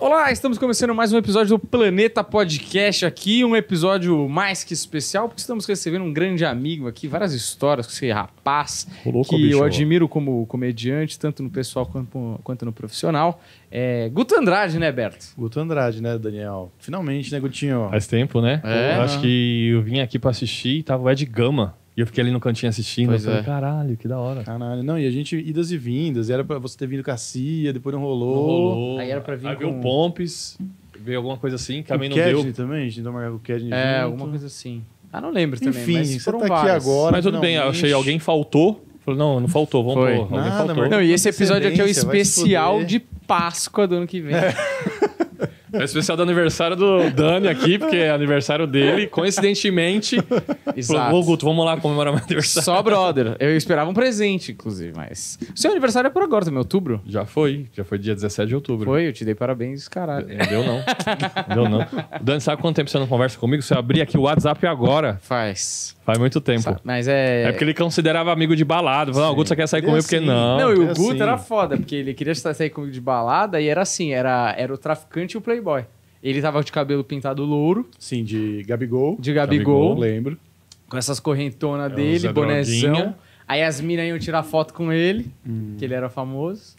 Olá, estamos começando mais um episódio do Planeta Podcast aqui, um episódio mais que especial, porque estamos recebendo um grande amigo aqui, várias histórias com esse rapaz, que bicho, eu admiro como comediante, tanto no pessoal quanto, quanto no profissional. É, Guto Andrade, né, Berto? Guto Andrade, né, Daniel? Finalmente, né, Gutinho? Faz tempo, né? É. Eu acho que eu vim aqui para assistir e tava o Ed Gama. E eu fiquei ali no cantinho assistindo. Pois eu falei, é. caralho, que da hora. Caralho. Não, e a gente, idas e vindas. Era pra você ter vindo com a Cia, depois não rolou. Não rolou. Aí era pra vir. Aí com... veio o Pompis, veio alguma coisa assim, que também não deu. também, a gente o É, junto. alguma coisa assim. Ah, não lembro também. Enfim, mas foram tá várias. aqui agora. Mas tudo bem, eu achei alguém faltou. Falei, não, não faltou, vamos pôr. Alguém Nada, faltou. Não, e esse episódio aqui é o especial de Páscoa do ano que vem. É. É especial do aniversário do Dani aqui, porque é aniversário dele. Coincidentemente, Exato. falou, ô Guto, vamos lá comemorar meu aniversário. Só brother. Eu esperava um presente, inclusive, mas... O seu aniversário é por agora também, outubro? Já foi. Já foi dia 17 de outubro. Foi, eu te dei parabéns, caralho. Não é, deu não. não deu não. Dani, sabe quanto tempo você não conversa comigo? Se eu abrir aqui o WhatsApp agora... Faz. Faz muito tempo. Mas é. É porque ele considerava amigo de balada. Falava, ah, o Guto, só quer sair é comigo? Assim. Porque não. Não, e o é Guto assim. era foda, porque ele queria sair comigo de balada e era assim: era, era o traficante e o playboy. Ele tava de cabelo pintado louro. Sim, de Gabigol. De Gabigol. Gabigol lembro. Com essas correntonas é dele, bonezão. Aí as minas iam tirar foto com ele, hum. que ele era famoso.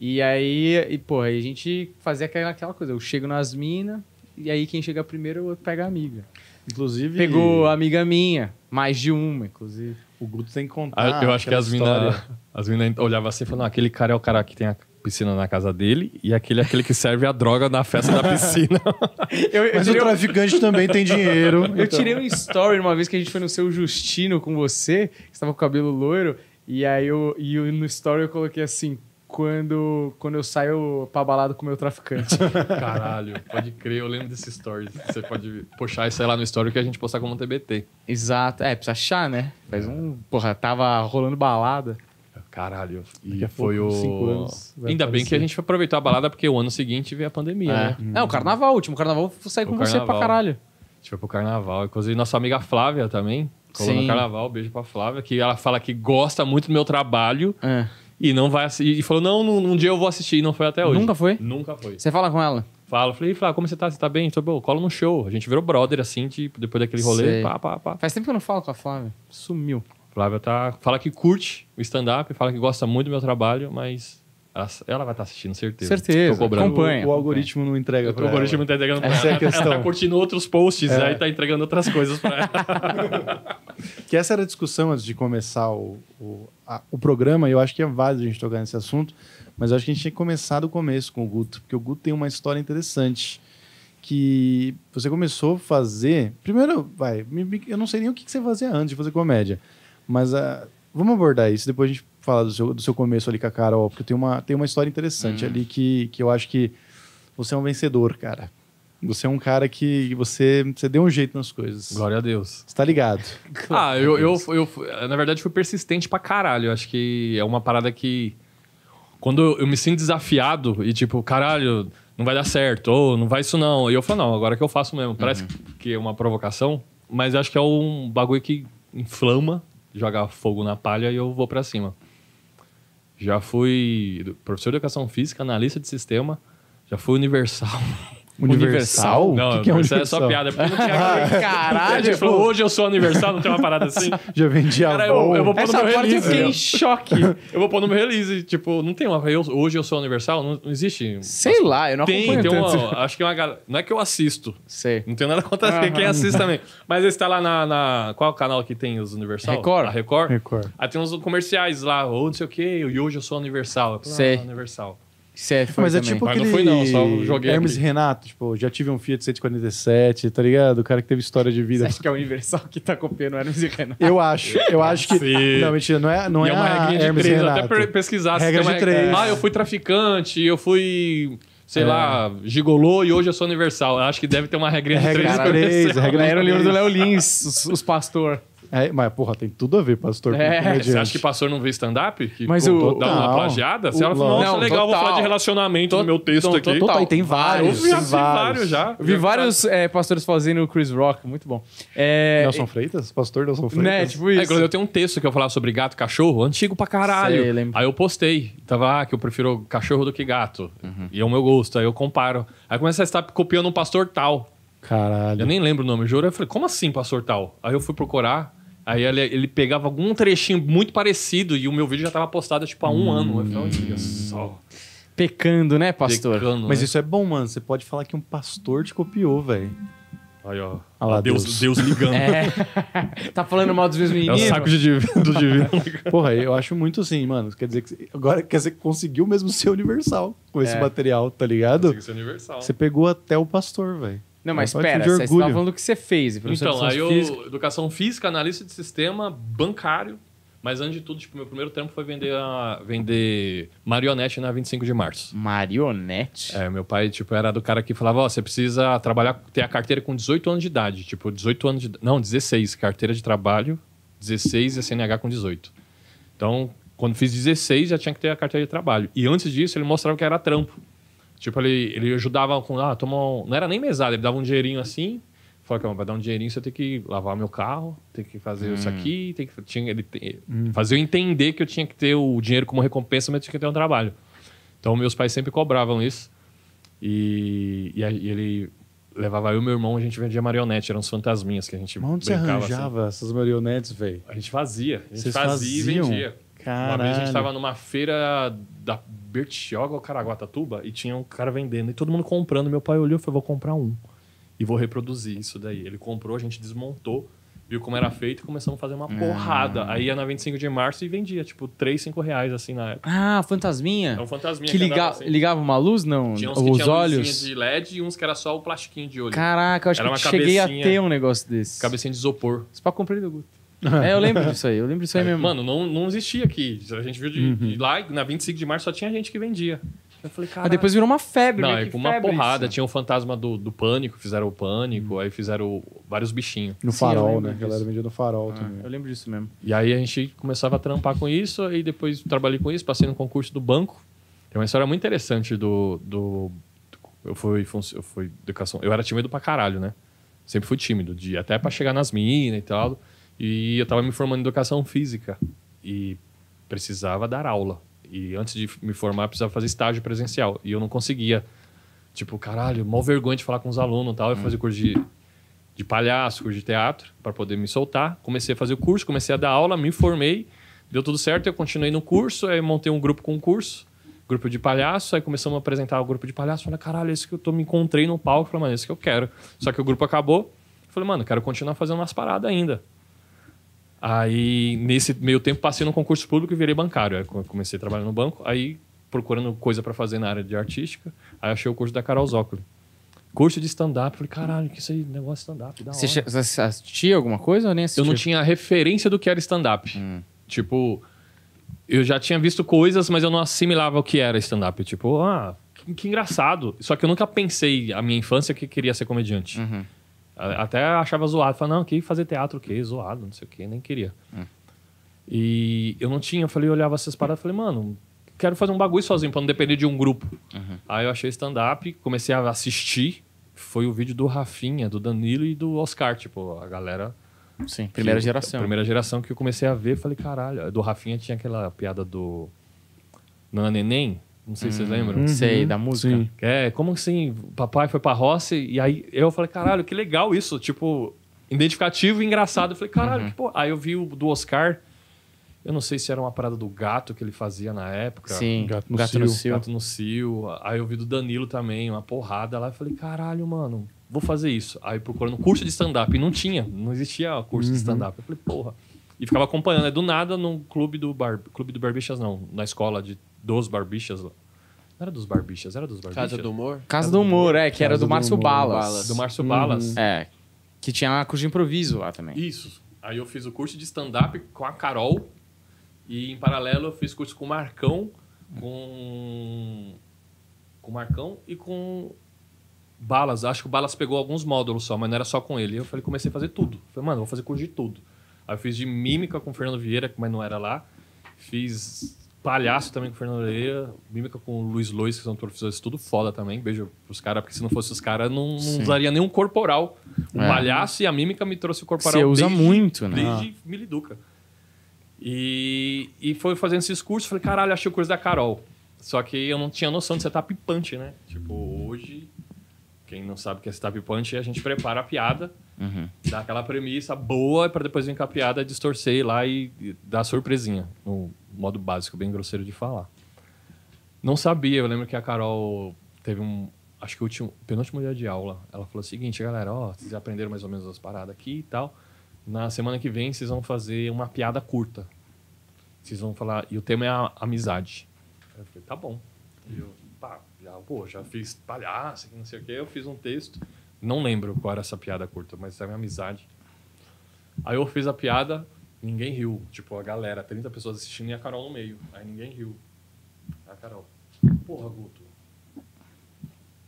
E aí, e, porra, aí a gente fazia aquela, aquela coisa. Eu chego nas minas, e aí quem chega primeiro pega a amiga. Inclusive. Pegou amiga minha, mais de uma, inclusive. O Guto tem que contar. Ah, eu acho que as minas as mina olhavam assim e falavam: ah, aquele cara é o cara que tem a piscina na casa dele e aquele é aquele que serve a droga na festa da piscina. eu, eu Mas o traficante um... também tem dinheiro. Eu então. tirei um story uma vez que a gente foi no seu Justino com você, que estava com o cabelo loiro, e aí eu, e eu, no story eu coloquei assim: quando, quando eu saio pra balada com o meu traficante. Caralho, pode crer, eu lembro desse story. Você pode puxar isso aí lá no story que a gente postar como um TBT. Exato, é, precisa achar, né? Faz um. Porra, tava rolando balada. Caralho, e foi pouco, o. Anos, Ainda aparecer. bem que a gente aproveitou a balada porque o ano seguinte veio a pandemia, é. né? É, o carnaval, o último carnaval saiu com carnaval. você pra caralho. A gente foi pro carnaval. Inclusive, nossa amiga Flávia também. Colou Sim. no carnaval, beijo pra Flávia, que ela fala que gosta muito do meu trabalho. É e não vai e falou: "Não, um dia eu vou assistir", e não foi até hoje. Nunca foi? Nunca foi. Você fala com ela? Falo, falei, fala como você tá? Você tá bem? Tô bom, colo no show. A gente virou brother assim, tipo, depois daquele rolê, pá, pá, pá. Faz tempo que eu não falo com a Flávia. Sumiu. Flávia tá, fala que curte o stand up, fala que gosta muito do meu trabalho, mas ela, vai estar tá assistindo, certeza. Certeza. Tô cobrando. Acompanha. O, o algoritmo não entrega O algoritmo não tá entregando pra essa ela. É a questão. Ela tá curtindo outros posts, é. aí tá entregando outras coisas pra ela. que essa era a discussão antes de começar o, o a, o programa, eu acho que é válido a gente tocar nesse assunto, mas eu acho que a gente tinha que começar do começo com o Guto, porque o Guto tem uma história interessante que você começou a fazer. Primeiro, vai, eu não sei nem o que você fazia antes de fazer comédia, mas uh, vamos abordar isso. Depois a gente fala do seu, do seu começo ali com a Carol, porque tem uma, tem uma história interessante hum. ali que, que eu acho que você é um vencedor, cara. Você é um cara que você, você deu um jeito nas coisas. Glória a Deus. Você tá ligado. ah, eu, eu, eu, na verdade, fui persistente pra caralho. Eu acho que é uma parada que. Quando eu me sinto desafiado e tipo, caralho, não vai dar certo, ou não vai isso não. E eu falo, não, agora é que eu faço mesmo. Parece uhum. que é uma provocação, mas acho que é um bagulho que inflama, joga fogo na palha e eu vou para cima. Já fui professor de educação física, analista de sistema, já fui universal. Universal? universal? Não, o que, que é universal? É só piada. Porque não tinha... ah, caralho! A gente falou, hoje eu sou universal, não tem uma parada assim. Já vendi a Cara, eu, eu, vou pôr Essa no meu release. Eu fiquei em choque. eu vou pôr no meu release. Tipo, não tem uma... Eu, hoje eu sou universal? Não, não existe. Sei lá, eu não tem, acompanho. Tem uma, acho que é uma galera... Não é que eu assisto. Sei. Não tem nada contra uhum. quem assiste também. Mas esse tá lá na, na... Qual canal que tem os universal? Record. A Record. Record. Aí tem uns comerciais lá, ou oh, não sei o quê, e hoje eu sou universal. Ah, sei. Ah, universal. Você foi é Mas é tipo também. tipo ah, Mas não foi, não, só joguei Hermes aquele. Renato, tipo, já tive um Fiat 147, tá ligado? O cara que teve história de vida. Você acha que é o Universal que tá copiando Hermes e Renato? Eu acho. Eu ah, acho que... Sim. Não, mentira, não é, não é, é uma regra de Hermes três, Renato. até pesquisar. Regra de três. Ah, eu fui traficante, eu fui sei é. lá, gigolô e hoje eu sou universal. Eu acho que deve ter uma é, regra de regra três. três regra Era o livro do Léo Lins, os, os pastor. É, mas, porra, tem tudo a ver, pastor. É, você acha que pastor não vê stand-up? Que mas o, dá uma plagiada? Se ela falou nossa, legal, total, vou falar de relacionamento to, no meu texto aqui. Total, e tem vários. Eu vi assim, vários. já. Vi vários é, pastores fazendo o Chris Rock, muito bom. É, Nelson Freitas? Pastor Nelson né, Freitas? Né, tipo isso. É, eu tenho um texto que eu falava sobre gato e cachorro, antigo pra caralho. Sei, Aí eu postei. Tava, ah, que eu prefiro cachorro do que gato. Uhum. E é o meu gosto. Aí eu comparo. Aí começa a estar copiando um pastor tal. Caralho. Eu nem lembro o nome, juro. Eu falei, como assim, pastor tal? Aí eu fui procurar. Aí ele, ele, pegava algum trechinho muito parecido e o meu vídeo já estava postado tipo há um hum. ano. Eu falei, olha só. Pecando, né, pastor? Pecando, Mas né? isso é bom, mano. Você pode falar que um pastor te copiou, velho. Aí, ó. lá, Deus, Deus. Deus ligando. É. tá falando mal dos meus meninos? É o saco de divino, do divino. Porra, eu acho muito assim, mano. Quer dizer que agora quer dizer que conseguiu mesmo ser universal com é. esse material, tá ligado? Conseguiu ser universal. Você pegou até o pastor, velho. Não, mas espera, você estava falando do que você fez. Então, aí eu, física. educação física, analista de sistema, bancário. Mas antes de tudo, tipo, meu primeiro tempo foi vender, a, vender marionete na 25 de março. Marionete? É, meu pai, tipo, era do cara que falava, ó, oh, você precisa trabalhar, ter a carteira com 18 anos de idade. Tipo, 18 anos de... Não, 16. Carteira de trabalho, 16 e CNH com 18. Então, quando fiz 16, já tinha que ter a carteira de trabalho. E antes disso, ele mostrava que era trampo. Tipo, ele, ele ajudava com. Ah, toma um... Não era nem mesada, ele dava um dinheirinho assim. Falou que vai dar um dinheirinho, você tem que lavar meu carro, tem que fazer hum. isso aqui, tem que. Tinha, ele hum. fazia eu entender que eu tinha que ter o dinheiro como recompensa, mas tinha que ter um trabalho. Então meus pais sempre cobravam isso. E, e, e ele levava eu e meu irmão, a gente vendia marionete, eram os fantasminhas que a gente Mas onde você assim. arranjava assim. essas marionetes, velho? A gente fazia. A gente Vocês fazia faziam? e vendia. Caralho. Uma vez a gente tava numa feira da Bertioga ou Caraguatatuba e tinha um cara vendendo e todo mundo comprando. Meu pai olhou e falou: vou comprar um e vou reproduzir isso daí. Ele comprou, a gente desmontou, viu como era feito e começamos a fazer uma porrada. Ah. Aí ia na 25 de março e vendia, tipo, 3, 5 reais assim na época. Ah, fantasminha. É um fantasminha. Que, que assim. ligava uma luz, não? Tinha uns Os que tinha olhos de LED e uns que era só o plastiquinho de olho. Caraca, eu acho era que eu cheguei a ter um negócio desse. Cabecinha de isopor. Isso pra comprar do Guto. É, eu lembro disso aí, eu lembro disso aí, é, mesmo. Mano, não, não existia aqui. A gente viu de, uhum. de lá, na 25 de março só tinha gente que vendia. Eu falei, cara. Ah, depois virou uma febre, Não, é Que uma porrada. Isso. Tinha o um fantasma do, do pânico, fizeram o pânico, aí fizeram vários bichinhos. No Sim, farol, né? A galera vendia no farol ah, também. Eu lembro disso mesmo. E aí a gente começava a trampar com isso, aí depois trabalhei com isso, passei no concurso do banco. Tem uma história muito interessante do. do, eu fui, eu fui educação. Eu era tímido pra caralho, né? Sempre fui tímido, de, até para chegar nas minas e tal. E eu estava me formando em educação física e precisava dar aula. E antes de me formar, precisava fazer estágio presencial. E eu não conseguia. Tipo, caralho, mal vergonha de falar com os alunos e tal. Eu fazia curso de, de palhaço, curso de teatro, para poder me soltar. Comecei a fazer o curso, comecei a dar aula, me formei. Deu tudo certo, eu continuei no curso, aí montei um grupo com curso, grupo de palhaço, aí começamos a apresentar o grupo de palhaço. Falei, caralho, esse que eu tô, me encontrei no palco, falei, mano, esse que eu quero. Só que o grupo acabou. Falei, mano, quero continuar fazendo umas paradas ainda. Aí, nesse meio tempo, passei no concurso público e virei bancário. Aí, comecei a trabalhar no banco, aí procurando coisa para fazer na área de artística, aí achei o curso da Carol Zócoli. Curso de stand-up. Falei, caralho, que isso aí, negócio stand-up, da você, você assistia alguma coisa ou nem assistia? Eu não tinha referência do que era stand-up. Hum. Tipo, eu já tinha visto coisas, mas eu não assimilava o que era stand-up. Tipo, ah, que, que, engraçado. Só que eu nunca pensei, a minha infância, que queria ser comediante. Uhum. Até achava zoado. Falava, não, que fazer teatro o quê? Zoado, não sei o quê, nem queria. Hum. E eu não tinha, eu falei, eu olhava essas paradas e falei, mano, quero fazer um bagulho sozinho pra não depender de um grupo. Uhum. Aí eu achei stand-up, comecei a assistir. Foi o vídeo do Rafinha, do Danilo e do Oscar, tipo, a galera. Sim, primeira que, geração. Primeira geração que eu comecei a ver, falei, caralho. Do Rafinha tinha aquela piada do é Neném, não sei se vocês uhum. lembram. Uhum. Sei, da música. Sim. É, como assim? Papai foi pra roça e aí eu falei, caralho, que legal isso. Tipo, identificativo e engraçado. Eu falei, caralho, uhum. que porra. Aí eu vi o do Oscar. Eu não sei se era uma parada do gato que ele fazia na época. Sim, gato no, gato cio, no cio. Gato no cio. Aí eu vi do Danilo também, uma porrada lá. Eu falei, caralho, mano, vou fazer isso. Aí procurando curso de stand-up. E não tinha, não existia curso uhum. de stand-up. Eu falei, porra. E ficava acompanhando. É do nada no clube do, bar... clube do Barbixas, não. Na escola de dos barbichas lá. Não era dos barbichas, era dos barbichas. Casa do Humor? Casa do Humor, é, que era do, Márcio Balas. Do Márcio Balas. Uhum. É. Que tinha uma curso de improviso lá também. Isso. Aí eu fiz o curso de stand-up com a Carol. E em paralelo eu fiz curso com o Marcão, com. Com o Marcão e com Balas. Acho que o Balas pegou alguns módulos só, mas não era só com ele. Eu falei, comecei a fazer tudo. Falei, mano, vou fazer curso de tudo. Aí eu fiz de mímica com o Fernando Vieira, mas não era lá. Fiz Palhaço também com o Fernando Leia, Mímica com o Luiz Lois, que são professores, tudo foda também. Beijo pros caras, porque se não fosse os caras, não, não usaria nenhum corporal. O é. palhaço e a mímica me trouxe o corporal. Você usa desde, muito, né? Desde Miliduca. E, e foi fazendo esses cursos, falei, caralho, achei o curso da Carol. Só que eu não tinha noção de setup punch, né? Tipo, hoje, quem não sabe o que é setup punch, a gente prepara a piada, uhum. dá aquela premissa boa para depois vir com a piada, distorcer lá e, e dar surpresinha. No, modo básico, bem grosseiro de falar. Não sabia, eu lembro que a Carol teve um. Acho que o último, penúltimo dia de aula, ela falou o seguinte, galera, ó, vocês aprenderam mais ou menos as paradas aqui e tal. Na semana que vem vocês vão fazer uma piada curta. Vocês vão falar, e o tema é a amizade. Eu falei, tá bom. E eu, pá, já, pô, já fiz palhaço, não sei o quê, eu fiz um texto. Não lembro qual era essa piada curta, mas era é minha amizade. Aí eu fiz a piada, ninguém riu. Tipo, a galera, 30 pessoas assistindo e a Carol no meio. Aí ninguém riu. A Carol. Porra, Guto.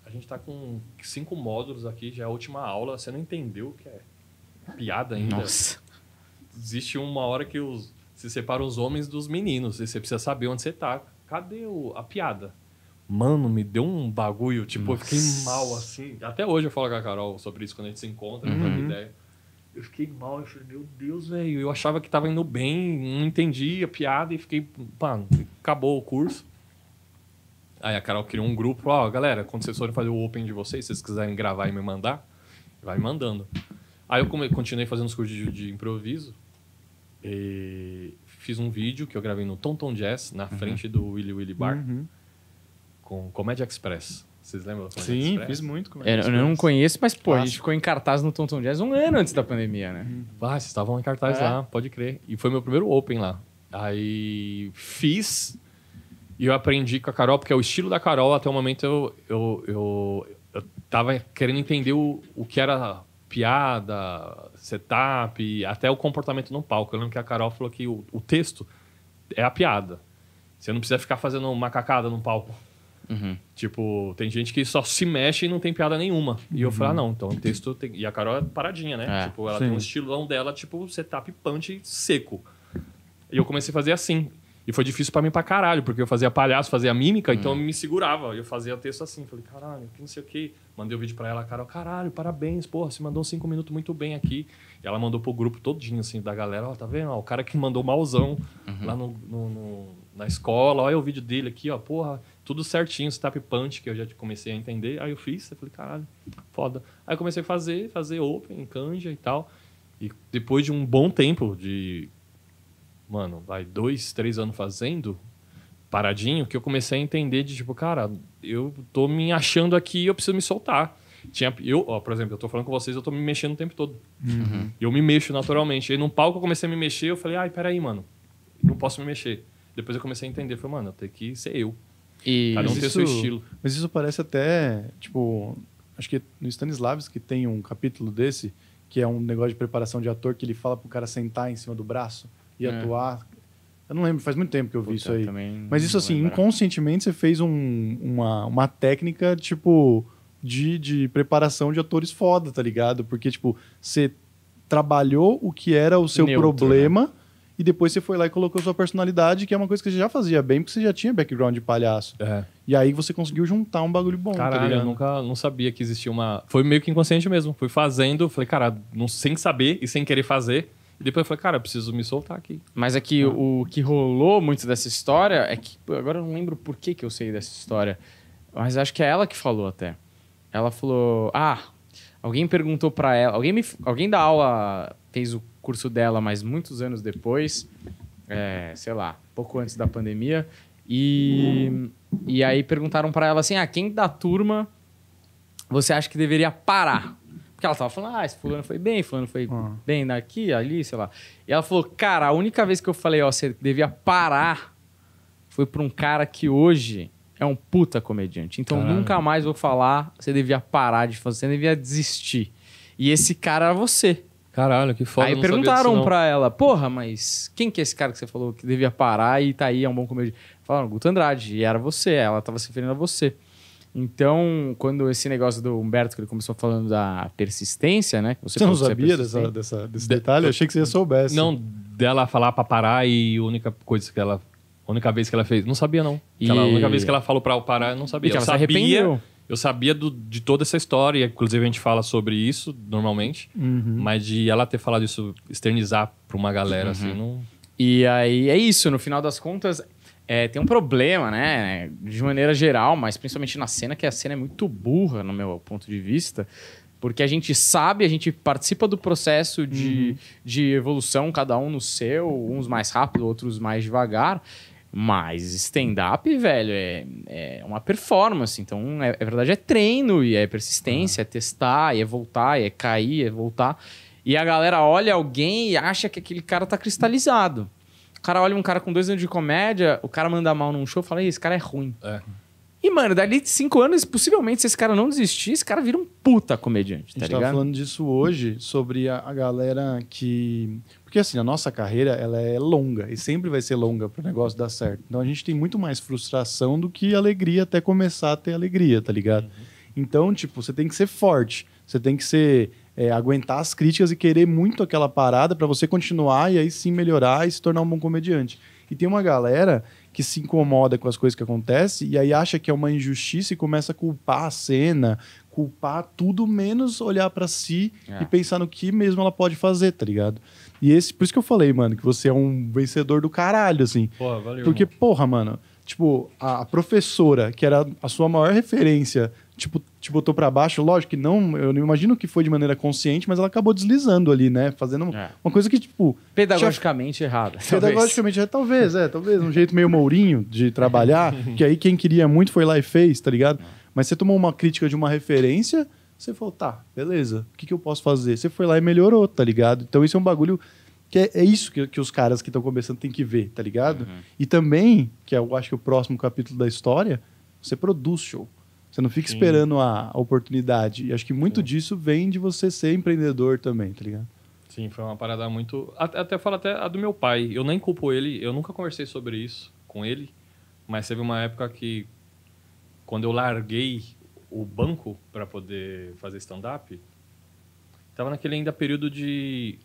A gente tá com cinco módulos aqui, já é a última aula. Você não entendeu o que é piada ainda. Nossa. Existe uma hora que os, se separa os homens dos meninos. E você precisa saber onde você tá. Cadê o, a piada? Mano, me deu um bagulho. Tipo, Nossa. eu fiquei mal assim. Até hoje eu falo com a Carol sobre isso quando a gente se encontra, uhum. ideia eu fiquei mal, eu falei, meu Deus, velho. Eu achava que tava indo bem, não entendi a piada e fiquei, pá, acabou o curso. Aí a Carol criou um grupo, ó, oh, galera, quando vocês forem fazer o open de vocês, se vocês quiserem gravar e me mandar, vai me mandando. Aí eu continuei fazendo os cursos de, de improviso e fiz um vídeo que eu gravei no Tom Tom Jazz, na uhum. frente do Willy Willy Bar, uhum. com Comédia Express. Vocês lembram? Sim, fiz muito com é, Eu não conheço, mas, pô, a gente ficou em cartaz no Tonton Jazz um ano antes da pandemia, né? Uhum. Ah, vocês estavam em cartaz é. lá, pode crer. E foi meu primeiro open lá. Aí fiz e eu aprendi com a Carol, porque é o estilo da Carol, até o momento eu, eu, eu, eu tava querendo entender o, o que era piada, setup, até o comportamento no palco. Eu lembro que a Carol falou que o, o texto é a piada. Você não precisa ficar fazendo macacada no palco. Uhum. Tipo, tem gente que só se mexe e não tem piada nenhuma. E eu ah, uhum. falo, ah, não, então o texto tem... E a Carol é paradinha, né? É, tipo, ela sim. tem um estilão dela, tipo, setup punch seco. E eu comecei a fazer assim. E foi difícil para mim pra caralho, porque eu fazia palhaço, fazia mímica, então uhum. eu me segurava. Eu fazia texto assim. Falei, caralho, que não sei o quê. Mandei o um vídeo pra ela, a Carol, caralho, parabéns, porra, você mandou cinco minutos muito bem aqui. E ela mandou pro grupo todinho, assim, da galera, ó, oh, tá vendo? Ó, o cara que mandou malzão uhum. lá no, no, no, na escola, olha o vídeo dele aqui, ó, porra tudo certinho, step punch, que eu já comecei a entender. Aí eu fiz, eu falei, caralho, foda. Aí eu comecei a fazer, fazer open, canja e tal. E depois de um bom tempo de, mano, vai dois, três anos fazendo, paradinho, que eu comecei a entender de tipo, cara, eu tô me achando aqui eu preciso me soltar. Tinha, eu, ó, por exemplo, eu tô falando com vocês, eu tô me mexendo o tempo todo. Uhum. Eu me mexo naturalmente. E num palco eu comecei a me mexer, eu falei, ai, peraí, mano, não posso me mexer. Depois eu comecei a entender, falei, mano, eu tenho que ser eu. E... Cada um tem isso, seu estilo. Mas isso parece até, tipo, acho que no Stanislavski tem um capítulo desse, que é um negócio de preparação de ator, que ele fala pro cara sentar em cima do braço e é. atuar. Eu não lembro, faz muito tempo que eu vi Puta, isso aí. Mas isso, assim, lembrar. inconscientemente você fez um, uma, uma técnica, tipo, de, de preparação de atores foda, tá ligado? Porque, tipo, você trabalhou o que era o seu Neutro, né? problema. Né? E depois você foi lá e colocou sua personalidade, que é uma coisa que você já fazia bem, porque você já tinha background de palhaço. É. E aí você conseguiu juntar um bagulho bom, tá Caralho, tá eu nunca não sabia que existia uma... Foi meio que inconsciente mesmo. Fui fazendo, falei, cara, não, sem saber e sem querer fazer. E depois eu falei, cara, eu preciso me soltar aqui. Mas é ah. o que rolou muito dessa história é que... Agora eu não lembro por que, que eu sei dessa história. Mas acho que é ela que falou até. Ela falou, ah... Alguém perguntou para ela, alguém, me, alguém da aula fez o curso dela, mas muitos anos depois, é, sei lá, pouco antes da pandemia. E, e aí perguntaram para ela assim: ah, quem da turma você acha que deveria parar? Porque ela tava falando, ah, esse fulano foi bem, fulano foi uhum. bem daqui, ali, sei lá. E ela falou, cara, a única vez que eu falei, ó, você devia parar foi pra um cara que hoje é um puta comediante. Então Caramba. nunca mais vou falar, você devia parar de fazer, você devia desistir. E esse cara era você. Caralho, que foda. Aí perguntaram disso, pra ela, porra, mas quem que é esse cara que você falou que devia parar e tá aí, é um bom comediante? Falaram, Guto Andrade, e era você, ela tava se referindo a você. Então, quando esse negócio do Humberto, que ele começou falando da persistência, né? Você, você não é sabia dessa, dessa, desse de, detalhe? Eu achei que você já soubesse. Não, dela falar pra parar e a única coisa que ela... A única vez que ela fez... Não sabia, não. E... a única vez que ela falou pra parar, eu não sabia. E que ela sabia, se arrependeu eu sabia do, de toda essa história, inclusive a gente fala sobre isso normalmente, uhum. mas de ela ter falado isso, externizar para uma galera, assim, uhum. assim, não. E aí é isso, no final das contas, é, tem um problema, né? De maneira geral, mas principalmente na cena, que a cena é muito burra, no meu ponto de vista. Porque a gente sabe, a gente participa do processo de, uhum. de evolução, cada um no seu, uns mais rápido, outros mais devagar. Mas stand-up, velho, é, é uma performance. Então, é, é verdade, é treino e é persistência, é testar, e é voltar, e é cair, é voltar. E a galera olha alguém e acha que aquele cara tá cristalizado. O cara olha um cara com dois anos de comédia, o cara manda mal num show e fala: esse cara é ruim. É. E, mano, dali de cinco anos, possivelmente, se esse cara não desistir, esse cara vira um puta comediante, tá ligado? A gente ligado? falando disso hoje, sobre a, a, galera que... Porque, assim, a nossa carreira, ela é longa e sempre vai ser longa pro negócio dar certo. Então, a gente tem muito mais frustração do que alegria até começar a ter alegria, tá ligado? Uhum. Então, tipo, você tem que ser forte. Você tem que ser... É, aguentar as críticas e querer muito aquela parada para você continuar e aí sim melhorar e se tornar um bom comediante. E tem uma galera que se incomoda com as coisas que acontecem e aí acha que é uma injustiça e começa a culpar a cena, culpar tudo menos olhar para si é. e pensar no que mesmo ela pode fazer, tá ligado? E esse, por isso que eu falei, mano, que você é um vencedor do caralho, assim. Porra, valeu. Porque, mano. porra, mano, tipo, a professora, que era a sua maior referência tipo, te botou para baixo. Lógico que não, eu não imagino que foi de maneira consciente, mas ela acabou deslizando ali, né? Fazendo é. uma coisa que, tipo. Pedagogicamente já... errada. Pedagogicamente é, talvez, é. Talvez um jeito meio Mourinho de trabalhar, que aí quem queria muito foi lá e fez, tá ligado? Mas você tomou uma crítica de uma referência, você falou, tá, beleza, o que, que eu posso fazer? Você foi lá e melhorou, tá ligado? Então isso é um bagulho que é, é, isso que, que os caras que estão começando têm que ver, tá ligado? Uhum. E também, que é, eu acho que é o próximo capítulo da história, você produz show. Você não fica Sim. esperando a, oportunidade. E acho que muito Sim. É. disso vem de você ser empreendedor também, tá ligado? Sim, foi uma parada muito. Até, até falo até a do meu pai. Eu nem culpo ele, eu nunca conversei sobre isso com ele, mas teve uma época que, quando eu larguei o banco para poder fazer stand-up, tava naquele ainda período de.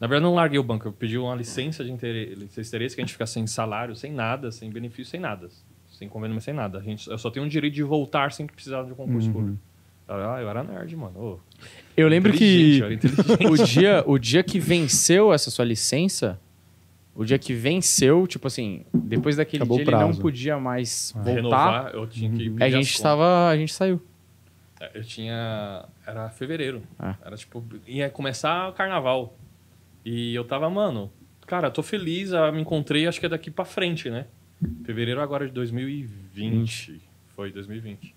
Na verdade, eu não larguei o banco, eu pedi uma licença de interesse, licença de interesse que a gente fica sem salário, sem nada, sem benefício, sem nada sem convênio, mas sem nada. A gente, eu só tenho o direito de voltar sem que de um concurso uhum. público. Ah, eu era nerd, mano. Oh. Eu lembro que o dia, o dia que venceu essa sua licença, o dia que venceu, tipo assim, depois daquele Acabou dia ele não podia mais ah. voltar. Renovar, eu tinha que uhum. pedir A gente estava, a gente saiu. É, eu tinha era fevereiro. Ah. Era tipo ia começar o carnaval. E eu tava, mano, cara, tô feliz, me encontrei, acho que é daqui para frente, né? Fevereiro agora de 2020. Hum. Foi 2020.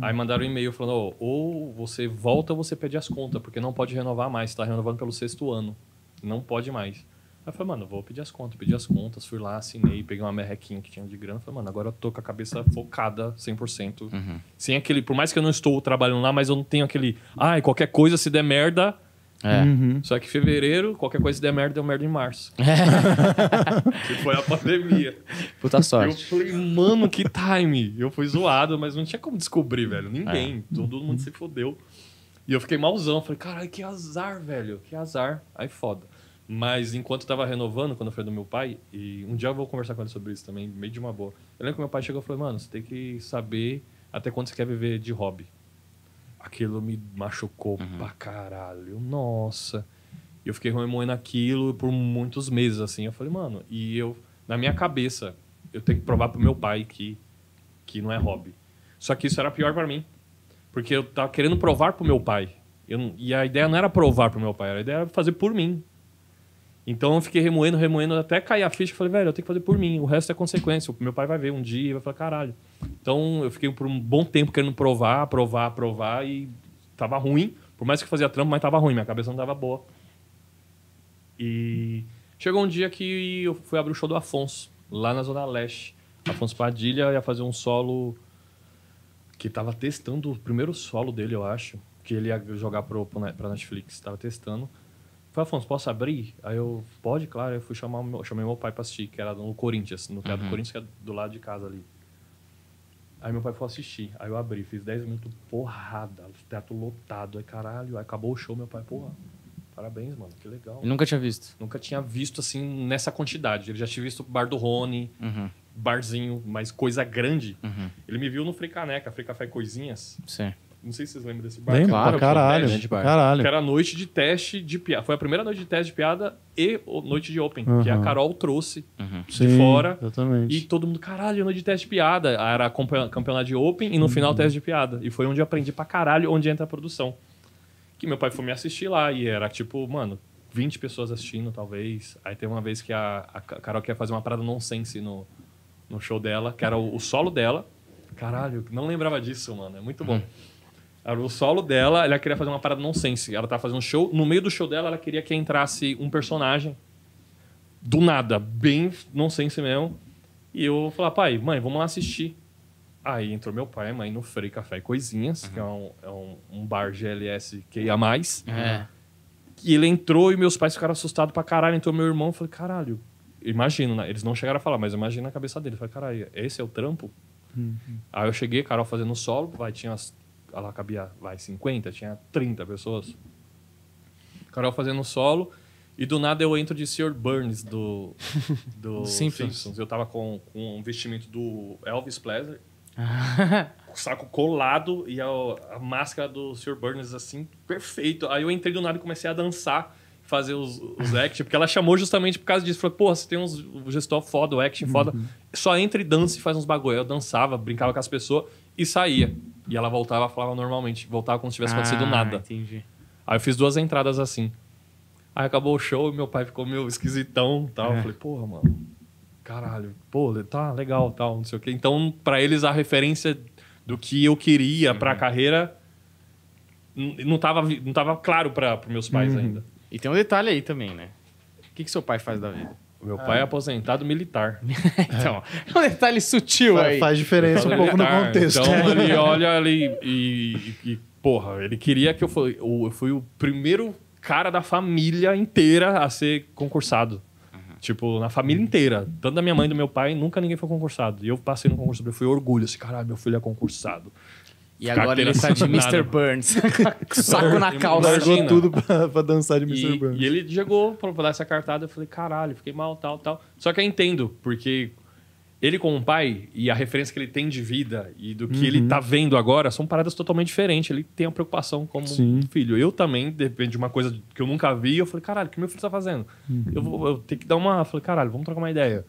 Aí mandaram um e-mail falando, oh, ou você volta ou você pede as contas, porque não pode renovar mais, está renovando pelo sexto ano. Não pode mais. Aí eu falei, mano, vou pedir as contas, pedi as contas, fui lá, assinei, peguei uma merrequinha que tinha de grana, falei, mano, agora eu tô com a cabeça focada 100%. Uhum. Sem aquele, por mais que eu não estou trabalhando lá, mas eu não tenho aquele, ai, qualquer coisa se der merda, é. Uhum. Só que fevereiro, qualquer coisa der merda, deu merda em março. É. que foi a pandemia. Puta sorte. Eu falei, mano, que time. Eu fui zoado, mas não tinha como descobrir, velho. Ninguém. É. Todo mundo se fodeu. E eu fiquei malzão. Falei, caralho, que azar, velho. Que azar. Aí foda. Mas enquanto tava renovando, quando eu falei do meu pai, e um dia eu vou conversar com ele sobre isso também, meio de uma boa. Eu lembro que meu pai chegou e falou, mano, você tem que saber até quando você quer viver de hobby aquilo me machucou uhum. pra caralho. Nossa. Eu fiquei remoendo aquilo por muitos meses, assim. Eu falei, mano, e eu, na minha cabeça, eu tenho que provar pro meu pai que, que não é hobby. Só que isso era pior para mim. Porque eu tava querendo provar pro meu pai. Eu, e a ideia não era provar pro meu pai, a ideia era fazer por mim. Então eu fiquei remoendo, remoendo, até cair a ficha. Falei, velho, eu tenho que fazer por mim. O resto é consequência. O meu pai vai ver um dia e vai falar, caralho. Então eu fiquei por um bom tempo querendo provar, provar, provar e tava ruim. Por mais que eu fazia trampo, mas tava ruim, minha cabeça não tava boa. E chegou um dia que eu fui abrir o show do Afonso, lá na Zona Leste. Afonso Padilha ia fazer um solo que tava testando o primeiro solo dele, eu acho, que ele ia jogar pro, pra Netflix, tava testando. Falei, Afonso, posso abrir? Aí eu, pode, claro. Aí eu fui chamar, chamei meu pai pra assistir, que era no Corinthians, no Teatro uhum. do Corinthians, que é do lado de casa ali. Aí meu pai foi assistir. Aí eu abri, fiz 10 minutos porrada, teatro lotado. Aí caralho, aí acabou o show, meu pai, porra. Parabéns, mano, que legal. nunca tinha visto? Nunca tinha visto assim nessa quantidade. Ele já tinha visto Bar do Rony, uhum. barzinho, mas coisa grande. Uhum. Ele me viu no Free Caneca, Free Café Coisinhas. Sim. Não sei se vocês lembram desse bar. Lembro, claro, pra caralho, gente, bar. caralho. Que era a noite de teste de piada. Foi a primeira noite de teste de piada e noite de open, uhum. que a Carol trouxe uhum. de Sim, fora. Exatamente. E todo mundo, caralho, noite de teste de piada. Ah, era campeonato de open e no uhum. final teste de piada. E foi onde eu aprendi pra caralho onde entra a produção. Que meu pai foi me assistir lá e era tipo, mano, 20 pessoas assistindo, talvez. Aí tem uma vez que a, a Carol quer fazer uma parada nonsense no, no show dela, que era o, o solo dela. Caralho, não lembrava disso, mano. É muito bom. Uhum. Era o solo dela, ela queria fazer uma parada nonsense. Ela tava fazendo um show. No meio do show dela, ela queria que entrasse um personagem. Do nada, bem nonsense mesmo. E eu falei, pai, mãe, vamos lá assistir. Aí entrou meu pai e mãe no Frei Café e Coisinhas, uhum. que é um, é um, um bar GLS que ia mais. É. E ele entrou e meus pais ficaram assustados pra caralho. Entrou meu irmão e falei, caralho, imagino, né? Eles não chegaram a falar, mas imagina a cabeça dele. Eu falei, caralho, esse é o trampo? Uhum. Aí eu cheguei, Carol fazendo solo, vai, tinha as ela cabia, vai, 50, tinha 30 pessoas. Carol fazendo solo. E do nada eu entro de Sr. Burns do, do Simpsons. Simpsons. Eu tava com, com um vestimento do Elvis Presley. saco colado e a, a máscara do Sr. Burns, assim, perfeito. Aí eu entrei do nada e comecei a dançar, fazer os, os action, porque ela chamou justamente por causa disso. Falou, porra, você tem uns o gestor foda, o acting action foda. Uhum. Só entre e dança e faz uns bagulho. Eu dançava, brincava com as pessoas e saía. E ela voltava e falava normalmente. Voltava como se tivesse ah, acontecido nada. entendi. Aí eu fiz duas entradas assim. Aí acabou o show e meu pai ficou meio esquisitão tal. É. Eu falei, porra, mano, caralho, pô, tá legal tal, não sei o quê. Então, para eles, a referência do que eu queria uhum. pra carreira não tava, não tava claro para meus pais uhum. ainda. E tem um detalhe aí também, né? O que, que seu pai faz da vida? O meu pai é, é aposentado militar. então, é um detalhe sutil aí. Faz diferença um pouco militar. no contexto. Então, ele olha ali e, e, porra, ele queria que eu fosse... Eu fui o primeiro cara da família inteira a ser concursado. Uhum. Tipo, na família inteira. Tanto da minha mãe do meu pai, nunca ninguém foi concursado. E eu passei no concurso. Eu fui orgulho. Assim, caralho, meu filho é concursado. E agora ele tá de Mr. Burns. Saco na calça. Largou tudo pra, pra, dançar de Mr. E, Burns. E ele chegou pra dar essa cartada. Eu falei, caralho, fiquei mal, tal, tal. Só que eu entendo, porque ele com o pai e a referência que ele tem de vida e do que uhum. ele tá vendo agora são paradas totalmente diferentes. Ele tem a preocupação como Sim. filho. Eu também, de repente, uma coisa que eu nunca vi, eu falei, caralho, o que meu filho tá fazendo? Uhum. Eu, vou, eu tenho que dar uma. Eu falei, caralho, vamos trocar uma ideia.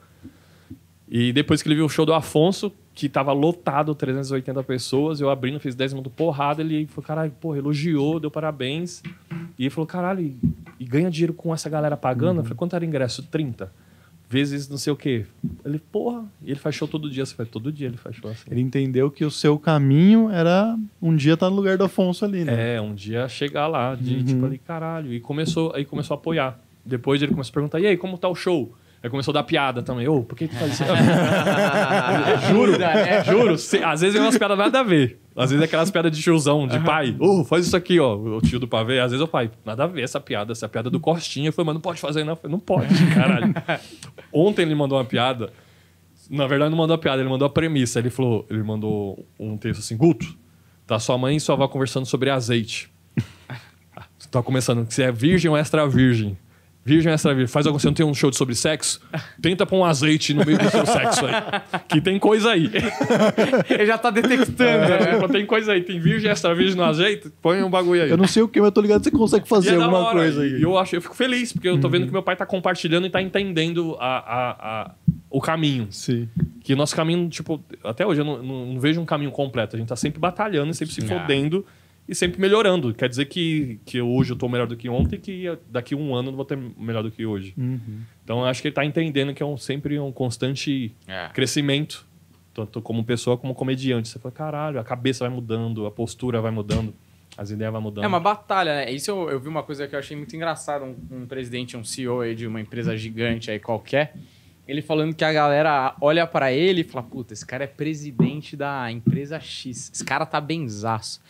E depois que ele viu o show do Afonso, que tava lotado, 380 pessoas, eu abrindo, fiz 10 minutos porrada, ele falou, caralho, porra, elogiou, deu parabéns. E ele falou, caralho, e, e ganha dinheiro com essa galera pagando? Uhum. Eu falei, quanto era o ingresso? 30 vezes não sei o quê. Ele, porra, e ele fechou todo dia. Você faz todo dia ele fechou assim. Ele entendeu que o seu caminho era um dia estar tá no lugar do Afonso ali, né? É, um dia chegar lá, de tipo, uhum. tipo ali, caralho. E começou, aí começou a apoiar. Depois ele começou a perguntar: e aí, como tá o show? Aí começou a dar piada também. Ô, por que tu faz isso? juro, né? juro. às vezes é umas piadas nada a ver. Às vezes é aquelas piadas de tiozão, de pai. Ô, oh, faz isso aqui, ó. O tio do pavê. Às vezes é o pai, nada a ver essa piada. Essa piada é do Costinha. foi falei, mas não pode fazer, não. Eu falei, não pode, caralho. Ontem ele mandou uma piada. Na verdade, não mandou a piada, ele mandou a premissa. Ele falou, ele mandou um texto assim, Guto, tá sua mãe e sua avó conversando sobre azeite. tá começando, se é virgem ou extra virgem. Virgem extra virgem. Faz algo, você não tem um show sobre sexo? Tenta pôr um azeite no meio do seu sexo aí. Que tem coisa aí. Ele já tá detectando. É. Né? Tem coisa aí. Tem virgem extra virgem no azeite? Põe um bagulho aí. Eu não sei o que, mas eu tô ligado que você consegue é fazer é alguma hora, coisa aí. Eu, acho, eu fico feliz, porque eu tô vendo uhum. que meu pai tá compartilhando e tá entendendo a, a, a o caminho. Sim. Que o nosso caminho, tipo, até hoje eu não, não, não, vejo um caminho completo. A gente tá sempre batalhando e sempre se ah. fodendo e sempre melhorando. Quer dizer que, que hoje eu estou melhor do que ontem, que daqui a um ano eu vou ter melhor do que hoje. Uhum. Então acho que ele está entendendo que é um, sempre um constante é. crescimento, tanto como pessoa como comediante. Você fala, caralho, a cabeça vai mudando, a postura vai mudando. As ideias vão mudando. É uma batalha, né? Isso eu, eu vi uma coisa que eu achei muito engraçada. Um, um presidente, um CEO aí de uma empresa gigante aí qualquer, ele falando que a galera olha para ele e fala: Puta, esse cara é presidente da empresa X. Esse cara tá benzaço.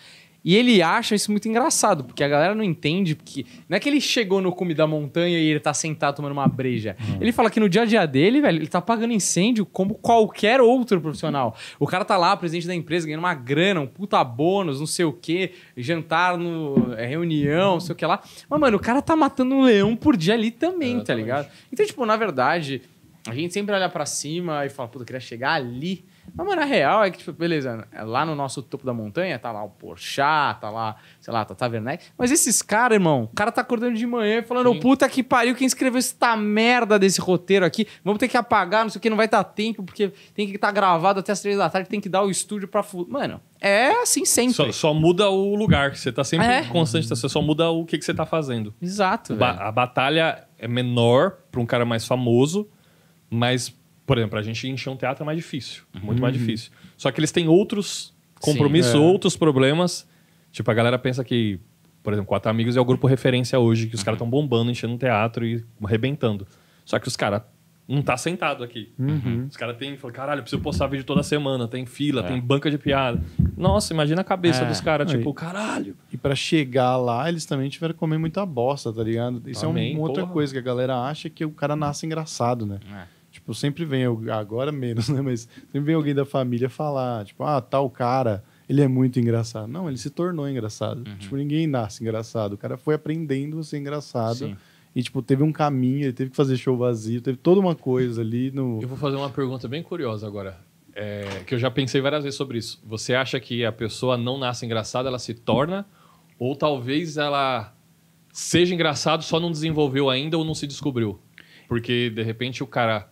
E ele acha isso muito engraçado, porque a galera não entende, porque não é que ele chegou no cume da montanha e ele tá sentado tomando uma breja. Hum. Ele fala que no dia a dia dele, velho, ele tá pagando incêndio como qualquer outro profissional. O cara tá lá, presidente da empresa, ganhando uma grana, um puta bônus, não sei o quê, jantar no é, reunião, não sei o que lá. Mas, mano, o cara tá matando um leão por dia ali também, tá ligado? Então, tipo, na verdade, a gente sempre olha para cima e fala, puta, eu queria chegar ali mas, mano, a real é que, tipo, beleza, é lá no nosso topo da montanha tá lá o Porchat, tá lá, sei lá, tá Taverneck. Mas esses caras, irmão, o cara tá acordando de manhã falando, Sim. puta que pariu, quem escreveu essa merda desse roteiro aqui? Vamos ter que apagar, não sei o que, não vai dar tempo, porque tem que estar tá gravado até as três da tarde, tem que dar o estúdio pra... Mano, é assim sempre. Só, só, muda o lugar. Você tá sempre é. constante, tá? você só muda o que, que você tá fazendo. Exato. Ba a batalha é menor pra um cara mais famoso, mas por exemplo, a gente encher um teatro é mais difícil, uhum. muito mais uhum. difícil. Só que eles têm outros compromissos, Sim, é. outros problemas. Tipo, a galera pensa que, por exemplo, Quatro Amigos é o grupo referência hoje, que os caras estão uhum. bombando, enchendo um teatro e arrebentando. Só que os caras não tá sentado aqui. Uhum. Os caras têm, falam, caralho, preciso postar vídeo toda semana, tem fila, é. tem banca de piada. Nossa, imagina a cabeça é. dos caras, tipo, caralho. E para chegar lá, eles também tiveram que comer muita bosta, tá ligado? Isso é uma outra porra. coisa que a galera acha que o cara nasce engraçado, né? É. Tipo, sempre vem, agora menos, né? Mas sempre vem alguém da família falar, tipo, ah, tal cara, ele é muito engraçado. Não, ele se tornou engraçado. Uhum. Tipo, ninguém nasce engraçado. O cara foi aprendendo a ser engraçado. Sim. E, tipo, teve um caminho, ele teve que fazer show vazio, teve toda uma coisa ali no... Eu vou fazer uma pergunta bem curiosa agora. É, que eu já pensei várias vezes sobre isso. Você acha que a pessoa não nasce engraçada, ela se torna? Ou talvez ela seja engraçado, só não desenvolveu ainda ou não se descobriu? Porque, de repente, o cara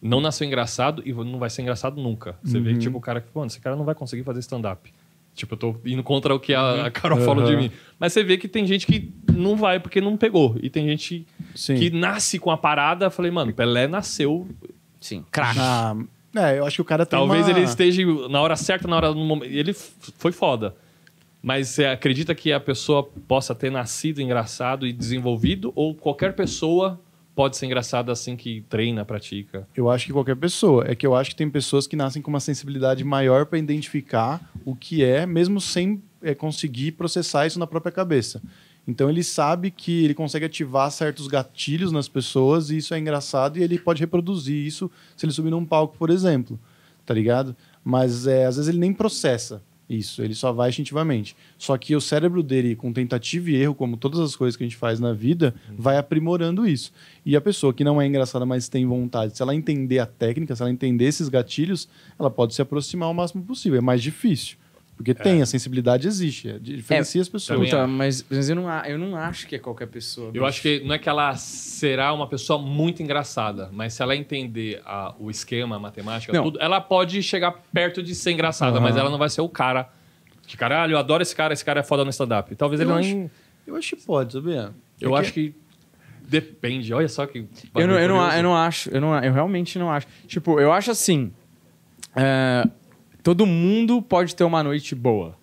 não nasceu engraçado e não vai ser engraçado nunca. Você uhum. vê que, uhum. tipo, o cara que, mano, esse cara não vai conseguir fazer stand-up. Tipo, eu tô indo contra o que a, a uhum. Carol uhum. falou de uhum. mim. Mas você vê que tem gente que não vai porque não pegou. E tem gente Sim. que nasce com a parada. Falei, mano, Pelé nasceu. Sim. Craque. Ah, é, eu acho que o cara tem Talvez uma... ele esteja na hora certa, na hora. do momento. Ele foi foda. Mas você acredita que a pessoa possa ter nascido engraçado e desenvolvido? Ou qualquer pessoa pode ser engraçado assim que treina, pratica? Eu acho que qualquer pessoa. É que eu acho que tem pessoas que nascem com uma sensibilidade maior para identificar o que é, mesmo sem é, conseguir processar isso na própria cabeça. Então ele sabe que ele consegue ativar certos gatilhos nas pessoas e isso é engraçado e ele pode reproduzir isso se ele subir num palco, por exemplo. Tá ligado? Mas é, às vezes ele nem processa. Isso, ele só vai instintivamente. Só que o cérebro dele, com tentativa e erro, como todas as coisas que a gente faz na vida, uhum. vai aprimorando isso. E a pessoa que não é engraçada, mas tem vontade, se ela entender a técnica, se ela entender esses gatilhos, ela pode se aproximar o máximo possível. É mais difícil. Porque é. tem, a sensibilidade existe, é diferencia é, as pessoas. mas, mas eu, não, eu não acho que é qualquer pessoa. Eu bicho. acho que não é que ela será uma pessoa muito engraçada, mas se ela entender a, o esquema, a matemática, não. tudo, ela pode chegar perto de ser engraçada, uhum. mas ela não vai ser o cara que, caralho, eu adoro esse cara, esse cara é foda no stand-up. Talvez eu ele acho, não. Eu acho que pode, sabia? Eu acho que depende, olha só que. Eu não, eu, não, eu não acho, eu, não, eu realmente não acho. Tipo, eu acho assim. É todo mundo pode ter uma noite boa.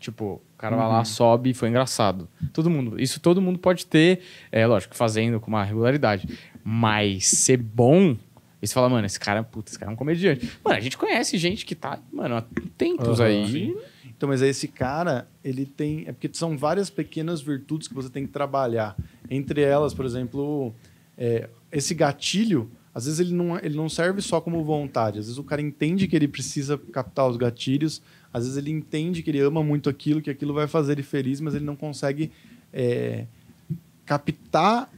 Tipo, o cara vai lá, uhum. sobe, foi engraçado. Todo mundo. Isso todo mundo pode ter, é lógico, fazendo com uma regularidade. Mas ser bom e você fala, mano, esse cara, é puta, esse cara é um comediante. Mano, a gente conhece gente que tá, mano, há tempos uhum. aí. Então, mas esse cara, ele tem. É porque são várias pequenas virtudes que você tem que trabalhar. Entre elas, por exemplo, é, esse gatilho às vezes ele não, ele não serve só como vontade, às vezes o cara entende que ele precisa captar os gatilhos, às vezes ele entende que ele ama muito aquilo, que aquilo vai fazer ele feliz, mas ele não consegue é, captar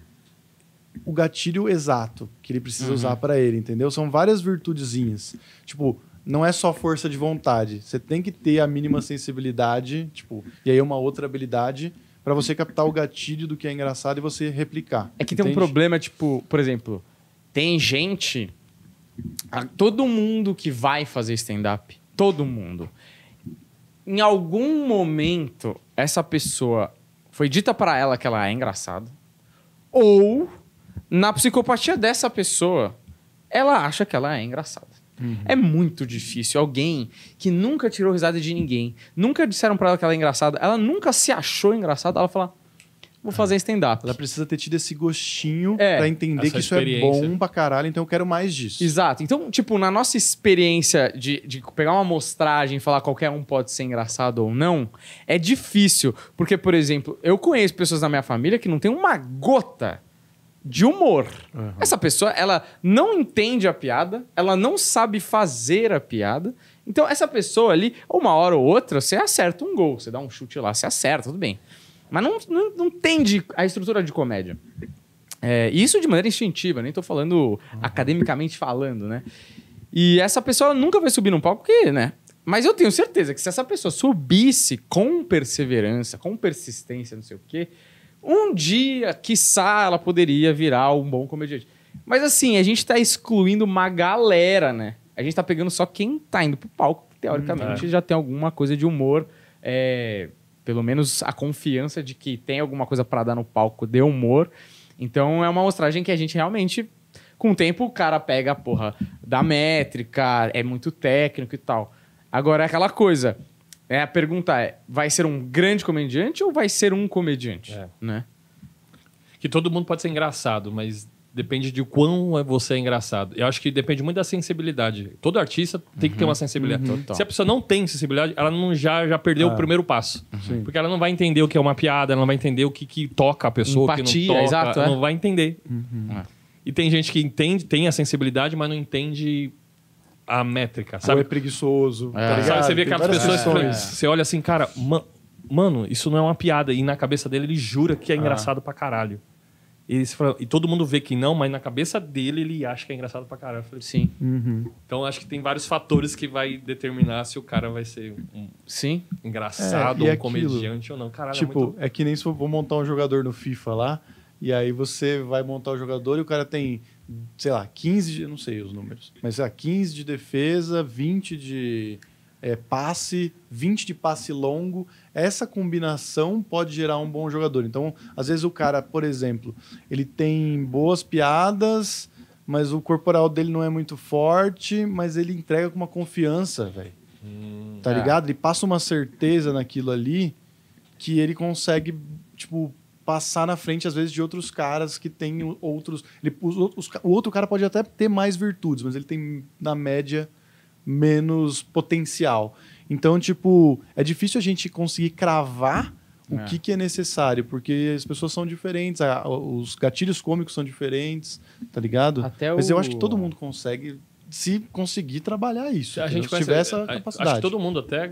o gatilho exato que ele precisa uhum. usar para ele, entendeu? São várias virtudezinhas. Tipo, não é só força de vontade, você tem que ter a mínima sensibilidade, tipo, e aí uma outra habilidade para você captar o gatilho do que é engraçado e você replicar. É que entende? tem um problema, tipo, por exemplo, tem gente. Todo mundo que vai fazer stand-up, todo mundo. Em algum momento, essa pessoa foi dita para ela que ela é engraçada. Ou, na psicopatia dessa pessoa, ela acha que ela é engraçada. Uhum. É muito difícil. Alguém que nunca tirou risada de ninguém, nunca disseram para ela que ela é engraçada, ela nunca se achou engraçada, ela fala: vou fazer stand-up. Ela precisa ter tido esse gostinho é, para entender que isso é bom pra caralho, então eu quero mais disso. Exato. Então, tipo, na nossa experiência de, de pegar uma amostragem e falar qualquer um pode ser engraçado ou não, é difícil. Porque, por exemplo, eu conheço pessoas na minha família que não tem uma gota de humor. Uhum. Essa pessoa, ela não entende a piada, ela não sabe fazer a piada. Então, essa pessoa ali, uma hora ou outra, você acerta um gol, você dá um chute lá, você acerta, tudo bem. Mas não, não, não tende a estrutura de comédia. É, isso de maneira instintiva, nem estou falando academicamente falando, né? E essa pessoa nunca vai subir num palco porque, né? Mas eu tenho certeza que se essa pessoa subisse com perseverança, com persistência, não sei o quê, um dia, quiçá, ela poderia virar um bom comediante. Mas assim, a gente está excluindo uma galera, né? A gente está pegando só quem está indo pro palco, que, teoricamente hum, é. já tem alguma coisa de humor. É pelo menos a confiança de que tem alguma coisa para dar no palco de humor. Então é uma amostragem que a gente realmente. Com o tempo, o cara pega a porra da métrica, é muito técnico e tal. Agora é aquela coisa. É, a pergunta é: vai ser um grande comediante ou vai ser um comediante? É. Né? Que todo mundo pode ser engraçado, mas depende de quão é você é engraçado. Eu acho que depende muito da sensibilidade. Todo artista tem que ter uhum. uma sensibilidade. Uhum. Se a pessoa não tem sensibilidade, ela não já, já perdeu ah. o primeiro passo. Porque ela não vai entender o que é uma piada, ela não vai entender o que, que toca a pessoa, Empatia, que não toca, exato, é? não vai entender. Uhum. É. E tem gente que entende, tem a sensibilidade, mas não entende a métrica, sabe? Ou é preguiçoso. Tá é. Tá sabe, você vê aquelas pessoas que é. você olha assim, cara, mano, isso não é uma piada. E na cabeça dele ele jura que é ah. engraçado pra caralho. E, fala, e, todo mundo vê que não, mas na cabeça dele ele acha que é engraçado pra caralho. Falei, Sim. Uhum. Então acho que tem vários fatores que vai determinar se o cara vai ser um Sim. engraçado, é, um aquilo, comediante ou não. Caralho, é tipo, é, muito... é que nem se eu vou montar um jogador no FIFA lá, e aí você vai montar o jogador e o cara tem, sei lá, 15 de. não sei os números, mas sei lá, 15 de defesa, 20 de é, passe, 20 de passe longo. Essa combinação pode gerar um bom jogador. Então, às vezes o cara, por exemplo, ele tem boas piadas, mas o corporal dele não é muito forte, mas ele entrega com uma confiança, velho. Hum, tá é. ligado? Ele passa uma certeza naquilo ali que ele consegue, tipo, passar na frente, às vezes, de outros caras que têm outros. Ele, os, os, o outro cara pode até ter mais virtudes, mas ele tem, na média, menos potencial. Então, tipo, é difícil a gente conseguir cravar o é. que, que é necessário, porque as pessoas são diferentes, a, os gatilhos cômicos são diferentes, tá ligado? Até Mas o... eu acho que todo mundo consegue se conseguir trabalhar isso. A gente se conhece, tiver essa capacidade. Acho que todo mundo, até a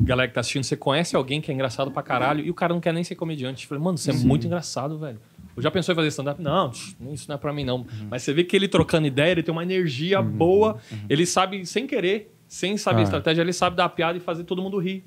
galera que tá assistindo, você conhece alguém que é engraçado pra caralho e o cara não quer nem ser comediante. falei mano, você é muito engraçado, velho já pensou em fazer stand-up? Não, isso não é para mim, não. Uhum. Mas você vê que ele trocando ideia, ele tem uma energia uhum. boa, uhum. ele sabe, sem querer, sem saber ah. estratégia, ele sabe dar piada e fazer todo mundo rir.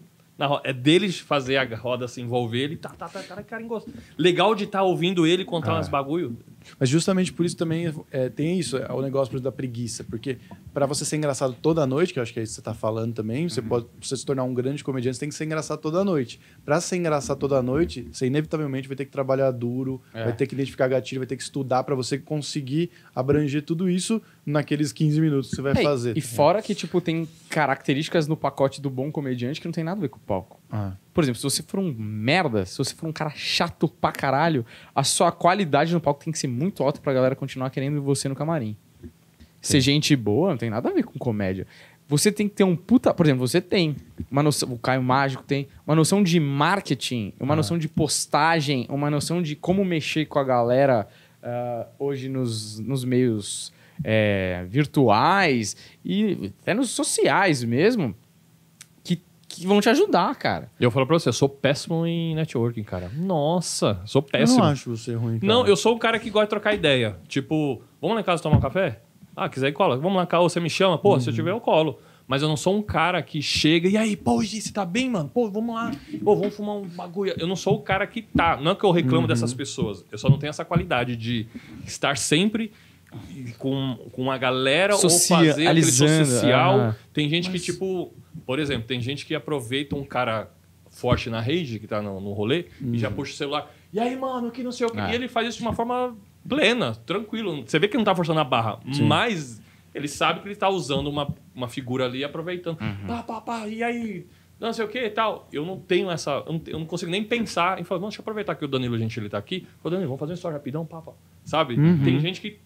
É dele fazer a roda se envolver, ele tá, tá, tá, tá cara, engosto. Legal de estar tá ouvindo ele contar ah. uns bagulho. Mas justamente por isso também é, tem isso, é, o negócio exemplo, da preguiça. Porque para você ser engraçado toda noite, que eu acho que é isso que você está falando também, uhum. você pode você se tornar um grande comediante, você tem que ser engraçado toda noite. Para ser engraçado toda noite, você inevitavelmente vai ter que trabalhar duro, é. vai ter que identificar gatilho, vai ter que estudar para você conseguir abranger tudo isso naqueles 15 minutos que você vai é, fazer. E fora que, tipo, tem características no pacote do bom comediante que não tem nada a ver com o palco. Ah. Por exemplo, se você for um merda, se você for um cara chato pra caralho, a sua qualidade no palco tem que ser muito alta pra galera continuar querendo você no camarim. Sim. Ser gente boa não tem nada a ver com comédia. Você tem que ter um puta. Por exemplo, você tem uma noção. O Caio Mágico tem uma noção de marketing, uma ah. noção de postagem, uma noção de como mexer com a galera uh, hoje nos, nos meios é, virtuais e até nos sociais mesmo que vão te ajudar, cara. Eu falo pra você, eu sou péssimo em networking, cara. Nossa, sou péssimo. Eu não acho você ruim. Cara. Não, eu sou o cara que gosta de trocar ideia. Tipo, vamos lá em casa tomar um café? Ah, quiser ir, cola. Vamos lá, casa, você me chama? Pô, uhum. se eu uhum. tiver, eu colo. Mas eu não sou um cara que chega e aí, pô, você tá bem, mano? Pô, vamos lá. Pô, vamos fumar um bagulho. Eu não sou o cara que tá. Não é que eu reclamo uhum. dessas pessoas. Eu só não tenho essa qualidade de estar sempre com, com uma galera Socia, ou fazer aquele social. Uhum. Tem gente Mas... que, tipo, por exemplo, tem gente que aproveita um cara forte na rede, que tá no, no rolê, uhum. e já uhum. puxa o celular. E aí, mano, que não sei o quê. Ah. E ele faz isso de uma forma plena, tranquilo. Você vê que não tá forçando a barra, Sim. mas ele sabe que ele tá usando uma, uma figura ali aproveitando. Uhum. Pá, pá, pá, e aí? Não sei o que e tal. Eu não tenho essa. Eu não, eu não consigo nem pensar em falar, não, deixa eu aproveitar que o Danilo ele tá aqui. Falei, Danilo, vamos fazer um história rapidão, papa. Sabe? Uhum. Tem gente que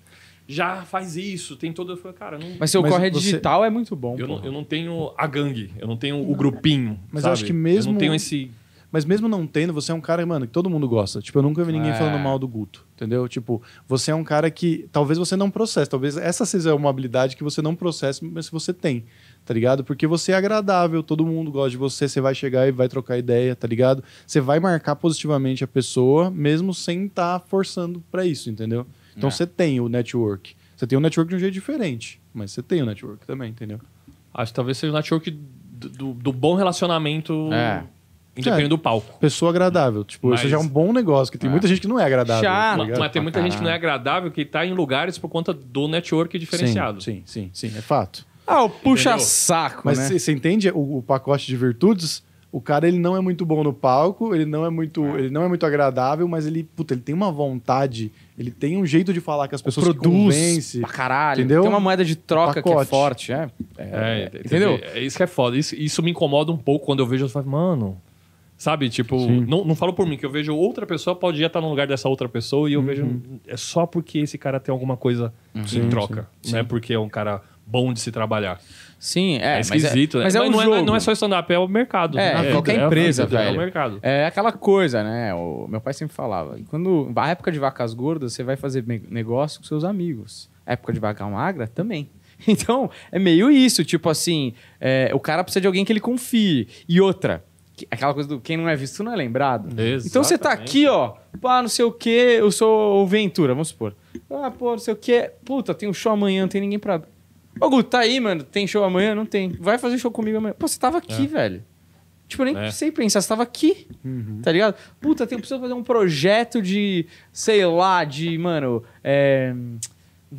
já faz isso, tem todo. Eu falei, cara, não. Mas seu mas corre digital é muito bom. Eu não, eu não, tenho a gangue, eu não tenho o grupinho. Mas sabe? eu acho que mesmo. Eu não tenho esse. Mas mesmo não tendo, você é um cara, mano, que todo mundo gosta. Tipo, eu nunca vi ninguém é. falando mal do Guto, entendeu? Tipo, você é um cara que talvez você não processe. Talvez essa seja uma habilidade que você não processe, mas você tem, tá ligado? Porque você é agradável, todo mundo gosta de você, você vai chegar e vai trocar ideia, tá ligado? Você vai marcar positivamente a pessoa, mesmo sem estar tá forçando para isso, entendeu? Então é. você tem o network. Você tem o network de um jeito diferente, mas você tem o network também, entendeu? Acho que talvez seja o network do, do, bom relacionamento. É. Independente é, do palco. Pessoa agradável. Tipo, mas... isso já é um bom negócio, que tem é. muita gente que não é agradável. Tá mas tem muita ah, gente que não é ah. agradável que está em lugares por conta do network diferenciado. Sim, sim, sim, sim é fato. Ah, o puxa-saco. Mas né? você né? entende o, o pacote de virtudes? O cara ele não é muito bom no palco, ele não é muito, é. ele não é muito agradável, mas ele, puta, ele tem uma vontade, ele tem um jeito de falar que as pessoas produz convence, pra caralho, entendeu? Tem uma moeda de troca que é forte, é. é, é, é entendeu? É isso que é foda. Isso, isso me incomoda um pouco quando eu vejo, eu falo, mano, Sabe? Tipo, não, não falo por mim, que eu vejo outra pessoa, pode já estar tá no lugar dessa outra pessoa e eu uhum. vejo. É só porque esse cara tem alguma coisa uhum. em troca. Sim. Não é porque é um cara bom de se trabalhar. Sim, é. é esquisito, mas é, né? Mas, é mas é um não, jogo. É, não é só stand-up, é o mercado. É, né? é qualquer empresa, é, velho. É o mercado. É aquela coisa, né? O meu pai sempre falava. Quando, a época de vacas gordas, você vai fazer negócio com seus amigos. A época de vaca magra, também. Então, é meio isso. Tipo assim, o cara precisa de alguém que ele confie. E outra, aquela coisa do quem não é visto não é lembrado. Exatamente. Então você tá aqui, ó, pá, não sei o que eu sou o Ventura, vamos supor. Ah, pô, não sei o que puta, tem um show amanhã, não tem ninguém pra. Ô, Guto, tá aí, mano. Tem show amanhã? Não tem. Vai fazer show comigo amanhã. Pô, você tava aqui, é. velho. Tipo, eu nem é. sei pensar, você tava aqui, uhum. tá ligado? Puta, tem preciso fazer um projeto de, sei lá, de, mano, é,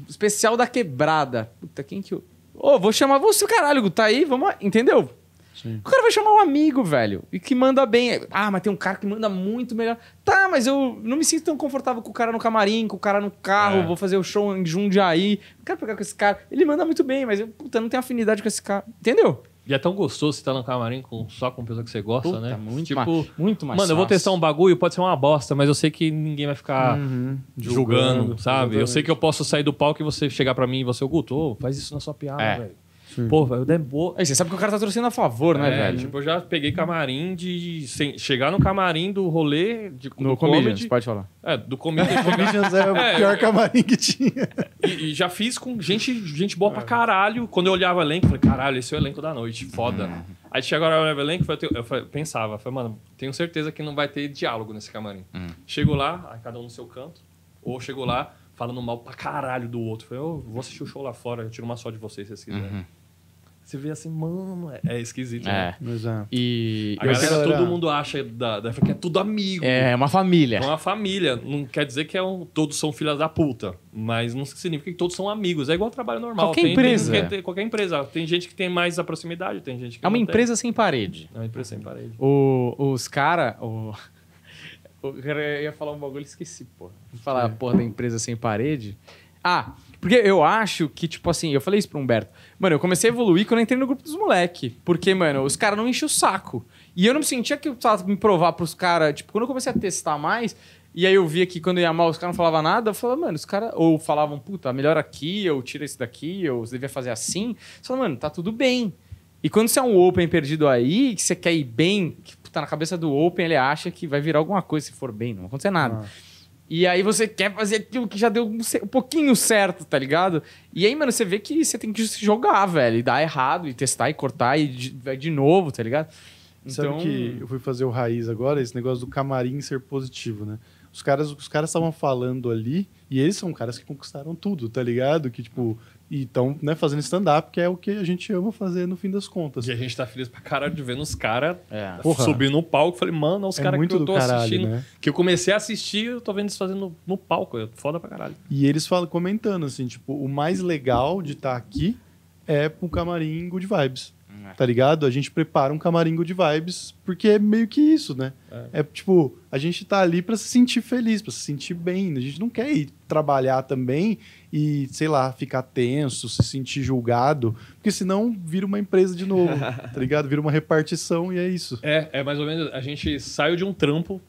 especial da quebrada. Puta, quem que eu. Ô, oh, vou chamar você, caralho, tá aí, vamos. Entendeu? Sim. O cara vai chamar um amigo, velho, e que manda bem. Ah, mas tem um cara que manda muito melhor. Tá, mas eu não me sinto tão confortável com o cara no camarim, com o cara no carro, é. vou fazer o show em Jundiaí. Não quero pegar com esse cara. Ele manda muito bem, mas eu, puta, não tenho afinidade com esse cara. Entendeu? E é tão gostoso estar tá no camarim com, só com pessoa que você gosta, puta, né? Muito tipo, mais, muito mais Mano, eu vou testar um bagulho, pode ser uma bosta, mas eu sei que ninguém vai ficar uhum, julgando, julgando, sabe? Exatamente. Eu sei que eu posso sair do palco e você chegar para mim e você, Guto, oh, faz isso na sua piada, é. velho. Hum. Pô, velho, o Dembo. É aí você sabe que o cara tá torcendo a favor, né, é, velho? Tipo, eu já peguei camarim de. Sem... Chegar no camarim do rolê. De... No do comedians, comedy, pode falar. É, do comedy. Comedians é o é, pior camarim que tinha. E, e, já fiz com gente, gente boa pra caralho. Quando eu olhava o elenco, eu falei, caralho, esse é o elenco da noite, foda. Hum. Aí chegou a o elenco, eu, eu falei, pensava, falei, mano, tenho certeza que não vai ter diálogo nesse camarim. Hum. Chego lá, aí cada um no seu canto. Ou chego lá falando mal pra caralho do outro. Falei, eu vou assistir o show lá fora, eu tiro uma só de vocês se vocês quiserem. Uhum. Você vê assim, mano, é, é esquisito. É. Né? Exato. É. E a galera, galera, todo mundo acha da, da que é tudo amigo. É, é, uma família. É uma família. Não quer dizer que é um, todos são filhas da puta, mas não significa que todos são amigos. É igual trabalho normal. Qualquer tem, empresa. Tem, tem, qualquer empresa. Tem gente que tem mais a proximidade, tem gente que. É uma empresa sem parede. É uma empresa sem parede. O, os caras. O... Eu ia falar um bagulho e esqueci, pô. Falar, é. porra, da empresa sem parede. Ah, porque eu acho que, tipo assim, eu falei isso pro Humberto. Mano, eu comecei a evoluir quando eu entrei no grupo dos moleque. Porque, mano, os caras não enchem o saco. E eu não sentia que eu precisava me provar pros caras. Tipo, quando eu comecei a testar mais, e aí eu via que quando eu ia mal, os caras não falavam nada. Eu falava, mano, os caras. Ou falavam, puta, melhor aqui, ou tira esse daqui, ou você devia fazer assim. Você fala, mano, tá tudo bem. E quando você é um open perdido aí, que você quer ir bem, que tá na cabeça do open, ele acha que vai virar alguma coisa se for bem, não vai acontecer nada. Ah. E aí você quer fazer aquilo que já deu um, um, pouquinho certo, tá ligado? E aí, mano, você vê que você tem que se jogar, velho. E dar errado, e testar, e cortar, e de, de novo, tá ligado? Então... Sabe que eu fui fazer o Raiz agora, esse negócio do camarim ser positivo, né? Os caras os caras estavam falando ali, e eles são caras que conquistaram tudo, tá ligado? Que, tipo, e estão né, fazendo stand-up, que é o que a gente ama fazer no fim das contas. E a gente tá feliz pra caralho de ver os caras é. subindo no palco. Falei, mano, os é caras que eu tô caralho, assistindo, né? que eu comecei a assistir, eu tô vendo eles fazendo no palco, é foda pra caralho. E eles falam, comentando assim, tipo, o mais legal de estar tá aqui é um camarim good vibes. Hum, é. Tá ligado? A gente prepara um camarim good vibes, porque é meio que isso, né? É, é tipo, a gente tá ali para se sentir feliz, para se sentir bem. A gente não quer ir trabalhar também e, sei lá, ficar tenso, se sentir julgado, porque senão vira uma empresa de novo, tá ligado? Vira uma repartição e é isso. É, é mais ou menos, a gente saiu de um trampo,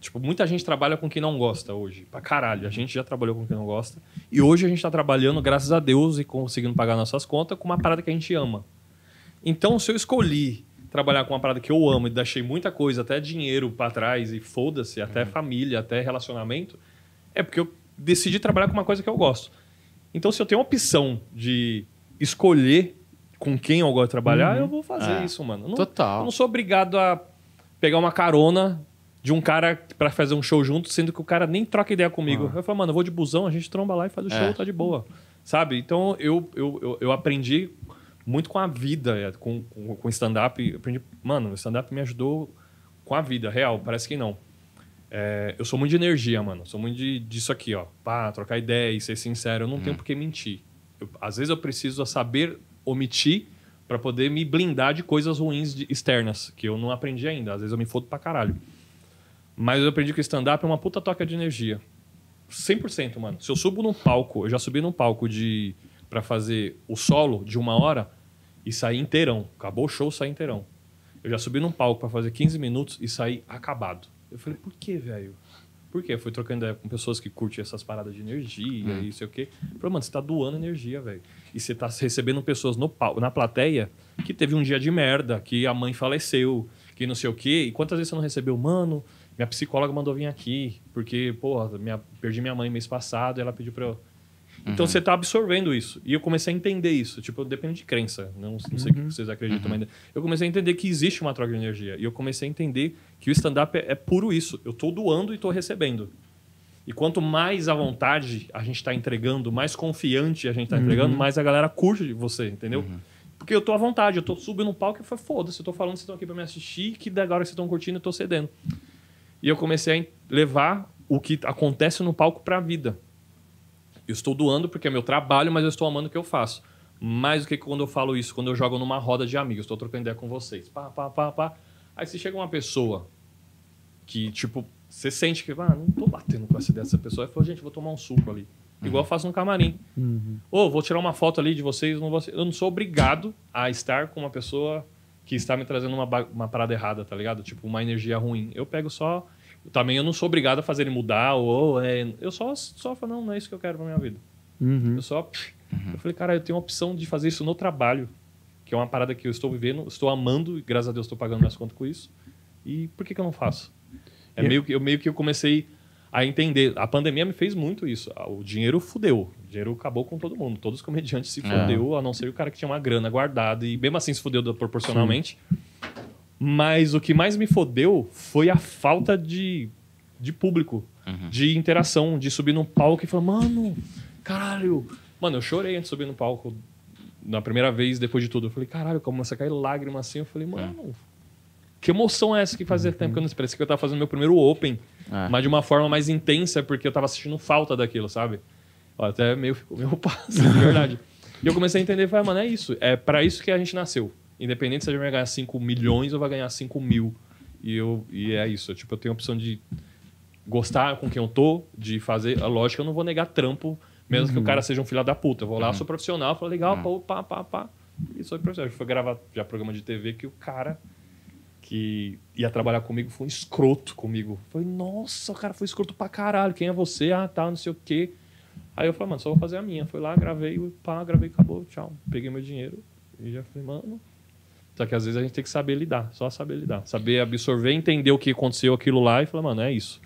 tipo, muita gente trabalha com quem não gosta hoje, pra caralho, a gente já trabalhou com quem não gosta, e hoje a gente tá trabalhando, graças a Deus, e conseguindo pagar nossas contas com uma parada que a gente ama. Então, se eu escolhi trabalhar com uma parada que eu amo e deixei muita coisa, até dinheiro para trás e foda-se, até uhum. família, até relacionamento, é porque eu decidi trabalhar com uma coisa que eu gosto. Então, se eu tenho a opção de escolher com quem eu gosto de trabalhar, uhum. eu vou fazer é. isso, mano. não, Total. Eu não sou obrigado a pegar uma carona de um cara para fazer um show junto, sendo que o cara nem troca ideia comigo. Ah. Eu falo, mano, eu vou de busão, a gente tromba lá e faz o é. show, é. tá de boa. Sabe? Então, eu, eu, eu, eu aprendi muito com a vida, é, com, com, com stand-up. Aprendi, mano, o stand-up me ajudou com a vida, real, parece que não. É, eu sou muito de energia, mano. Sou muito de, disso aqui, ó. Pá, trocar ideia e ser sincero. Eu não hum. tenho por que mentir. Eu, às vezes eu preciso é saber omitir para poder me blindar de coisas ruins de, externas, que eu não aprendi ainda. Às vezes eu me fodo pra caralho. Mas eu aprendi que stand-up é uma puta toca de energia. 100%, mano. Se eu subo num palco, eu já subi num palco de para fazer o solo de uma hora e saí inteirão. Acabou o show, saí inteirão. Eu já subi num palco para fazer 15 minutos e saí acabado. Eu falei, por que, velho? Por quê? Eu fui trocando ideia com pessoas que curtem essas paradas de energia hum. não sei o quê. falei, mano, você tá doando energia, velho. E você tá recebendo pessoas no pau, na plateia que teve um dia de merda, que a mãe faleceu, que não sei o quê. E quantas vezes você não recebeu, mano? Minha psicóloga mandou vir aqui, porque, porra, minha, perdi minha mãe mês passado e ela pediu pra eu então uhum. você está absorvendo isso. E eu comecei a entender isso. Tipo, depende de crença. Não, não sei o uhum. que vocês acreditam, uhum. mas eu comecei a entender que existe uma troca de energia. E eu comecei a entender que o stand-up é, é, puro isso. Eu estou doando e estou recebendo. E quanto mais à vontade a gente está entregando, mais confiante a gente está entregando, uhum. mais a galera curte de você, entendeu? Uhum. Porque eu estou à vontade, eu estou subindo no palco e foi foda-se, eu estou falando, vocês estão aqui para me assistir, que da hora que vocês estão curtindo, eu estou cedendo. E eu comecei a levar o que acontece no palco para a vida. Eu estou doando porque é meu trabalho, mas eu estou amando o que eu faço. Mais do que quando eu falo isso, quando eu jogo numa roda de amigos, estou trocando ideia com vocês. Pá, pá, pá, pá. Aí se chega uma pessoa que, tipo, você sente que, ah, não estou batendo com essa ideia dessa pessoa. Aí fala, gente, vou tomar um suco ali. Igual eu faço no camarim. Ou uhum. oh, vou tirar uma foto ali de vocês. Não vou... Eu não sou obrigado a estar com uma pessoa que está me trazendo uma, ba... uma parada errada, tá ligado? Tipo, uma energia ruim. Eu pego só também eu não sou obrigado a fazer ele mudar, ou é, eu só, só falo, não, não é isso que eu quero pra minha vida. Uhum. Eu só. Uhum. Eu falei, cara, eu tenho a opção de fazer isso no trabalho, que é uma parada que eu estou vivendo, estou amando, e graças a Deus estou pagando minhas contas com isso. E por que, que eu não faço? É yeah. É meio que, eu meio que eu comecei a entender. A pandemia me fez muito isso. Ah, o dinheiro fudeu. O dinheiro acabou com todo mundo. Todos os comediantes se é. fudeu, é. a não ser o cara que tinha uma grana guardada. E mesmo assim se fudeu proporcionalmente. Sim. Mas o que mais me fodeu foi a falta de, de público, uhum. de interação, de subir num palco e falar, mano, caralho. Mano, eu chorei antes de subir no palco. Na primeira vez, depois de tudo, eu falei, caralho, como você cai lágrima assim. Eu falei, é. mano, que emoção é essa que fazia uhum. tempo que eu não expressei que eu tava fazendo meu primeiro open, é. mas de uma forma mais intensa, porque eu tava assistindo falta daquilo, sabe? Eu até meio ficou meio passo, de verdade. e eu comecei a entender, falei, ah, mano, é isso, é para isso que a gente nasceu independente se a gente vai ganhar 5 milhões ou vai ganhar 5 mil. E, eu, e é isso. Tipo, eu tenho a opção de gostar com quem eu tô, de fazer. É lógico eu não vou negar trampo, mesmo uhum. que o uhum. cara seja um filho da puta. Eu vou lá, uhum. sou profissional, falo, legal, uhum. pô, pá, pá, pá. E sou profissional. Foi gravar já programa de TV que o cara que ia trabalhar comigo foi um escroto comigo. foi falei, nossa, o cara foi escroto pra caralho. Quem é você? Ah, tá, não sei o quê. Aí eu falei, mano, só vou fazer a minha. Fui lá, gravei, pá, gravei, acabou, tchau. Peguei meu dinheiro e já falei, mano, só que às vezes a gente tem que saber lidar, só saber lidar. Saber absorver, entender o que aconteceu aquilo lá e falar, mano, é isso.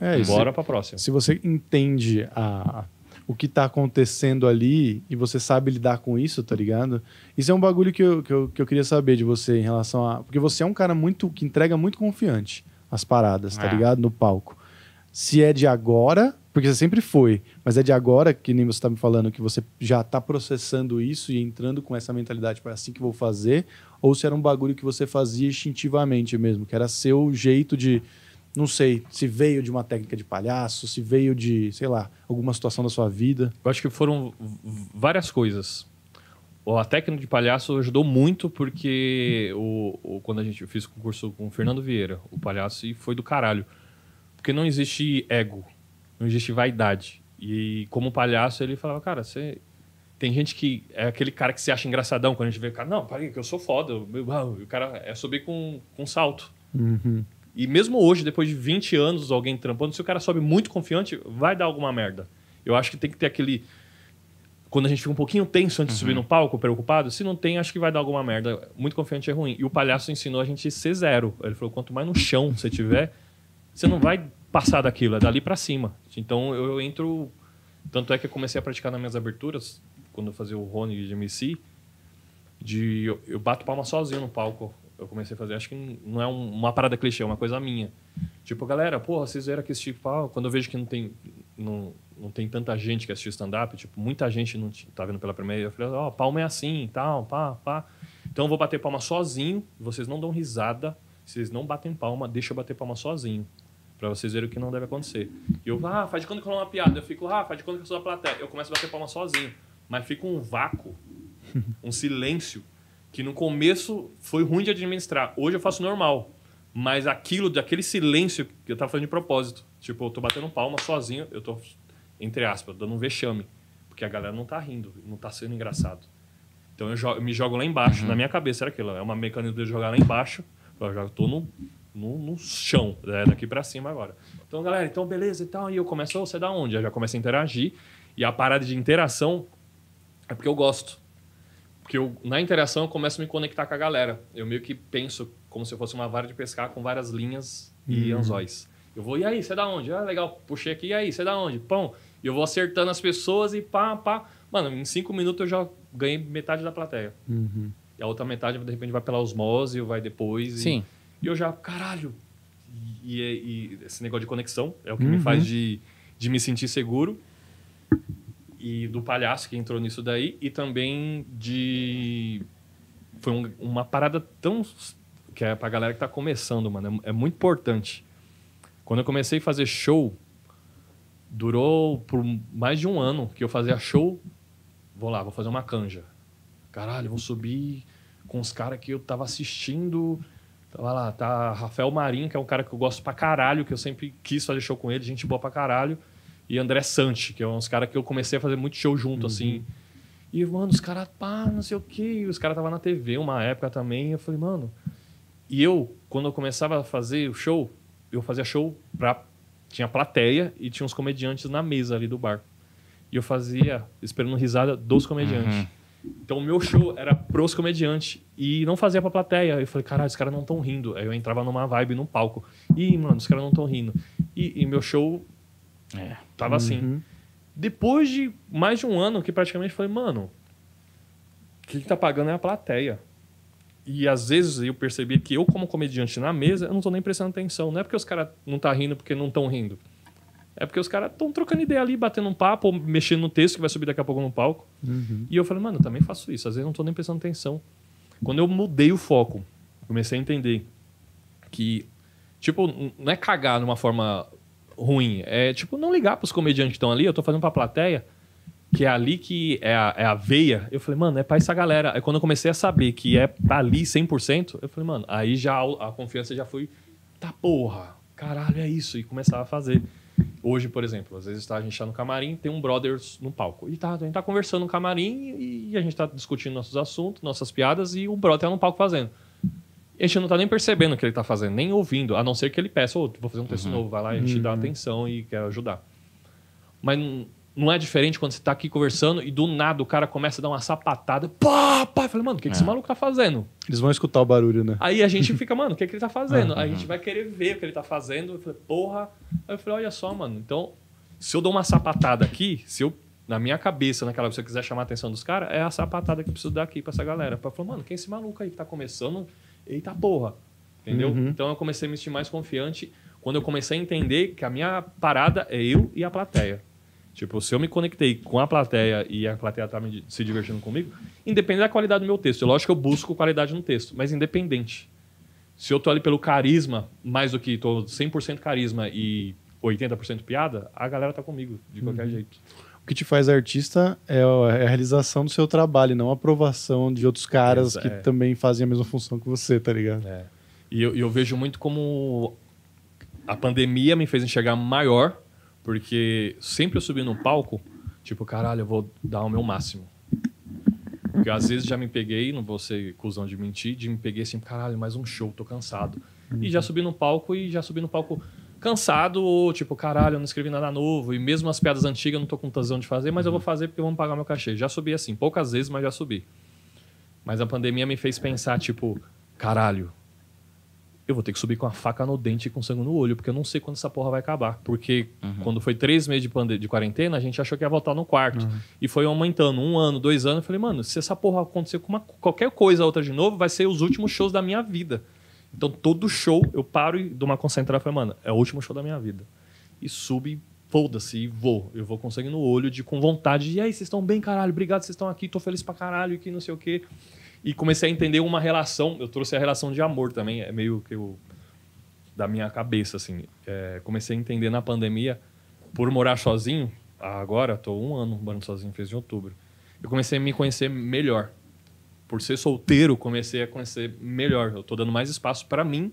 É, Bora para próxima. Se você entende a, o que tá acontecendo ali e você sabe lidar com isso, tá ligado? Isso é um bagulho que eu, que eu, que eu queria saber de você em relação a. Porque você é um cara muito que entrega muito confiante as paradas, tá é. ligado? No palco. Se é de agora porque você sempre foi. Mas é de agora, que nem você está me falando, que você já está processando isso e entrando com essa mentalidade para assim que vou fazer, ou se era um bagulho que você fazia instintivamente mesmo, que era seu jeito de. Não sei, se veio de uma técnica de palhaço, se veio de, sei lá, alguma situação da sua vida. Eu acho que foram várias coisas a técnica de palhaço ajudou muito porque o, o quando a gente eu fiz o concurso com o Fernando Vieira, o palhaço, e foi do caralho. Porque não existe ego não existe vaidade. E como palhaço, ele falava, cara, você. Tem gente que é aquele cara que se acha engraçadão quando a gente vê o cara, não, peraí, que eu sou foda. Ah, o cara é subir com, com salto. Uhum. E mesmo hoje, depois de 20 anos, alguém trampando, se o cara sobe muito confiante, vai dar alguma merda. Eu acho que tem que ter aquele. Quando a gente fica um pouquinho tenso antes uhum. de subir uhum. no palco, preocupado, se não tem, acho que vai dar alguma merda. Muito confiante é ruim. E o palhaço ensinou a gente ser zero. Ele falou: quanto mais no chão você tiver, você não vai passar daquilo, é dali para cima. Então eu, eu, entro. Tanto é que eu comecei a praticar nas minhas aberturas, quando eu fazia o Rony de MC, de eu, eu bato palma sozinho no palco. Eu comecei a fazer, acho que não é um, uma parada clichê, é uma coisa minha. Tipo, galera, porra, vocês viram que esse tipo, quando eu vejo que não tem, não, não tem tanta gente que assistiu stand-up, tipo, muita gente não tá vendo pela primeira, eu falei, ó, oh, palma é assim e tal, pá, pá. Então eu vou bater palma sozinho, vocês não dão risada, vocês não batem palma, deixa eu bater palma sozinho. Pra vocês verem o que não deve acontecer. E eu, ah, faz de quando que eu uma piada? Eu fico, ah, faz de quando que eu sou a plateia? Eu começo a bater palma sozinho. Mas fica um vácuo, um silêncio, que no começo foi ruim de administrar. Hoje eu faço normal. Mas aquilo, daquele silêncio que eu tava fazendo de propósito. Tipo, eu tô batendo palma sozinho, eu tô, entre aspas, dando um vexame. Porque a galera não tá rindo, não tá sendo engraçado. Então eu, eu me jogo lá embaixo, uhum. na minha cabeça era aquilo. É uma mecanismo de jogar lá embaixo. Eu já tô no no, no chão, né? daqui para cima agora. Então, galera, então beleza e então, tal. E eu começo, você é da onde? Eu já começo a interagir. E a parada de interação é porque eu gosto. Porque eu, na interação eu começo a me conectar com a galera. Eu meio que penso como se eu fosse uma vara de pescar com várias linhas e uhum. anzóis. Eu vou, e aí, você é da onde? Ah, legal, puxei aqui, e aí, você é da onde? Pão. E eu vou acertando as pessoas e pá, pá. Mano, em cinco minutos eu já ganhei metade da plateia. Uhum. E a outra metade, de repente, vai pela osmose, vai depois. Sim. E... E eu já, caralho. E, e esse negócio de conexão é o que uhum. me faz de, de me sentir seguro. E do palhaço que entrou nisso daí. E também de. Foi um, uma parada tão. Que é pra galera que tá começando, mano. É, é muito importante. Quando eu comecei a fazer show, durou por mais de um ano que eu fazia show. Vou lá, vou fazer uma canja. Caralho, vou subir com os caras que eu tava assistindo Tava então, lá, tá Rafael Marinho, que é um cara que eu gosto pra caralho, que eu sempre quis fazer show com ele, gente boa pra caralho. E André Santi, que é uns caras que eu comecei a fazer muito show junto, uhum. assim. E, mano, os caras, pá, não sei o quê. E os caras tava na TV uma época também. eu falei, mano. E eu, quando eu começava a fazer o show, eu fazia show pra. Tinha plateia e tinha uns comediantes na mesa ali do bar. E eu fazia, esperando risada dos comediantes. Uhum. Então o meu show era pros comediantes e não fazia pra plateia. Eu falei, caralho, os caras não tão rindo. Aí eu entrava numa vibe num palco. Ih, mano, os caras não tão rindo. E, e meu show é. tava assim. uhum. assim. Depois de mais de um ano que praticamente falei, mano, o que, tá pagando é a plateia. E às vezes eu percebi que eu, como comediante na mesa, eu não tô nem prestando atenção. Não é porque os caras não tá rindo porque não estão rindo. É porque os caras estão trocando ideia ali, batendo um papo, mexendo no texto que vai subir daqui a pouco no palco. Uhum. E eu falei, mano, eu também faço isso. Às vezes eu não estou nem prestando atenção. Quando eu mudei o foco, comecei a entender que, tipo, não é cagar de uma forma ruim. É, tipo, não ligar pros comediantes que estão ali. Eu estou fazendo pra plateia, que é ali que é a, é a veia. Eu falei, mano, é pra essa galera. Aí quando eu comecei a saber que é para ali 100%, eu falei, mano, aí já a confiança já foi, tá porra, caralho, é isso. E começava a fazer. Hoje, por exemplo, às vezes tá, a gente está no camarim tem um brother no palco. E tá, a gente está conversando no camarim e a gente está discutindo nossos assuntos, nossas piadas e o brother está no palco fazendo. E a gente não está nem percebendo o que ele está fazendo, nem ouvindo, a não ser que ele peça, ou oh, vou fazer um texto uhum. novo, vai lá, a gente uhum. dá atenção e quer ajudar. Mas não é diferente quando você tá aqui conversando e do nada o cara começa a dar uma sapatada. Pá, pá. Eu falei, mano, o que, que esse é. maluco tá fazendo? Eles vão escutar o barulho, né? Aí a gente fica, mano, o que, que ele tá fazendo? É. Aí a gente vai querer ver o que ele tá fazendo. Eu falei, porra. Aí eu falei, olha só, mano. Então, se eu dou uma sapatada aqui, se eu na minha cabeça, naquela, se eu quiser chamar a atenção dos caras, é a sapatada que eu preciso dar aqui pra essa galera. Eu falar, mano, quem é esse maluco aí que tá começando? Eita porra. Entendeu? Uhum. Então eu comecei a me sentir mais confiante quando eu comecei a entender que a minha parada é eu e a plateia. Tipo, se eu me conectei com a plateia e a plateia tá me, se divertindo comigo, independente da qualidade do meu texto. É lógico que eu busco qualidade no texto, mas independente. Se eu tô ali pelo carisma, mais do que tô 100% carisma e 80% piada, a galera tá comigo, de qualquer uhum. jeito. O que te faz artista é, é a realização do seu trabalho, não a aprovação de outros caras é, que é. também fazem a mesma função que você, tá ligado? É. E eu, eu vejo muito como a pandemia me fez enxergar maior porque sempre eu subi no palco, tipo, caralho, eu vou dar o meu máximo. Porque às vezes já me peguei, não vou ser cuzão de mentir, de me peguei assim, caralho, mais um show, tô cansado. E já subi no palco e já subi no palco cansado, ou tipo, caralho, eu não escrevi nada novo, e mesmo as piadas antigas eu não tô com tesão de fazer, mas eu vou fazer porque vão pagar meu cachê. Já subi assim, poucas vezes, mas já subi. Mas a pandemia me fez pensar, tipo, caralho, eu vou ter que subir com a faca no dente e com sangue no olho, porque eu não sei quando essa porra vai acabar. Porque uhum. quando foi três meses de, pande de quarentena, a gente achou que ia voltar no quarto. Uhum. E foi aumentando, um ano, dois anos. Eu falei, mano, se essa porra acontecer com uma, qualquer coisa outra de novo, vai ser os últimos shows da minha vida. Então, todo show, eu paro e dou uma concentrada e falei, mano, é o último show da minha vida. E subi, foda-se, e vou. Eu vou conseguindo o no olho, de, com vontade. E aí, vocês estão bem, caralho? Obrigado, vocês estão aqui, tô feliz pra caralho, que não sei o quê e comecei a entender uma relação. Eu trouxe a relação de amor também, é meio que eu, da minha cabeça, assim. É, comecei a entender na pandemia, por morar sozinho, agora estou um ano morando sozinho, fez em outubro. Eu comecei a me conhecer melhor. Por ser solteiro, comecei a conhecer melhor. Eu estou dando mais espaço para mim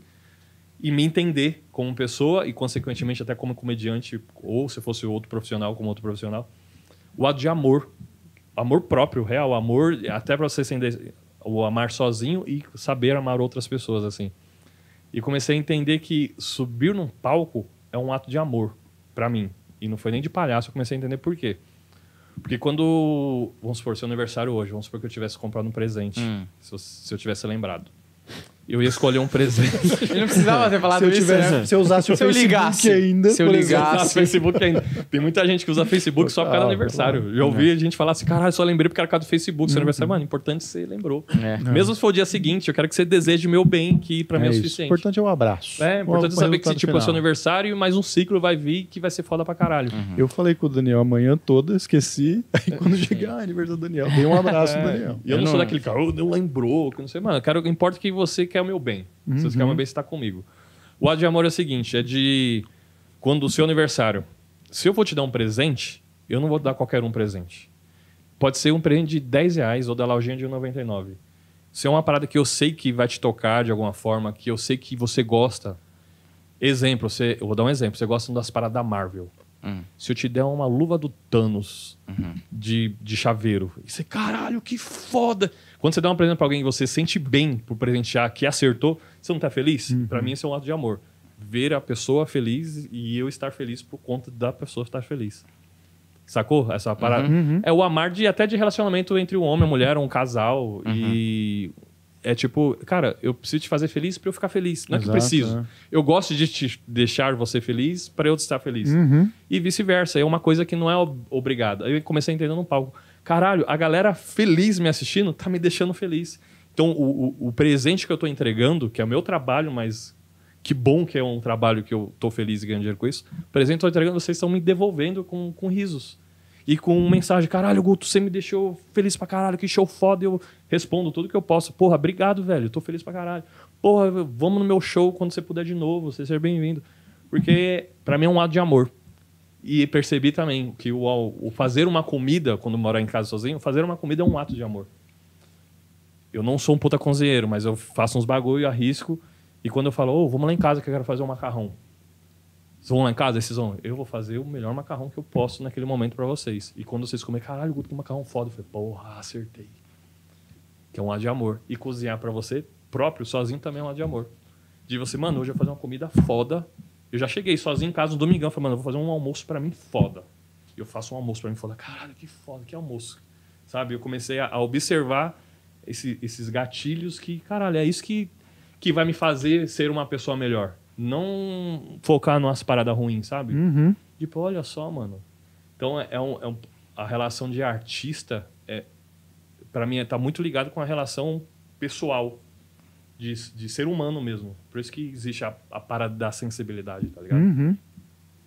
e me entender como pessoa e, consequentemente, até como comediante, ou se fosse outro profissional, como outro profissional. O ato de amor. Amor próprio, real. Amor, até para você entender o amar sozinho e saber amar outras pessoas, assim. E comecei a entender que subir num palco é um ato de amor para mim. E não foi nem de palhaço, eu comecei a entender por quê. Porque quando, vamos supor, seu aniversário hoje, vamos supor que eu tivesse comprado um presente, hum. se, eu, se eu tivesse lembrado eu ia escolher um presente. Ele não precisava ter falado se eu isso, né? Se eu usasse o se eu ligasse, ainda. Se eu ligasse. Facebook ainda. Tem muita gente que usa Facebook só por causa do aniversário. Já ouvi é. gente falar assim, caralho, só lembrei porque era por causa do Facebook. Seu uhum. aniversário, mano, importante você lembrou. É. é. Mesmo se for o dia seguinte, eu quero que você deseje o meu bem, que pra é mim é o suficiente. importante é um abraço. É, importante é saber que, tipo, final. é seu aniversário, mas um ciclo vai vir que vai ser foda pra caralho. Uhum. Eu falei com o Daniel amanhã toda, esqueci. Aí quando chegar, ah, aniversário do Daniel, dei um abraço do é. Daniel. E eu, eu não, sou daquele cara, oh, não lembrou, que não sei, mano. importa que você quer o meu bem. Uhum. Se você quer o meu uhum. bem, você tá comigo. O ato de amor é o seguinte: é de quando o seu aniversário. Se eu vou te dar um presente, eu não vou dar qualquer um presente. Pode ser um presente de 10 reais ou da lojinha de 99. Se é uma parada que eu sei que vai te tocar de alguma forma, que eu sei que você gosta. Exemplo, você, eu vou dar um exemplo. Você gosta das paradas da Marvel. Uhum. Se eu te der uma luva do Thanos uhum. de, de chaveiro, e você, caralho, que foda! Quando você dá um presente pra alguém e você sente bem por presentear que acertou, você não tá feliz? Uhum. Para mim, isso é um ato de amor. Ver a pessoa feliz e eu estar feliz por conta da pessoa estar feliz. Sacou? Essa parada. Uhum. uhum. É o amar de, até de relacionamento entre um homem e mulher, um casal. E uhum. É tipo, cara, eu preciso te fazer feliz para eu ficar feliz. Não é que eu preciso. É. Eu gosto de te deixar você feliz para eu estar feliz. Uhum. E vice-versa. É uma coisa que não é obrigada. Aí eu comecei a entender no palco. Caralho, a galera feliz me assistindo tá me deixando feliz. Então, o, o, o presente que eu tô entregando, que é o meu trabalho, mas que bom que é um trabalho que eu tô feliz e ganhando dinheiro com isso, o presente que eu tô entregando, vocês estão me devolvendo com, com risos e com uma mensagem, caralho, Guto, você me deixou feliz pra caralho, que show foda, eu respondo tudo que eu posso. Porra, obrigado, velho, tô feliz pra caralho. Porra, vamos no meu show quando você puder de novo, você ser bem-vindo. Porque para mim é um ato de amor. E percebi também que o, o fazer uma comida, quando morar em casa sozinho, fazer uma comida é um ato de amor. Eu não sou um puta cozinheiro, mas eu faço uns bagulho, arrisco. E quando eu falo, oh, vamos lá em casa que eu quero fazer um macarrão vocês vão lá em casa, vocês vão, eu vou fazer o melhor macarrão que eu posso naquele momento para vocês. E quando vocês comerem, caralho, Guto, que macarrão foda. Eu falei, porra, acertei. Que é um lado de amor. E cozinhar para você próprio, sozinho, também é um lado de amor. De você, mano, hoje eu vou fazer uma comida foda. Eu já cheguei sozinho em casa no um domingão, falei, mano, eu vou fazer um almoço para mim foda. E eu faço um almoço para mim foda. Caralho, que foda, que almoço. Sabe? Eu comecei a, a observar esse, esses gatilhos que, caralho, é isso que, que vai me fazer ser uma pessoa melhor não focar nas paradas ruins, sabe? Uhum. Tipo, olha só, mano. Então, é, é, um, é um, a relação de artista, é, para mim, é, tá muito ligado com a relação pessoal, de, de ser humano mesmo. Por isso que existe a, a parada da sensibilidade, tá ligado? Uhum.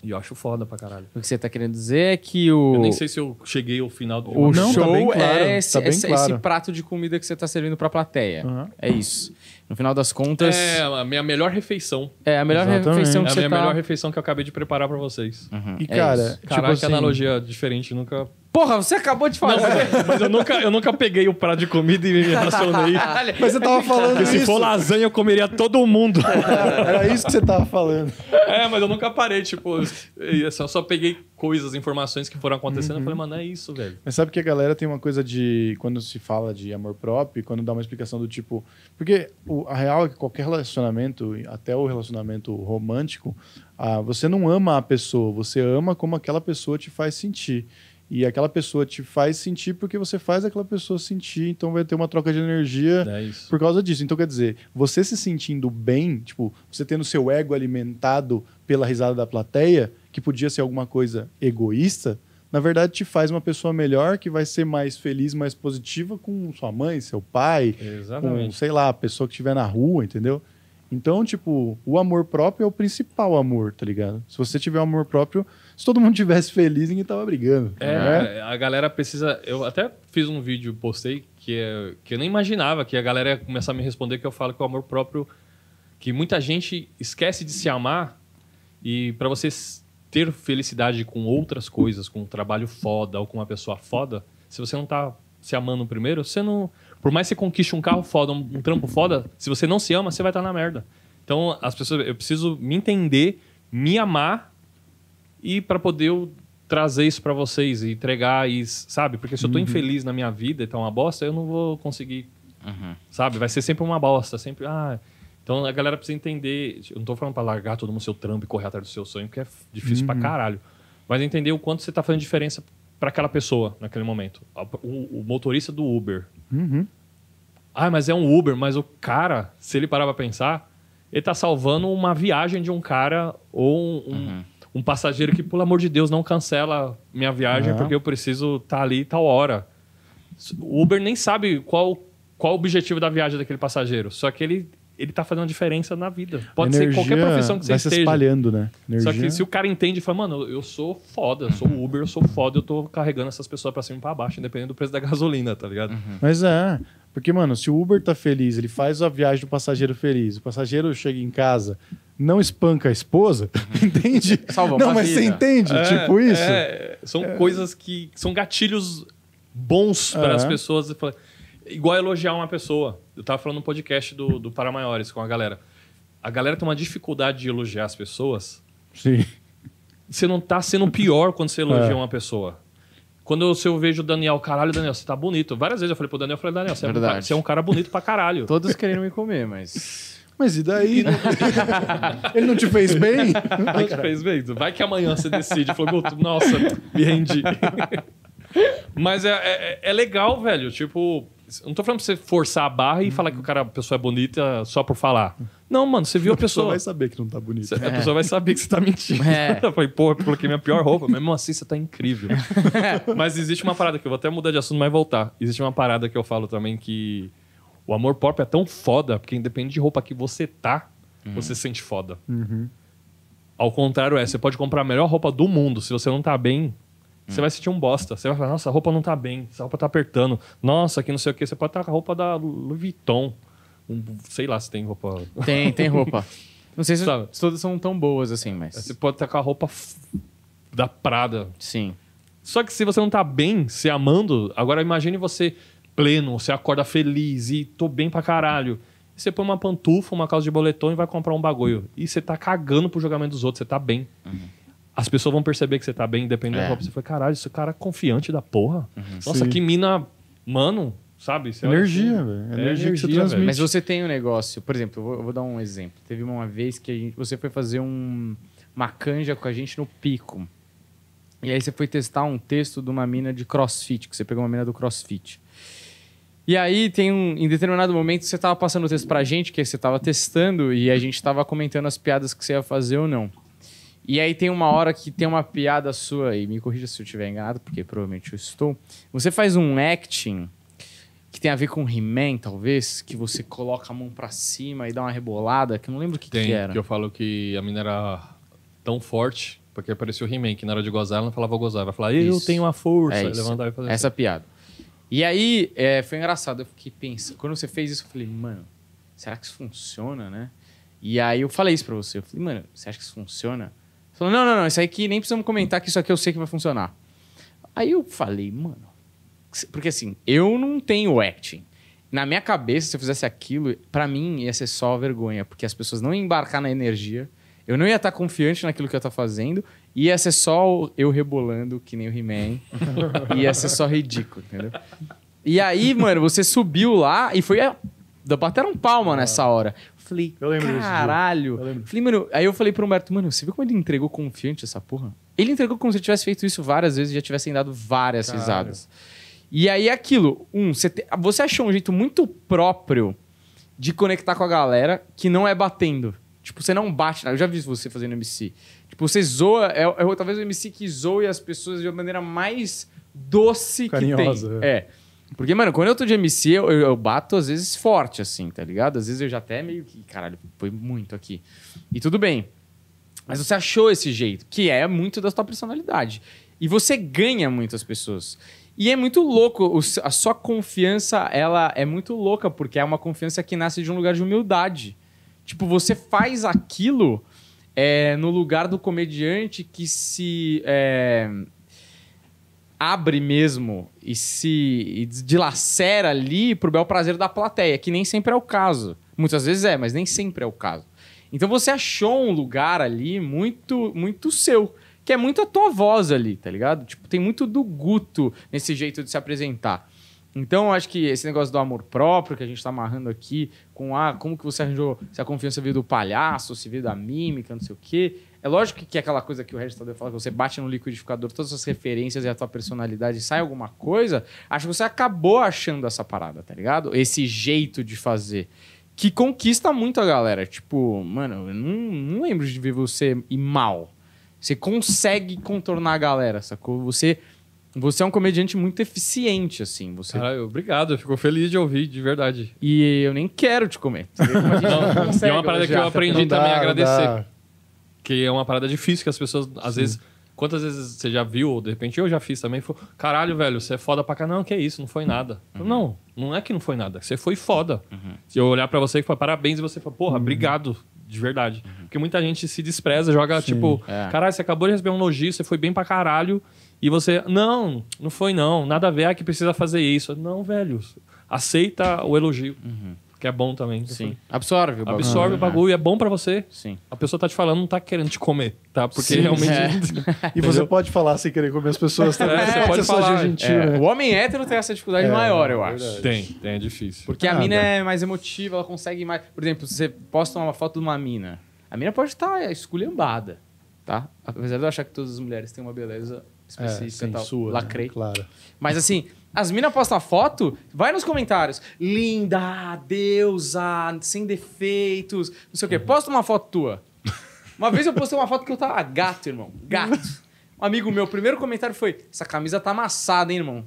E eu acho foda pra caralho. O que você tá querendo dizer é que o. Eu nem sei se eu cheguei ao final do O tá show tá claro, é esse, tá esse, claro. esse, prato de comida que você tá servindo pra plateia. Uhum. É isso. No final das contas. É, a minha melhor refeição. É, a melhor Exatamente. refeição que é você É a minha tá... melhor refeição que eu acabei de preparar para vocês. Uhum. E, é cara. É Caraca, tipo assim... analogia diferente, nunca Porra, você acabou de falar. Não, mas eu nunca, eu nunca peguei o prato de comida e me relacionei. mas você tava falando isso. se for lasanha, eu comeria todo mundo. Era isso que você tava falando. É, mas eu nunca parei, tipo... Eu é só, só peguei coisas, informações que foram acontecendo. Uhum. Eu falei, uhum. mano, é isso, velho. Mas sabe que a galera tem uma coisa de... Quando se fala de amor próprio, quando dá uma explicação do tipo... Porque o, a real é que qualquer relacionamento, até o relacionamento romântico, ah, você não ama a pessoa, você ama como aquela pessoa te faz sentir. E aquela pessoa te faz sentir porque você faz aquela pessoa sentir, então vai ter uma troca de energia é por causa disso. Então, quer dizer, você se sentindo bem, tipo, você tendo seu ego alimentado pela risada da plateia, que podia ser alguma coisa egoísta, na verdade te faz uma pessoa melhor, que vai ser mais feliz, mais positiva com sua mãe, seu pai, Exatamente. com, sei lá, a pessoa que estiver na rua, entendeu? Então, tipo, o amor próprio é o principal amor, tá ligado? Se você tiver um amor próprio, se todo mundo tivesse feliz, ninguém tava brigando. É, é, a galera precisa. Eu até fiz um vídeo, postei, que, é, que eu nem imaginava que a galera ia começar a me responder que eu falo que o amor próprio. Que muita gente esquece de se amar e para você ter felicidade com outras coisas, com um trabalho foda ou com uma pessoa foda, se você não tá se amando primeiro, você não. Por mais que você conquiste um carro foda, um trampo foda, se você não se ama, você vai estar tá na merda. Então, as pessoas, eu preciso me entender, me amar e para poder trazer isso para vocês e entregar e sabe porque se eu tô uhum. infeliz na minha vida e tá uma bosta eu não vou conseguir uhum. sabe vai ser sempre uma bosta sempre ah então a galera precisa entender eu não tô falando para largar todo mundo seu trampo e correr atrás do seu sonho porque é difícil uhum. para caralho mas entender o quanto você tá fazendo diferença para aquela pessoa naquele momento o, o motorista do Uber uhum. ah mas é um Uber mas o cara se ele parar para pensar ele tá salvando uma viagem de um cara ou um, um uhum um passageiro que, pelo amor de Deus, não cancela minha viagem porque eu preciso estar tá ali tal hora. O Uber nem sabe qual, qual o objetivo da viagem daquele passageiro. Só que ele, ele tá fazendo diferença na vida. Pode ser qualquer profissão que você vai esteja. Se espalhando, né? Energia... Só que se o cara entende e fala, mano, eu sou foda, eu sou Uber, eu sou foda, eu tô carregando essas pessoas para cima e pra baixo, independente do preço da gasolina, tá ligado? Uhum. Mas é. Porque, mano, se o Uber tá feliz, ele faz a viagem do passageiro feliz, o passageiro chega em casa, não espanca a esposa, uhum. entende? Salva não, mas vida. você entende, é, tipo isso. É, são é. coisas que são gatilhos bons para as pessoas. Igual elogiar uma pessoa. Eu estava falando no podcast do, do Para Maiores com a galera. A galera tem uma dificuldade de elogiar as pessoas. Sim. Você não está sendo pior quando você elogia é. uma pessoa. Quando eu, se eu vejo o Daniel, caralho, Daniel, você tá bonito. Várias vezes eu falei pro Daniel, eu falei, Daniel, você, é um, você é um cara bonito pra caralho. Todos querendo me comer, mas mas e daí? Ele não te fez bem? Não te fez bem. Vai que amanhã você decide. Falou, nossa, me rendi. Mas é, é, é, legal, velho. Tipo, não tô falando pra você forçar a barra e falar que o cara, a pessoa é bonita só por falar. Não, mano, você viu a, pessoa. A pessoa vai saber que não tá bonita. É. A pessoa vai saber que você tá mentindo. É. Eu falei, pô, eu coloquei minha pior roupa. Mesmo assim, você tá incrível. mas existe uma parada que eu vou até mudar de assunto, mas voltar. Existe uma parada que eu falo também que o amor próprio é tão foda, porque independente de roupa que você tá, uhum. você se sente foda. Uhum. Ao contrário, é, você pode comprar a melhor roupa do mundo. Se você não tá bem, você hum. vai sentir um bosta. Você vai falar, nossa, a roupa não tá bem, essa roupa tá apertando. Nossa, que não sei o que. Você pode estar tá com a roupa da Louis Vuitton. Um, sei lá se tem roupa. Tem, tem roupa. Não sei se Sabe? todas são tão boas assim, mas. É, você pode estar tá com a roupa f... da Prada. Sim. Só que se você não tá bem, se amando, agora imagine você pleno, você acorda feliz e tô bem pra caralho. você põe uma pantufa, uma calça de boletom e vai comprar um bagulho. E você tá cagando pro julgamento dos outros, você tá bem. Uhum. As pessoas vão perceber que você tá bem, dependendo é. da Você foi, caralho, esse cara é confiante da porra. Uhum. Nossa, Sim. que mina. Mano, sabe? Você energia, assim, velho. é energia, energia, que você transmite. Véio. Mas você tem um negócio, por exemplo, eu vou, eu vou dar um exemplo. Teve uma vez que gente, você foi fazer um, uma canja com a gente no pico. E aí você foi testar um texto de uma mina de crossfit, que você pegou uma mina do crossfit. E aí tem um. Em determinado momento você tava passando o texto pra gente, que você tava testando, e a gente tava comentando as piadas que você ia fazer ou não. E aí tem uma hora que tem uma piada sua, e me corrija se eu estiver enganado, porque provavelmente eu estou. Você faz um acting que tem a ver com He-Man, talvez, que você coloca a mão pra cima e dá uma rebolada, que eu não lembro o que, que era. que eu falo que a mina era tão forte, porque apareceu o He-Man, que na hora de gozar ela não falava gozar, ela falava, eu isso. tenho a força, é levantar e fazer Essa assim. piada. E aí, é, foi engraçado. Eu fiquei pensando. Quando você fez isso, eu falei, mano, será que isso funciona, né? E aí eu falei isso pra você. Eu falei, mano, você acha que isso funciona? Você falou, não, não, não, isso aqui nem precisamos comentar, que isso aqui eu sei que vai funcionar. Aí eu falei, mano. Porque assim, eu não tenho acting. Na minha cabeça, se eu fizesse aquilo, para mim ia ser só vergonha, porque as pessoas não iam embarcar na energia, eu não ia estar confiante naquilo que eu estava fazendo, Ia ser só eu rebolando, que nem o He-Man. Ia ser só ridículo, entendeu? E aí, mano, você subiu lá e foi. Bateram palma ah. nessa hora. Falei, eu lembro caralho. Eu lembro. Falei, mano, aí eu falei pro Humberto, mano, você viu como ele entregou confiante essa porra? Ele entregou como se ele tivesse feito isso várias vezes e já tivessem dado várias caralho. risadas. E aí aquilo, um, você, te, você achou um jeito muito próprio de conectar com a galera que não é batendo. Tipo, você não bate nada. Eu já vi você fazendo MC. Tipo, você zoa. É, é talvez o MC que zoe as pessoas de uma maneira mais doce Carinhosa, que tem. É. é. Porque, mano, quando eu tô de MC, eu, eu, eu, bato às vezes forte, assim, tá ligado? Às vezes eu já até meio que, caralho, foi muito aqui. E tudo bem. Mas você achou esse jeito, que é muito da sua personalidade. E você ganha muitas pessoas. E é muito louco, a sua confiança, ela é muito louca, porque é uma confiança que nasce de um lugar de humildade. Tipo, você faz aquilo é, no lugar do comediante que se é, abre mesmo e se e dilacera ali pro bel prazer da plateia, que nem sempre é o caso. Muitas vezes é, mas nem sempre é o caso. Então você achou um lugar ali muito, muito seu que é muito a tua voz ali, tá ligado? Tipo, tem muito do Guto nesse jeito de se apresentar. Então, acho que esse negócio do amor próprio que a gente está amarrando aqui, com a, como que você arranjou se a confiança veio do palhaço, se veio da mímica, não sei o quê. É lógico que é aquela coisa que o registrador fala, que você bate no liquidificador todas as referências e a tua personalidade sai alguma coisa. Acho que você acabou achando essa parada, tá ligado? Esse jeito de fazer. Que conquista muito a galera. Tipo, mano, eu não, não lembro de ver você ir mal. Você consegue contornar a galera, sacou? Você você é um comediante muito eficiente, assim. Você... Ah, obrigado, eu fico feliz de ouvir, de verdade. E eu nem quero te comer. Não, e é uma parada que eu aprendi dá, também a agradecer. Que é uma parada difícil, que as pessoas, às Sim. vezes. Quantas vezes você já viu, ou de repente eu já fiz também, falou, caralho, velho, você é foda pra cá. Não, que é isso, não foi nada. Uhum. Não, não é que não foi nada, você foi foda. Uhum. Se eu olhar para você e falar parabéns, e você fala, porra, uhum. obrigado, de verdade. Uhum. Porque muita gente se despreza, joga Sim, tipo, é. caralho, você acabou de receber um elogio, você foi bem pra caralho, e você, não, não foi não, nada a ver, ah, que precisa fazer isso. Não, velho, aceita o elogio. Uhum. Que é bom também. Sim. Falei. Absorve o bagulho. Absorve o bagulho, é bom para você. Sim. A pessoa tá te falando, não tá querendo te comer, tá? Porque Sim, realmente. É. e você pode falar sem querer comer as pessoas é, também. É, você né? pode falar. Gentil, é. né? O homem hétero tem essa dificuldade é, maior, eu acho. Verdade. Tem, tem, é difícil. Porque a mina é mais emotiva, ela consegue mais. Por exemplo, você posta uma foto de uma mina. A mina pode estar esculhambada, tá? Apesar de eu achar que todas as mulheres têm uma beleza específica é, tal. Sua, Lacrei. Né? Claro. Mas assim, as minas postam foto, vai nos comentários. Linda, deusa, sem defeitos, não sei o quê. Uhum. Posta uma foto tua. Uma vez eu postei uma foto que eu tava gato, irmão. Gato. Um amigo meu, o primeiro comentário foi: essa camisa tá amassada, hein, irmão?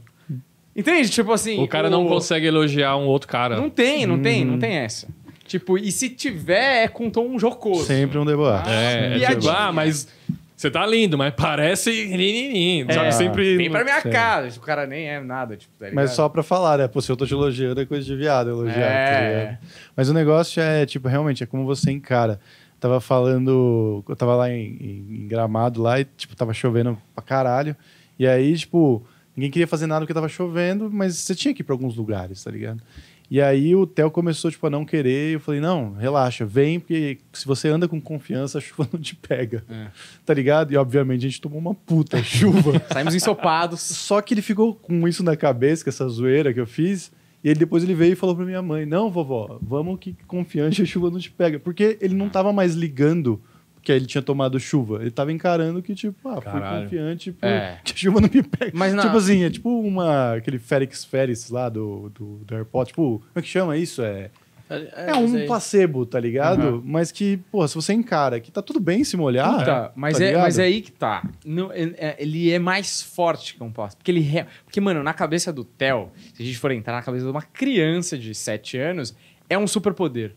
Entende? Tipo assim. O cara o... não consegue elogiar um outro cara. Não tem, não tem, hum. não tem essa. Tipo, e se tiver, é com tom jocoso. Sempre um deboche. É, é, é tipo, ah, mas você tá lindo, mas parece. É, sempre. Vem pra minha Sim. casa. O cara nem é nada, tipo, tá Mas só pra falar, né? Pô, se eu tô te elogiando, é coisa de viado elogiar, tá é. tá Mas o negócio é, tipo, realmente, é como você encara. tava falando. Eu tava lá em, em, gramado lá e, tipo, tava chovendo pra caralho. E aí, tipo, ninguém queria fazer nada porque tava chovendo, mas você tinha que ir pra alguns lugares, tá ligado? E aí o Theo começou, tipo, a não querer. Eu falei, não, relaxa, vem, porque se você anda com confiança, a chuva não te pega. É. Tá ligado? E obviamente a gente tomou uma puta chuva. Saímos ensopados. Só que ele ficou com isso na cabeça, com essa zoeira que eu fiz. E ele depois ele veio e falou pra minha mãe: Não, vovó, vamos que confiante a chuva não te pega. Porque ele não tava mais ligando que ele tinha tomado chuva. Ele tava encarando que, tipo, ah, Caralho. fui confiante, tipo, é. que a chuva não me pega. Mas na... Tipo assim, é tipo uma, aquele Félix Félix lá do, do, do Harry Tipo, como é que chama isso? É, é, é, é um sei. placebo, tá ligado? Uhum. Mas que, pô, se você encara que tá tudo bem se molhar. Puta, então, tá mas, tá é, mas é aí que tá. Não, é, é, ele é mais forte que um plástico. Porque ele. Re... Porque, mano, na cabeça do Theo, se a gente for entrar na cabeça de uma criança de 7 anos, é um superpoder.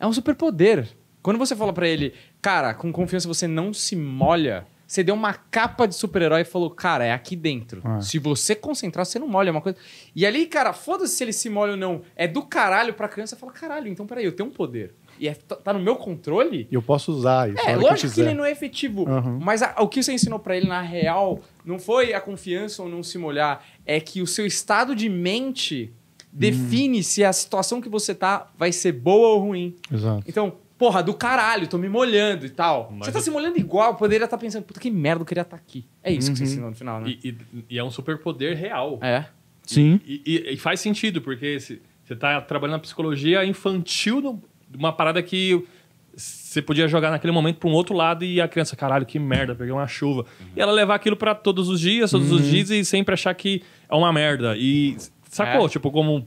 É um superpoder. Quando você fala para ele, cara, com confiança você não se molha, você deu uma capa de super-herói e falou, cara, é aqui dentro. É. Se você concentrar, você não molha, é uma coisa. E ali, cara, foda-se se ele se molha ou não. É do caralho pra criança fala, caralho, então peraí, eu tenho um poder. E é, tá, tá no meu controle. E eu posso usar isso. É, lógico que, que, ele não é efetivo. Uhum. Mas a, o que você ensinou para ele, na real, não foi a confiança ou não se molhar. É que o seu estado de mente hum. define hum. se a situação que você tá vai ser boa ou ruim. Exato. Então, porra, do caralho, tô me molhando e tal. Mas você tá eu... se molhando igual, poderia estar tá pensando, puta que merda, eu queria estar tá aqui. É isso uhum. que você uhum. ensinou no final, né? E, e, e é um superpoder real. É. E, Sim. E, faz sentido, porque se, você tá trabalhando na psicologia infantil, no, uma parada que você podia jogar naquele momento para um outro lado e a criança, caralho, que merda, peguei uma chuva. Uhum. E ela levar aquilo para todos os dias, todos uhum. os dias e sempre achar que é uma merda. E sacou? É. Tipo, como.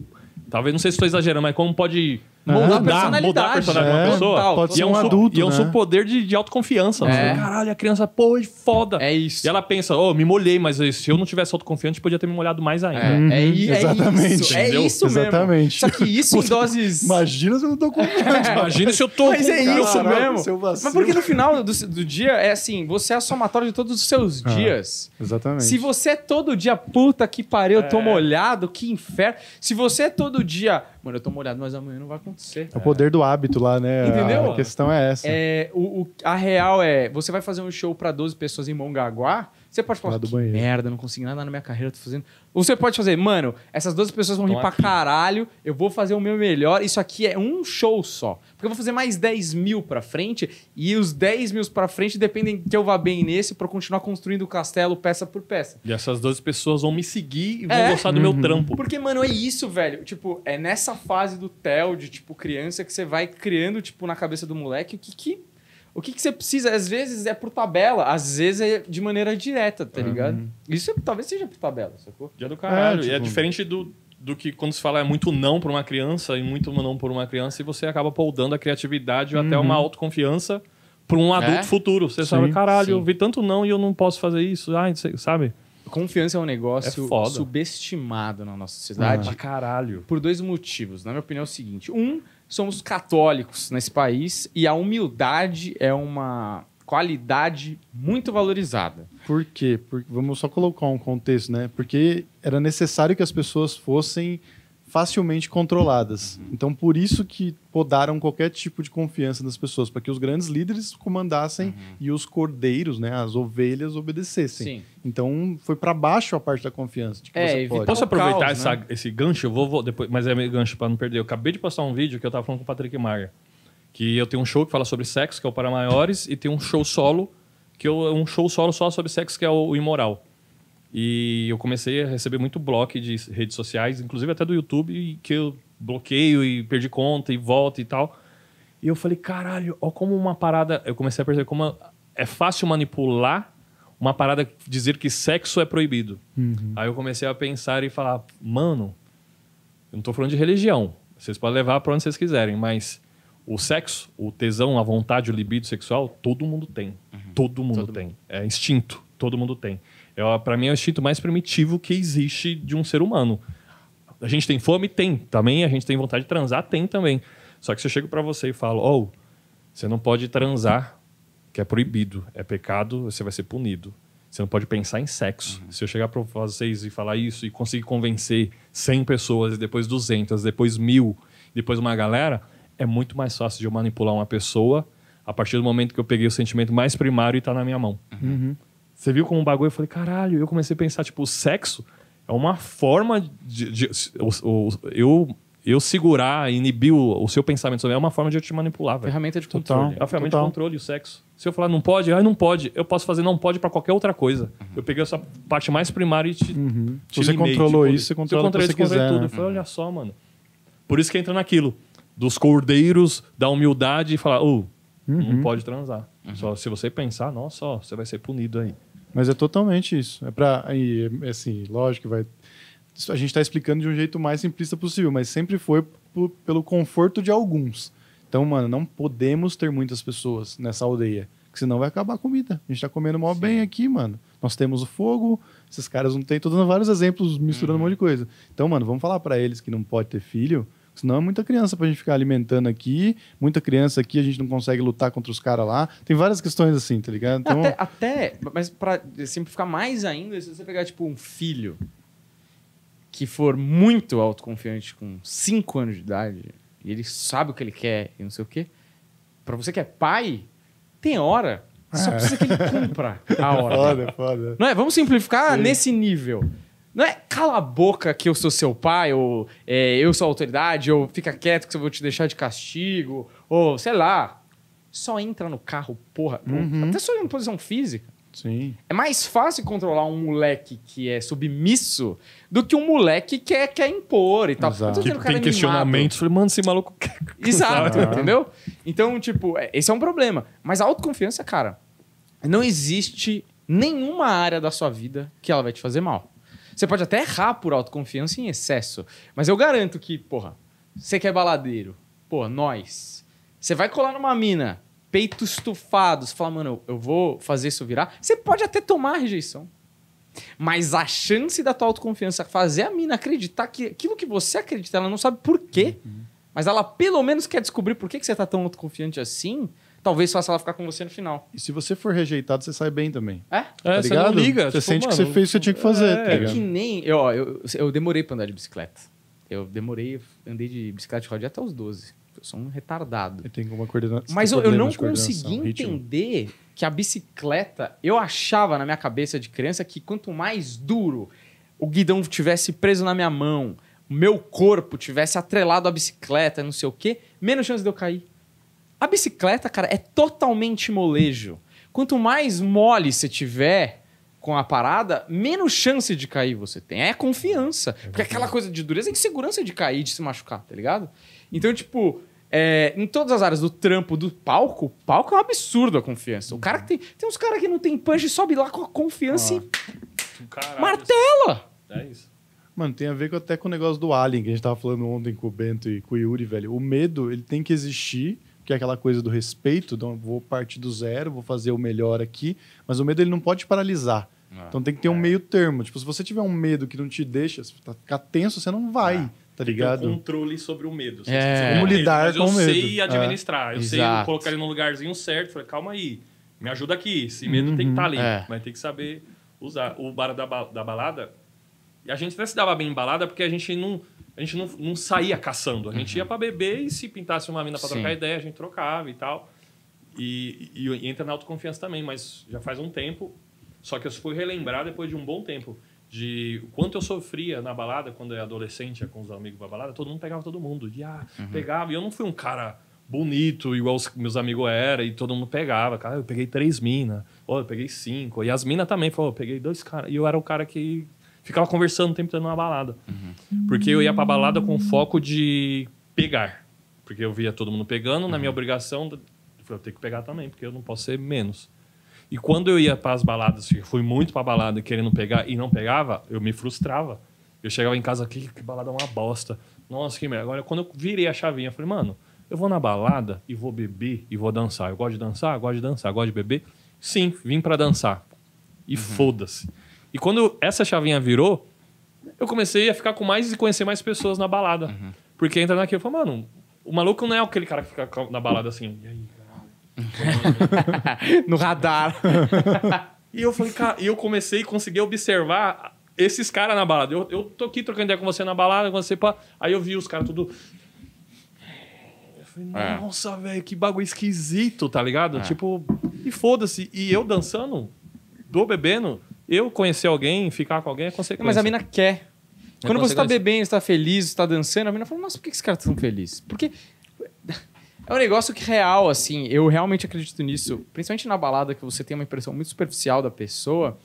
Talvez, não sei se estou exagerando, mas como pode Moldar, mudar, a personalidade. Mudar a personalidade né? é, de uma pessoa. pode ser um, é um adulto, E é um né? poder de, de autoconfiança. Né? É. caralho, a criança, pô, é foda. É isso. E ela pensa, oh, me molhei, mas se eu não tivesse autoconfiante, podia ter me molhado mais ainda. É, é, é Exatamente. isso. É isso mesmo. Exatamente. Só que isso em doses... Imagina se eu não tô confiante. Imagina se eu tô... Mas é isso mesmo. Mas porque no final do, do dia, é assim, você é a somatória de todos os seus ah, dias. Exatamente. Se você é todo dia, puta que pariu, eu tô é. molhado, que inferno. Se você é todo dia, mano, eu tô molhado, mas amanhã não vai acontecer acontecer. É o poder do hábito lá, né? Entendeu? A questão é essa. É, o, o a real é, você vai fazer um show para 12 pessoas em Mongaguá, você pode falar, que banheiro. merda, não consegui nada na minha carreira, tô fazendo. Ou você pode fazer, mano, essas duas pessoas vão Estão rir pra caralho, eu vou fazer o meu melhor, isso aqui é um show só. Porque eu vou fazer mais 10 mil pra frente, e os 10 mil pra frente dependem que eu vá bem nesse pra continuar construindo o castelo peça por peça. E essas duas pessoas vão me seguir e vão é? gostar do uhum. meu trampo. Porque, mano, é isso, velho. Tipo, é nessa fase do Theo, de tipo criança, que você vai criando, tipo, na cabeça do moleque, o que que o que, que, você precisa? Às vezes é por tabela, às vezes é de maneira direta, tá uhum. ligado? Isso talvez seja por tabela, sacou? Dia do é, caralho. É, tipo... E é diferente do, do que quando se fala é muito não pra uma criança e muito não por uma criança, e você acaba poldando a criatividade uhum. ou até uma autoconfiança para um adulto é? futuro. Você Sim. sabe, caralho, Sim. eu vi tanto não e eu não posso fazer isso. Ah, sabe? Confiança é um é negócio é subestimado na nossa sociedade. Ah, caralho. Por dois motivos. Na minha opinião, é o seguinte: um, somos católicos nesse país e a humildade é uma qualidade muito valorizada. Por quê? vamos só colocar um contexto, né? Porque era necessário que as pessoas fossem facilmente controladas. Uhum. Então, por isso que podaram qualquer tipo de confiança nas pessoas, para que os grandes líderes comandassem uhum. e os cordeiros, né, as ovelhas, obedecessem. Sim. Então, foi para baixo a parte da confiança. É, posso aproveitar caos, essa, né? esse gancho? Eu vou, vou, depois, mas é meio gancho para não perder. Eu acabei de postar um vídeo que eu estava falando com o Patrick Maia, que eu tenho um show que fala sobre sexo, que é o Para Maiores, e tem um show solo que eu, um show solo só sobre sexo, que é o Imoral. E eu comecei a receber muito bloco de redes sociais, inclusive até do YouTube, que eu bloqueio e perdi conta e volta e tal. E eu falei, caralho, ó como uma parada. Eu comecei a perceber como é fácil manipular uma parada dizer que sexo é proibido. Uhum. Aí eu comecei a pensar e falar, mano, eu não tô falando de religião. Vocês podem levar para onde vocês quiserem, mas o sexo, o tesão, a vontade, o libido sexual, todo mundo tem. Uhum. Todo mundo todo tem. Mundo. É instinto, todo mundo tem para mim, é o instinto mais primitivo que existe de um ser humano. A gente tem fome? Tem. Também a gente tem vontade de transar? Tem também. Só que se eu chego para você e falo, oh, você não pode transar, que é proibido, é pecado, você vai ser punido. Você não pode pensar em sexo. Uhum. Se eu chegar para vocês e falar isso e conseguir convencer 100 pessoas, depois 200, depois mil, depois uma galera, é muito mais fácil de eu manipular uma pessoa a partir do momento que eu peguei o sentimento mais primário e está na minha mão. Uhum. uhum. Você viu como um bagulho? Eu falei, caralho. Eu comecei a pensar, tipo, o sexo é uma forma de. de, de eu, eu, eu segurar, inibir o, o, seu pensamento sobre é uma forma de eu te manipular, Ferramenta de controle. É Total. É a ferramenta Total. de controle, o sexo. Se eu falar não pode, aí não pode. Eu posso fazer não pode para qualquer outra coisa. Uhum. Eu peguei essa parte mais primária e te. Uhum. te então você limei, controlou tipo, isso, você controlou isso. Eu controlei, quiser. tudo. Eu falei, olha só, mano. Por isso que entra naquilo. Dos cordeiros, da humildade e falar, oh, uhum. não pode transar. Uhum. Só se você pensar, nossa, ó, você vai ser punido aí. Mas é totalmente isso. É para é, assim, lógico que vai a gente está explicando de um jeito mais simplista possível, mas sempre foi pelo conforto de alguns. Então, mano, não podemos ter muitas pessoas nessa aldeia, que senão vai acabar a comida. A gente está comendo mal bem aqui, mano. Nós temos o fogo, esses caras não têm. Tô dando vários exemplos, misturando uhum. um monte de coisa. Então, mano, vamos falar para eles que não pode ter filho, Senão é muita criança pra gente ficar alimentando aqui, muita criança aqui, a gente não consegue lutar contra os caras lá. Tem várias questões assim, tá ligado? Então... Até, até, mas pra simplificar mais ainda, se você pegar, tipo, um filho que for muito autoconfiante com 5 anos de idade, e ele sabe o que ele quer e não sei o quê, pra você que é pai, tem hora. Só é. precisa que ele cumpra a hora. É foda, é foda. Não é? Vamos simplificar Sim. nesse nível. Não é cala a boca que eu sou seu pai, ou é, eu sou autoridade, ou fica quieto que eu vou te deixar de castigo, ou sei lá. Só entra no carro, porra. Uhum. Até só em posição física. Sim. É mais fácil controlar um moleque que é submisso do que um moleque que é, quer impor e tal. Exato. Tipo, tem questionamentos. Falei, mano, esse maluco quer... Exato, entendeu? Então, tipo, é, esse é um problema. Mas a autoconfiança, cara, não existe nenhuma área da sua vida que ela vai te fazer mal. Você pode até errar por autoconfiança em excesso. Mas eu garanto que, porra, você que é baladeiro, pô, nós. Você vai colar numa mina, peito estufado, você fala, mano, eu, vou fazer isso virar. Você pode até tomar rejeição. Mas a chance da tua autoconfiança fazer a mina acreditar que aquilo que você acredita, ela não sabe por quê, uhum. mas ela pelo menos quer descobrir por que, que você tá tão autoconfiante assim, talvez faça ela ficar com você no final. E se você for rejeitado, você sai bem também. É? Tá é, Você liga. Você tipo, sente mano, que você fez o que você tinha que fazer, é, tá É que nem... Eu, eu, eu demorei pra andar de bicicleta. Eu demorei, andei de bicicleta de rodinha até os 12. Eu sou um retardado. Eu tenho alguma coordenação. Mas eu, eu não consegui entender que a bicicleta... Eu achava na minha cabeça de criança que quanto mais duro o guidão tivesse preso na minha mão, o meu corpo tivesse atrelado à bicicleta, não sei o quê, menos chance de eu cair. A bicicleta, cara, é totalmente molejo. Quanto mais mole você tiver com a parada, menos chance de cair você tem. É confiança. É Porque aquela coisa de dureza é insegurança de cair, de se machucar, tá ligado? Então, tipo, é, em todas as áreas do trampo, do palco, o palco é um absurdo a confiança. O cara tem. Tem uns caras que não tem punch sobe lá com a confiança ah. e. Caralho, martela! É isso. Mano, tem a ver até com o negócio do Alien, que a gente tava falando ontem com o Bento e com o Yuri, velho. O medo, ele tem que existir que é aquela coisa do respeito, então vou partir do zero, vou fazer o melhor aqui, mas o medo ele não pode paralisar. Ah, então tem que ter é. um meio termo. Tipo, se você tiver um medo que não te deixa tá, ficar tenso, você não vai. Ah, tá ligado? Tem um controle sobre o medo. Assim, é. Como lidar com o medo. Eu sei administrar, é. eu sei Exato. colocar ele no lugarzinho certo. Falei, calma aí, me ajuda aqui. Esse medo uhum, tem que estar tá uhum. ali, é. mas tem que saber usar. O bar da, ba da balada, a gente até se dava bem em balada porque a gente não a gente não, não saía caçando. A gente uhum. ia para beber e se pintasse uma mina para trocar ideia, a gente trocava e tal. E, e, e, entra na autoconfiança também, mas já faz um tempo. Só que eu fui relembrar depois de um bom tempo de quanto eu sofria na balada quando eu era adolescente, com os amigos pra balada, todo mundo pegava todo mundo. E, ah, uhum. pegava. E eu não fui um cara bonito, igual os meus amigos eram, e todo mundo pegava. Cara, eu peguei três minas, oh, eu peguei cinco. E as minas também falou eu peguei dois caras. E eu era o cara que ficava conversando o tempo todo na balada. Uhum. Porque eu ia pra balada com foco de pegar. Porque eu via todo mundo pegando, uhum. na minha uhum. obrigação, eu tenho que pegar também, porque eu não posso ser menos. E quando eu ia para as baladas, fui muito para balada querendo pegar e não pegava, eu me frustrava. Eu chegava em casa aqui, que balada é uma bosta. Nossa, que merda. Agora, quando eu virei a chavinha, eu falei, mano, eu vou na balada e vou beber e vou dançar. Eu gosto de dançar, gosto de dançar, gosto de beber. Sim, vim para dançar. E uhum. foda-se. E quando essa chavinha virou, eu comecei a ficar com mais e conhecer mais pessoas na balada. Uhum. Porque entra naquilo, eu falo, mano, o maluco não é aquele cara que fica na balada assim, e aí, no radar. e eu falei, cara, eu comecei a conseguir observar esses caras na balada. Eu, eu tô aqui trocando ideia com você na balada, com você pra... aí eu vi os caras tudo. Eu falei, é. nossa, é. velho, que bagulho esquisito, tá ligado? É. Tipo, e foda-se. E eu dançando, tô bebendo, eu conhecer alguém, ficar com alguém é consequência. Mas a mina quer. É Quando você está bebendo, está feliz, está dançando, a mina fala, nossa, por que esse cara tá tão feliz? Porque é um negócio que real, assim, eu realmente acredito nisso. Principalmente na balada, que você tem uma impressão muito superficial da pessoa.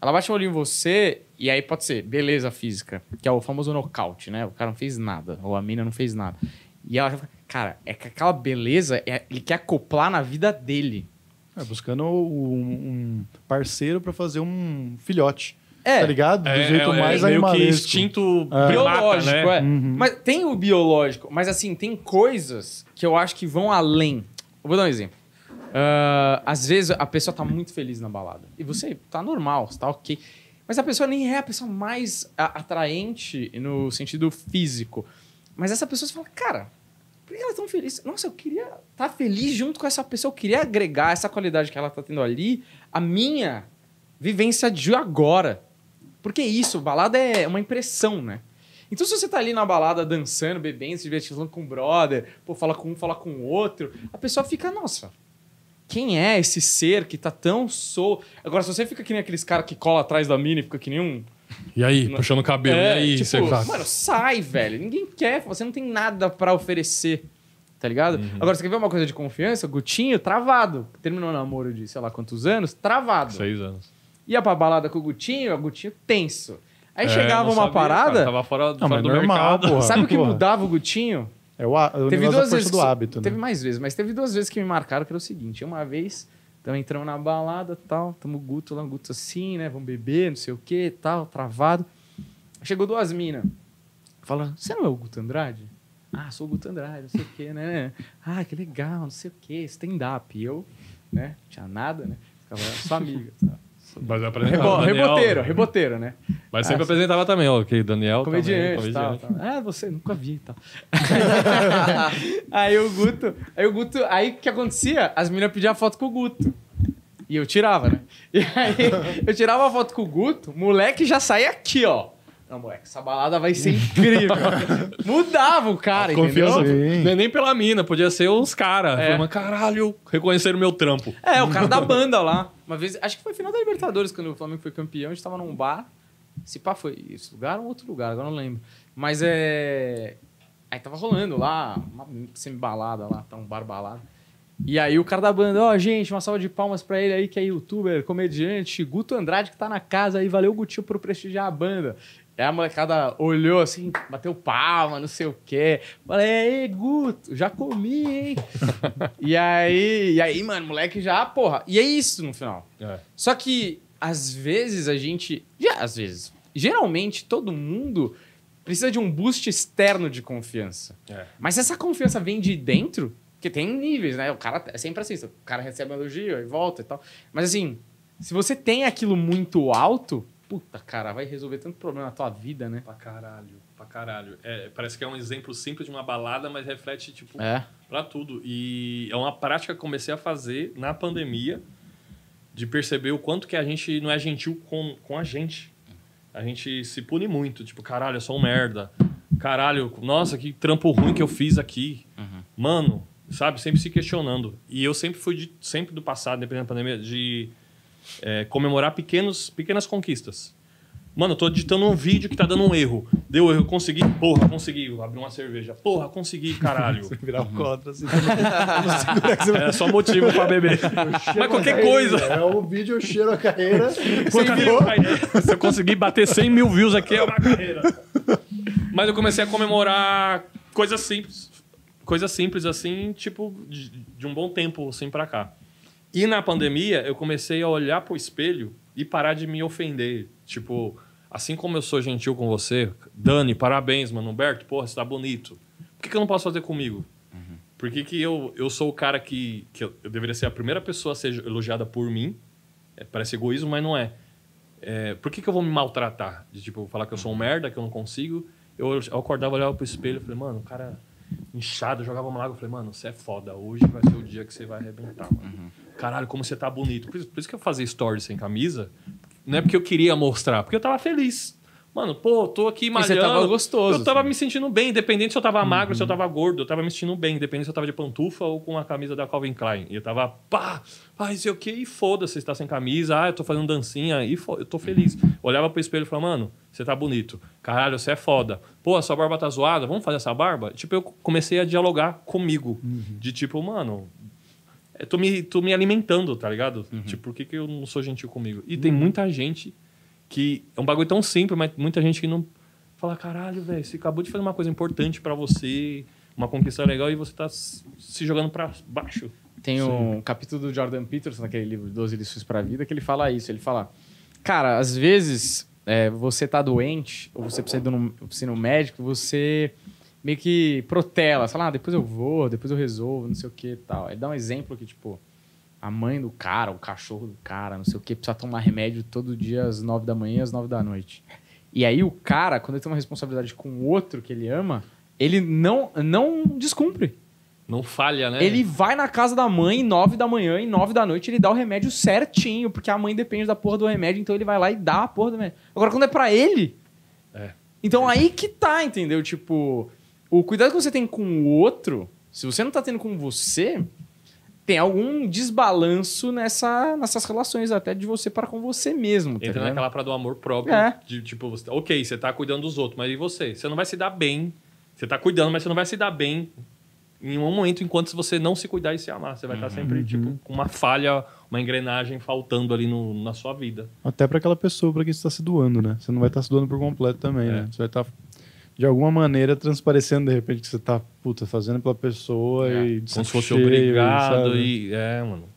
Ela bate o olho em você, e aí pode ser beleza física, que é o famoso nocaute, né? O cara não fez nada, ou a mina não fez nada. E ela fica, cara, é que aquela beleza, é, ele quer acoplar na vida dele. É, buscando um, um parceiro para fazer um filhote. É. Tá ligado? Do é, jeito é, é mais é, meio animalesco. que instinto é. biológico, né? é. Uhum. Mas tem o biológico, mas assim, tem coisas que eu acho que vão além. Eu vou dar um exemplo. Uh, às vezes a pessoa tá muito feliz na balada. E você tá normal, você tá ok. Mas a pessoa nem é a pessoa mais atraente no sentido físico. Mas essa pessoa fala, cara, por que é tão feliz? Nossa, eu queria estar tá feliz junto com essa pessoa. Eu queria agregar essa qualidade que ela está tendo ali à minha vivência de agora. Porque isso, balada é uma impressão, né? Então, se você tá ali na balada dançando, bebendo, se divertindo com um brother, pô, fala com um, fala com o outro, a pessoa fica, nossa, quem é esse ser que tá tão sol? Agora, se você fica que nem aqueles caras que cola atrás da mina e fica que nem um e aí, puxando o cabelo. É, e aí, tipo, você faz? Mano, sai, velho. Ninguém quer. Você não tem nada para oferecer. Tá ligado? Uhum. Agora, você quer ver uma coisa de confiança? Gutinho, travado. Terminou o namoro de sei lá quantos anos? Travado. Seis anos. Ia pra balada com o Gutinho, o Gutinho tenso. Aí é, chegava uma sabia, parada. Cara, tava fora, não, fora do normal, mercado. Porra, Sabe o que mudava o Gutinho? É o, a, o teve duas vezes do hábito. Né? Teve mais vezes, mas teve duas vezes que me marcaram que era o seguinte: uma vez então entramos na balada tal, tamo Guto lá, Guto assim, né? Vamos beber, não sei o que tal, travado. Chegou duas minas. Fala, você não é o Guto Andrade? Ah, sou o Guto Andrade, não sei o que né? Ah, que legal, não sei o que stand-up. E eu, né? tinha nada, né? Ficava só amiga. Sabe? Mas eu apresentava. Rebo, Daniel, reboteiro, né? reboteiro, né? Mas sempre ah, apresentava também, ó, que Daniel. Comediante, também, comediante. Tal, tal. Ah, você nunca vi e tal. aí o Guto. Aí o Guto. Aí o que acontecia? As meninas pediam foto com o Guto. E eu tirava, né? E aí eu tirava a foto com o Guto, moleque já saía aqui, ó. Não, moleque, essa balada vai ser incrível. Mudava o cara, Confiança. entendeu? É nem pela mina, podia ser os caras. É. Mas caralho, reconheceram meu trampo. É, o cara da banda lá. Uma vez, acho que foi final da Libertadores, quando o Flamengo foi campeão, a gente tava num bar. Se pá, foi esse lugar ou outro lugar, agora não lembro. Mas é. Aí tava rolando lá, uma semi-balada lá, tá um bar balado. E aí o cara da banda, ó, oh, gente, uma salva de palmas pra ele aí, que é youtuber, comediante, Guto Andrade, que tá na casa aí, valeu, Gutinho, por prestigiar a banda. Aí a molecada olhou assim, bateu palma, não sei o quê. Falei, ei, Guto, já comi, hein? e aí, e aí, mano, moleque já, porra. E é isso no final. É. Só que, às vezes, a gente. Já, às vezes. Geralmente, todo mundo precisa de um boost externo de confiança. É. Mas se essa confiança vem de dentro, que tem níveis, né? O cara é sempre assim, o cara recebe elogio e volta e tal. Mas assim, se você tem aquilo muito alto, puta, cara, vai resolver tanto problema na tua vida, né? Pra caralho, pra caralho. É, parece que é um exemplo simples de uma balada, mas reflete, tipo, é. pra tudo. E é uma prática que comecei a fazer na pandemia, de perceber o quanto que a gente não é gentil com, com a gente. A gente se pune muito, tipo, caralho, eu sou um merda. Caralho, nossa, que trampo ruim que eu fiz aqui. Uhum. Mano, sabe? Sempre se questionando. E eu sempre fui, de, sempre do passado, dependendo da pandemia, de é, comemorar pequenos, pequenas conquistas. Mano, eu tô editando um vídeo que tá dando um erro. Deu erro, consegui. Porra, consegui. Abri uma cerveja. Porra, consegui, caralho. Você virar o contra, uhum. assim. Era é só motivo pra beber. Mas qualquer coisa. É o vídeo, eu cheiro a carreira. Se eu conseguir bater 100 mil views aqui, é uma carreira. Mas eu comecei a comemorar coisas simples. Coisas simples, assim, tipo, de, de um bom tempo, assim, pra cá. E na pandemia, eu comecei a olhar pro espelho e parar de me ofender. Tipo, assim como eu sou gentil com você, Dani, parabéns, mano. Humberto, porra, você tá bonito. Por que, que eu não posso fazer comigo? Uhum. Por que, que eu, eu sou o cara que, que eu, deveria ser a primeira pessoa a ser elogiada por mim? É, parece egoísmo, mas não é. é. por que, que eu vou me maltratar? De tipo, falar que eu sou um merda, que eu não consigo. Eu, eu acordava, olhava pro espelho e falei, mano, o cara inchado, jogava uma água. Eu falei, mano, você é foda. Hoje vai ser o dia que você vai arrebentar, mano. Uhum. Caralho, como você tá bonito. Por isso, por isso que eu fazia stories sem camisa. Não é porque eu queria mostrar, porque eu tava feliz. Mano, pô, tô aqui malhando. E você tava gostoso. Eu tava assim. me sentindo bem, independente se eu tava uhum. magro, se eu tava gordo. Eu tava me sentindo bem, independente se eu tava de pantufa ou com a camisa da Calvin Klein. E eu tava, pá, mas sei o e foda-se, você tá sem camisa. Ah, eu tô fazendo dancinha, e eu tô feliz. olhava pro espelho e falava, mano, você tá bonito. Caralho, você é foda. Pô, a sua barba tá zoada, vamos fazer essa barba? Tipo, eu comecei a dialogar comigo. Uhum. De tipo, mano, eu tô me, tô me alimentando, tá ligado? Uhum. Tipo, por que, que eu não sou gentil comigo? E uhum. tem muita gente que. É um bagulho tão simples, mas muita gente que não. Fala, caralho, velho, você acabou de fazer uma coisa importante para você, uma conquista legal, e você tá se jogando para baixo. Tem Sim. um capítulo do Jordan Peterson, naquele livro 12 Lições para a Vida, que ele fala isso. Ele fala, cara, às vezes é, você tá doente, ou você precisa ir no, precisa ir no médico, você meio que protela, sei lá, ah, depois eu vou, depois eu resolvo, não sei o que tal. Ele dá um exemplo que, tipo, a mãe do cara, o cachorro do cara, não sei o que, precisa tomar remédio todo dia às nove da manhã, às nove da noite. E aí o cara, quando ele tem uma responsabilidade com outro que ele ama, ele não, não descumpre. Não falha, né? Ele vai na casa da mãe nove da manhã e nove da noite ele dá o remédio certinho, porque a mãe depende da porra do remédio, então ele vai lá e dá a porra do remédio. Agora, quando é para ele. É. Então aí que tá, entendeu? Tipo, o cuidado que você tem com o outro, se você não está tendo com você, tem algum desbalanço nessa, nessas relações até de você para com você mesmo. Tá Entra naquela para do amor próprio. É. De, tipo, você, ok, você está cuidando dos outros, mas e você? Você não vai se dar bem. Você está cuidando, mas você não vai se dar bem em um momento enquanto você não se cuidar e se amar. Você vai tá uhum. estar sempre tipo, com uma falha, uma engrenagem faltando ali no, na sua vida. Até para aquela pessoa para quem você está se doando, né? Você não vai estar tá se doando por completo também, é. né? Você vai estar tá de alguma maneira transparecendo de repente que você tá puta, fazendo pela pessoa é, e como se fosse cheio, obrigado sabe? e é, mano.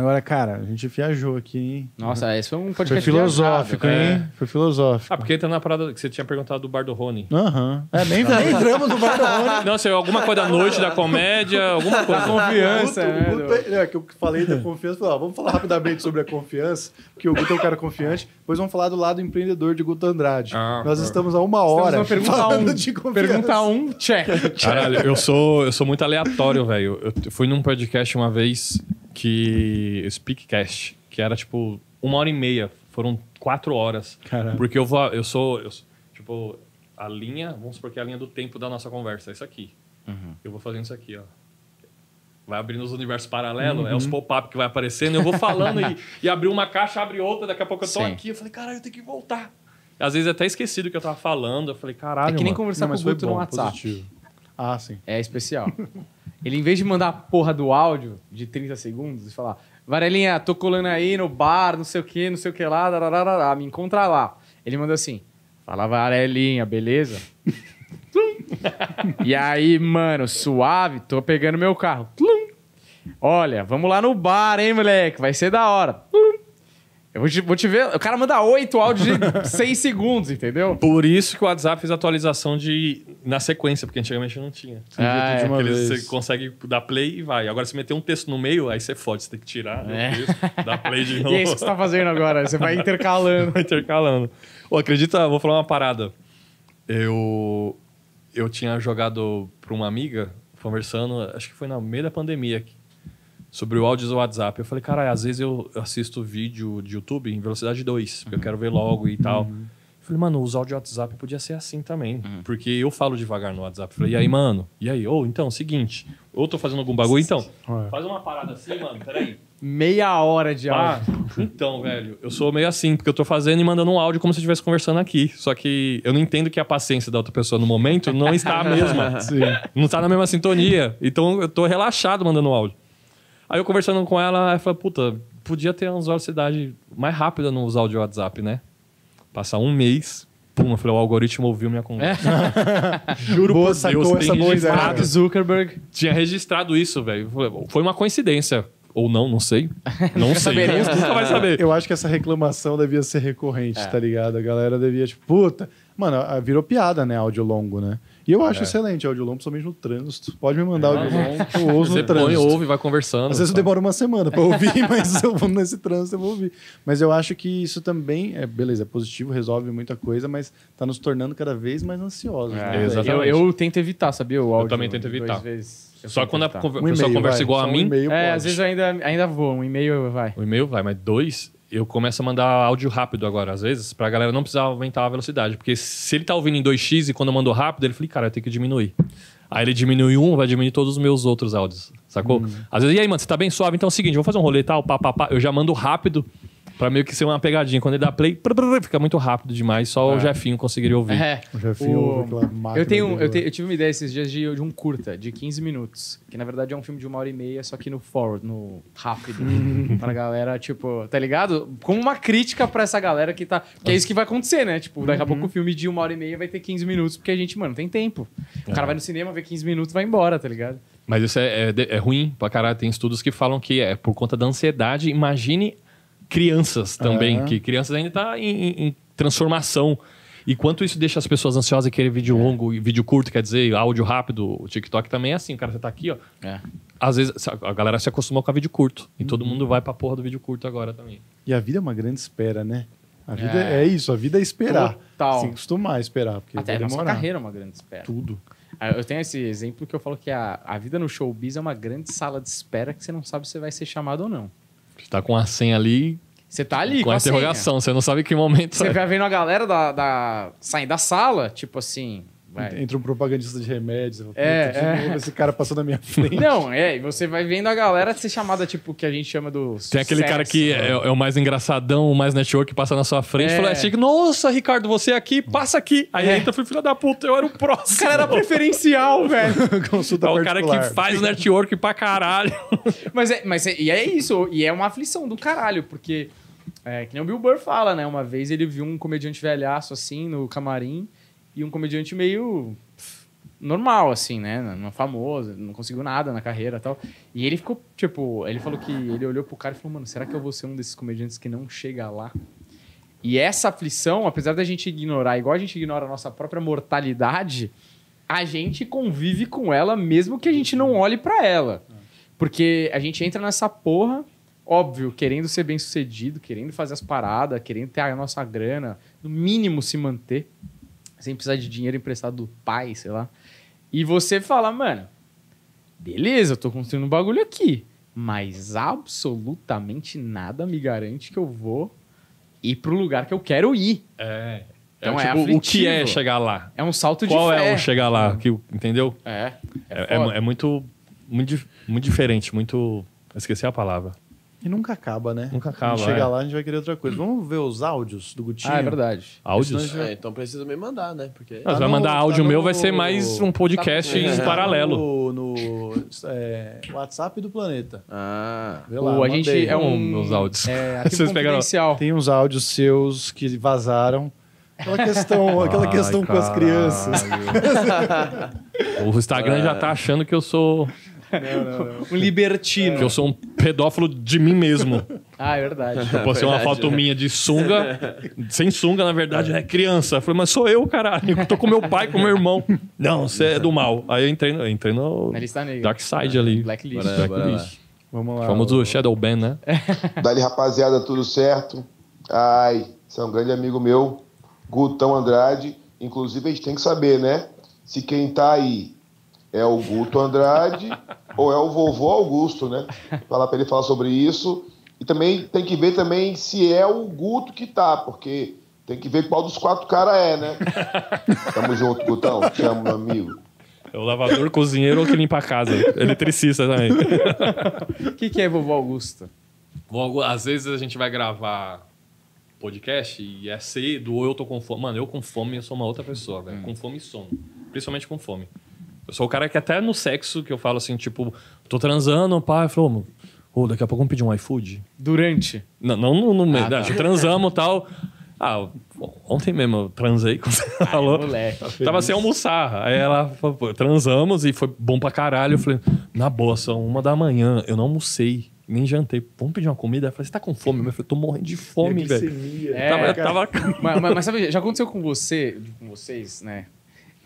Agora, cara, a gente viajou aqui, hein? Nossa, esse foi um podcast. Foi filosófico, viajado, hein? É. Foi filosófico. Ah, porque entra na parada que você tinha perguntado do Bar do Rony. Aham. Uhum. É, nem, nem entramos no Bar do Rony. Não, sei, alguma coisa da noite, da comédia, alguma coisa. Confiança. Guto, né, Guto, é, que eu falei da confiança. Ó, vamos falar rapidamente sobre a confiança, porque o Guto é um cara confiante. Depois vamos falar do lado empreendedor de Guto Andrade. Ah, Nós cara. Ah. estamos a uma hora falando um, de confiança. Pergunta um, check. Caralho, eu sou, eu sou muito aleatório, velho. Eu fui num podcast uma vez que. speakcast que era tipo uma hora e meia. Foram quatro horas. Caramba. Porque eu vou. Eu sou. Eu, tipo, a linha. Vamos supor que é a linha do tempo da nossa conversa. É isso aqui. Uhum. Eu vou fazendo isso aqui, ó. Vai abrindo os universos paralelos, uhum. é os uhum. pop-up que vai aparecendo. Eu vou falando e, e abrir uma caixa, abre outra. Daqui a pouco eu tô Sim. aqui. Eu falei, caralho, eu tenho que voltar. Às vezes é até esquecido o que eu tava falando. Eu falei, caralho. É que nem mano. conversar não, com o Guto no WhatsApp. Positivo. Ah, sim. É especial. Ele, em vez de mandar a porra do áudio de 30 segundos e falar, Varelinha, tô colando aí no bar, não sei o que, não sei o que lá, dararara, me encontra lá. Ele mandou assim, fala Varelinha, beleza? e aí, mano, suave, tô pegando meu carro. Olha, vamos lá no bar, hein, moleque? Vai ser da hora. Eu vou te, vou te, ver. O cara manda oito áudios de seis segundos, entendeu? Por isso que o WhatsApp fez atualização de na sequência, porque antigamente não tinha. Ah, você, ah, é, você consegue dar play e vai. Agora, se meter um texto no meio, aí você fode, você tem que tirar né, é. texto, dar play de novo. e é isso que você tá fazendo agora. Você vai intercalando. vai intercalando. Ô, acredita, vou falar uma parada. Eu, eu tinha jogado para uma amiga, conversando, acho que foi na meio da pandemia, que sobre o áudio do WhatsApp. Eu falei, cara, às vezes eu assisto vídeo de YouTube em velocidade 2, porque uhum. eu quero ver logo e tal. Uhum. falei, mano, os áudios do WhatsApp podia ser assim também, uhum. porque eu falo devagar no WhatsApp. falei, e aí, uhum. mano? E aí? Ou oh, então, seguinte, ou tô fazendo algum bagulho, então, é. faz uma parada assim, mano, peraí. Meia hora de ah, áudio. Ah, então, velho, eu sou meio assim, porque eu tô fazendo e mandando um áudio como se eu estivesse conversando aqui. Só que eu não entendo que a paciência da outra pessoa no momento não está a mesma. Sim. Não está na mesma sintonia. Então eu tô relaxado mandando um áudio. Aí eu conversando com ela, ela falou, puta, podia ter uma velocidade mais rápida no usar o de WhatsApp, né? Passar um mês, pum, eu falei, o algoritmo ouviu minha conversa. É. Juro Boa, por sacou Deus, essa boa Zuckerberg tinha registrado isso, velho. Foi uma coincidência. Ou não, não sei. Não sei. nunca vai saber. Eu acho que essa reclamação devia ser recorrente, é. tá ligado? A galera devia, tipo, puta... Mano, virou piada, né? Áudio longo, né? E eu acho é. excelente audiolong, principalmente no trânsito. Pode me mandar é. audiolong, eu ouço Você no trânsito. Põe, ouve, vai conversando. Às vezes sabe? eu demoro uma semana para ouvir, mas eu vou nesse trânsito eu vou ouvir. Mas eu acho que isso também é, beleza, é positivo, resolve muita coisa, mas tá nos tornando cada vez mais ansiosos. É, né? Exatamente. Eu, eu, tento evitar, sabia? O áudio, eu também tento evitar. Eu só quando a um pessoa conversa vai. igual Só a mim. Um é, pode. às vezes ainda, ainda vou, um e-mail vai. Um e-mail vai, mas dois eu começo a mandar áudio rápido agora, às vezes, pra galera não precisar aumentar a velocidade. Porque se ele tá ouvindo em 2x e quando eu mando rápido, ele fala, cara, eu tenho que diminuir. Aí ele diminui um, vai diminuir todos os meus outros áudios, sacou? Hum. Às vezes, e aí, mano, você tá bem suave? Então é o seguinte, vou fazer um rolê e tal, pá, pá, pá. Eu já mando rápido Pra meio que ser uma pegadinha. Quando ele dá play, fica muito rápido demais. Só o é. Jefinho conseguiria ouvir. É. O Jefinho O- ouve Eu, tenho, eu, te- eu tive uma ideia esses dias de, de um curta, de 15 minutos. Que na verdade é um filme de uma hora e meia, só que no forward, no rápido. pra galera, tipo, tá ligado? Como uma crítica pra essa galera que tá. Que é isso que vai acontecer, né? Tipo, daqui a uhum. pouco o filme de uma hora e meia vai ter 15 minutos, porque a gente, mano, tem tempo. O cara é. vai no cinema, vê 15 minutos vai embora, tá ligado? Mas isso é, é, é ruim pra caralho. Tem estudos que falam que é por conta da ansiedade. Imagine crianças também, que crianças ainda está em, em, transformação. E quanto isso deixa as pessoas ansiosas e querer vídeo é. longo e vídeo curto, quer dizer, áudio rápido, o TikTok também é assim, cara, você tá aqui, ó. É. Às vezes a galera se acostumou com a vídeo curto. E uhum. todo mundo vai pra porra do vídeo curto agora também. E a vida é uma grande espera, né? A vida é, é isso, a vida é esperar. Total. Se acostumar a esperar, porque Até a nossa carreira é uma grande espera. Tudo. Ah, eu tenho esse exemplo que eu falo que a, a vida no showbiz é uma grande sala de espera que você não sabe se vai ser chamado ou não. Você tá com a senha ali. Você tá ali com, a, a interrogação. Senha. Você não sabe que momento... Você é. vai vendo a galera da, da... saindo da sala, tipo assim... Vai. um propagandista de remédios. É, é. Novo, esse cara passou na minha frente. Não, é, e você vai vendo a galera ser chamada, tipo, que a gente chama do. Tem aquele cara que é, é, o mais engraçadão, o mais network, que passa na sua frente e é. fala assim: Nossa, Ricardo, você é aqui, passa aqui. Aí é. entra, fui filho da puta, eu era o próximo. O cara era preferencial, velho. Consulta é o cara que faz network pra caralho. mas é, mas é, e é isso, e é uma aflição do caralho, porque. É, que nem o Bill Burr fala, né? Uma vez ele viu um comediante velhaço assim no camarim e um comediante meio normal, assim, né? Não famoso, não conseguiu nada na carreira e tal. E ele ficou, tipo, ele falou que ele olhou pro cara e falou, mano, será que eu vou ser um desses comediantes que não chega lá? E essa aflição, apesar da gente ignorar, igual a gente ignora a nossa própria mortalidade, a gente convive com ela mesmo que a gente não olhe para ela. Porque a gente entra nessa porra, óbvio, querendo ser bem sucedido, querendo fazer as paradas, querendo ter a nossa grana, no mínimo se manter sem precisar de dinheiro emprestado do pai, sei lá. E você fala, mano, beleza, eu tô construindo um bagulho aqui, mas absolutamente nada me garante que eu vou ir pro lugar que eu quero ir. É. Então é, é tipo, o que é chegar lá? É um salto de Qual fé. Qual é o chegar lá? É. Que, entendeu? É. É, é, é, é muito, muito, muito diferente, muito. Esqueci a palavra. E nunca acaba, né? Nunca acaba. Chegar é. lá, a gente vai querer outra coisa. Vamos ver os áudios do Gutinho? Ah, é verdade. Áudios? É vai... É, então precisa me mandar, né? Porque... Tá vai no, mandar tá áudio tá meu, no... vai ser mais um podcast tá... em é. paralelo. Tá no, no é, WhatsApp do planeta. Ah. Vê lá, o, a gente é um... Meus áudios. É, Vocês pegaram... Tem uns áudios seus que vazaram. Aquela questão, aquela questão com as crianças. o Instagram já tá é. achando que eu sou não, não, Um libertino. Que eu sou um pedófilo de mim mesmo. Ah, é verdade. Eu postei uma é foto minha de sunga, sem sunga, na verdade, é né? criança. Eu falei, mas sou eu, caralho. Eu tô com meu pai, com meu irmão. Não, você é do mal. Aí eu entrei, eu entrei no Dark Side ah, ali. Blacklist. Bora, Blacklist. Bora Vamos lá. Famoso o... Shadow Ben, né? Dali, rapaziada, tudo certo? Ai, você é um grande amigo meu, Gutão Andrade. Inclusive, a gente tem que saber, né? Se quem tá aí é o Guto Andrade ou é o vovô Augusto, né? Falar para ele falar sobre isso. E também tem que ver também se é o Guto que tá, porque tem que ver qual dos quatro caras é, né? Tamo junto, Gutão. Te amo, meu amigo. É o lavador, cozinheiro ou que limpa a casa. Eletricista também. O que, que é vovô Augusto? Bom, às vezes a gente vai gravar podcast e é cedo ou eu tô com fome. Mano, eu com fome eu sou uma outra pessoa, velho. Hum. Com fome e sono. Principalmente com fome. Eu sou o cara que até no sexo, que eu falo assim, tipo, tô transando, pá, eu falo, oh, daqui a pouco vamos pedir um iFood. Durante? Não, não no meio. Ah, né, tá. Transamos e tal. Ah, ontem mesmo eu transei com você. falou. Moleque, tá Tava sem almoçar. Aí ela falou, transamos e foi bom pra caralho. Eu falei, na boa, são uma da manhã, eu não almocei. Nem jantei. Vamos pedir uma comida? Eu falei, você tá com fome? Eu falei, tô morrendo de fome, velho. É, tava, tava... mas, mas, mas, sabe, já aconteceu com você, com vocês, né?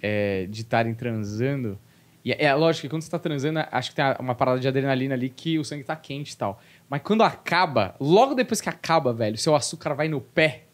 é, de estarem transando. E é, é, lógico que quando você tá transando, acho que tem uma parada de adrenalina ali que o sangue tá quente e tal. Mas quando acaba, logo depois que acaba, velho, seu açúcar vai no pé.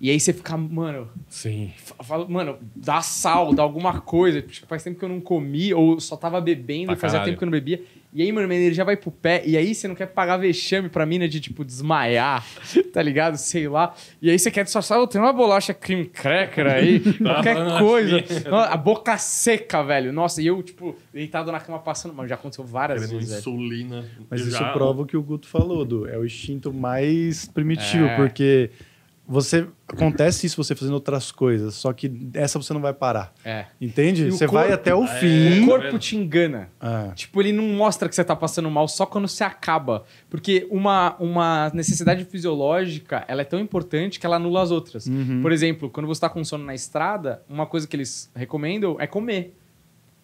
E aí você fica, mano. Sim. Fala, mano, dá sal, dá alguma coisa. Tipo, faz tempo que eu não comi, ou só tava bebendo, fazia tempo que eu não bebia. E aí, mano, ele já vai pro pé, e aí você não quer pagar vexame pra mina de, tipo, desmaiar, tá ligado? Sei lá. E aí você quer só, só tem uma bolacha cream cracker aí, tá qualquer coisa. Assim. a boca seca, velho. Nossa, e eu, tipo, deitado na cama passando, mano, já aconteceu várias vezes. insulina. Mas já... isso prova o que o Guto falou, do, é o instinto mais primitivo, é. porque você acontece isso você fazendo outras coisas, só que essa você não vai parar. É. Entende? Você corpo, vai até o é, fim. É, o corpo te engana. É. Tipo, ele não mostra que você tá passando mal só quando você acaba, porque uma, uma necessidade fisiológica, ela é tão importante que ela anula as outras. Uhum. Por exemplo, quando você tá com sono na estrada, uma coisa que eles recomendam é comer.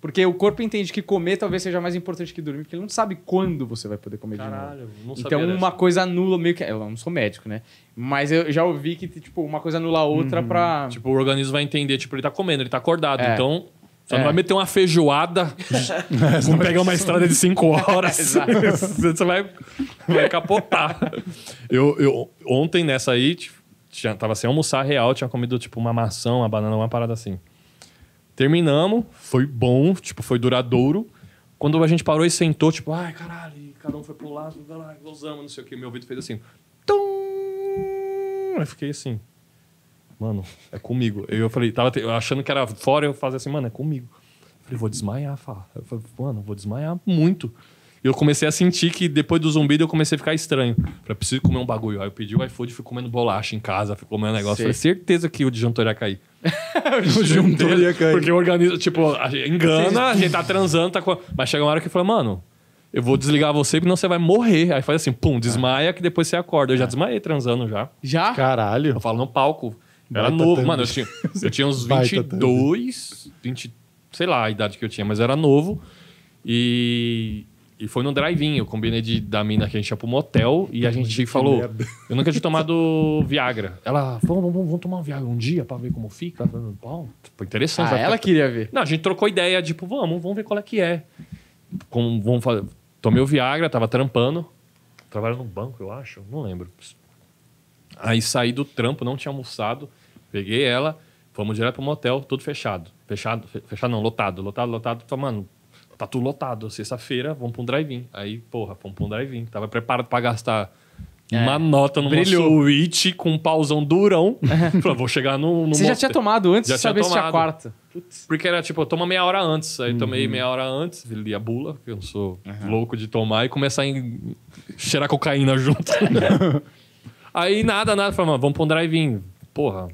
Porque o corpo entende que comer talvez seja mais importante que dormir, porque ele não sabe quando você vai poder comer Caralho, de novo. Não então uma coisa anula meio que. Eu não sou médico, né? Mas eu já ouvi que, tipo, uma coisa anula a outra uhum. pra. Tipo, o organismo vai entender, tipo, ele tá comendo, ele tá acordado. É. Então, você é. não vai meter uma feijoada, não pegar uma estrada de cinco horas. você vai, vai capotar. eu, eu, ontem nessa aí, tipo, já tava sem almoçar real, tinha comido tipo uma maçã, uma banana, uma parada assim. Terminamos, foi bom, tipo, foi duradouro. Quando a gente parou e sentou, tipo, ai, caralho, cada um foi pro lado, gozamos, não sei o que. Meu ouvido fez assim, tum! Aí fiquei assim, mano, é comigo. Eu falei, tava achando que era fora, eu fazia assim, mano, é comigo. Eu falei, vou desmaiar, fala. Eu falei, mano, vou desmaiar muito e eu comecei a sentir que depois do zumbido eu comecei a ficar estranho. Falei, preciso comer um bagulho. Aí eu pedi o iFood, fui comendo bolacha em casa, fui comendo negócio. Sei. Falei, certeza que o de jantar ia cair. o jantar ia cair. Porque o organismo, tipo, a gente engana, a gente tá transando, tá com... Mas chega uma hora que fala, mano, eu vou desligar você, porque não você vai morrer. Aí faz assim, pum, desmaia, que depois você acorda. Eu já é. desmaiei transando já. Já? Caralho. Eu falo no palco. era novo, mano. Eu tinha, eu tinha uns 22, 20, sei lá a idade que eu tinha, mas era novo. E e foi no drive-in. Eu combinei de, da mina que a gente ia pro motel e a gente que falou. Merda. Eu nunca tinha tomado Viagra. Ela, vamos, vamos, vamos tomar um Viagra um dia pra ver como fica. Eu Bom, foi interessante. Ah, ela ficar... queria ver. Não, a gente trocou ideia, tipo, vamos, vamos ver qual é que é. Como, vamos fazer. Tomei o Viagra, tava trampando. Trabalhando no banco, eu acho. Não lembro. Aí saí do trampo, não tinha almoçado. Peguei ela, fomos direto pro motel, tudo fechado. Fechado, fechado não, lotado, lotado, lotado. tomando mano, tá tudo lotado. Sexta-feira, vamos pra um drive-in. Aí, porra, vamos pra um drive-in. Tava preparado para gastar é. uma nota numa Brilhou. suíte com um pauzão durão. É. Falei, vou chegar no, no Você já tinha tomado antes já de saber se tinha quarta. Putz. Porque era tipo, eu meia hora antes. Aí uhum. tomei meia hora antes, li a bula, porque eu sou uhum. louco de tomar, e começar a cheirar cocaína junto. aí nada, nada. Falei, vamos pra um drive-in. Porra,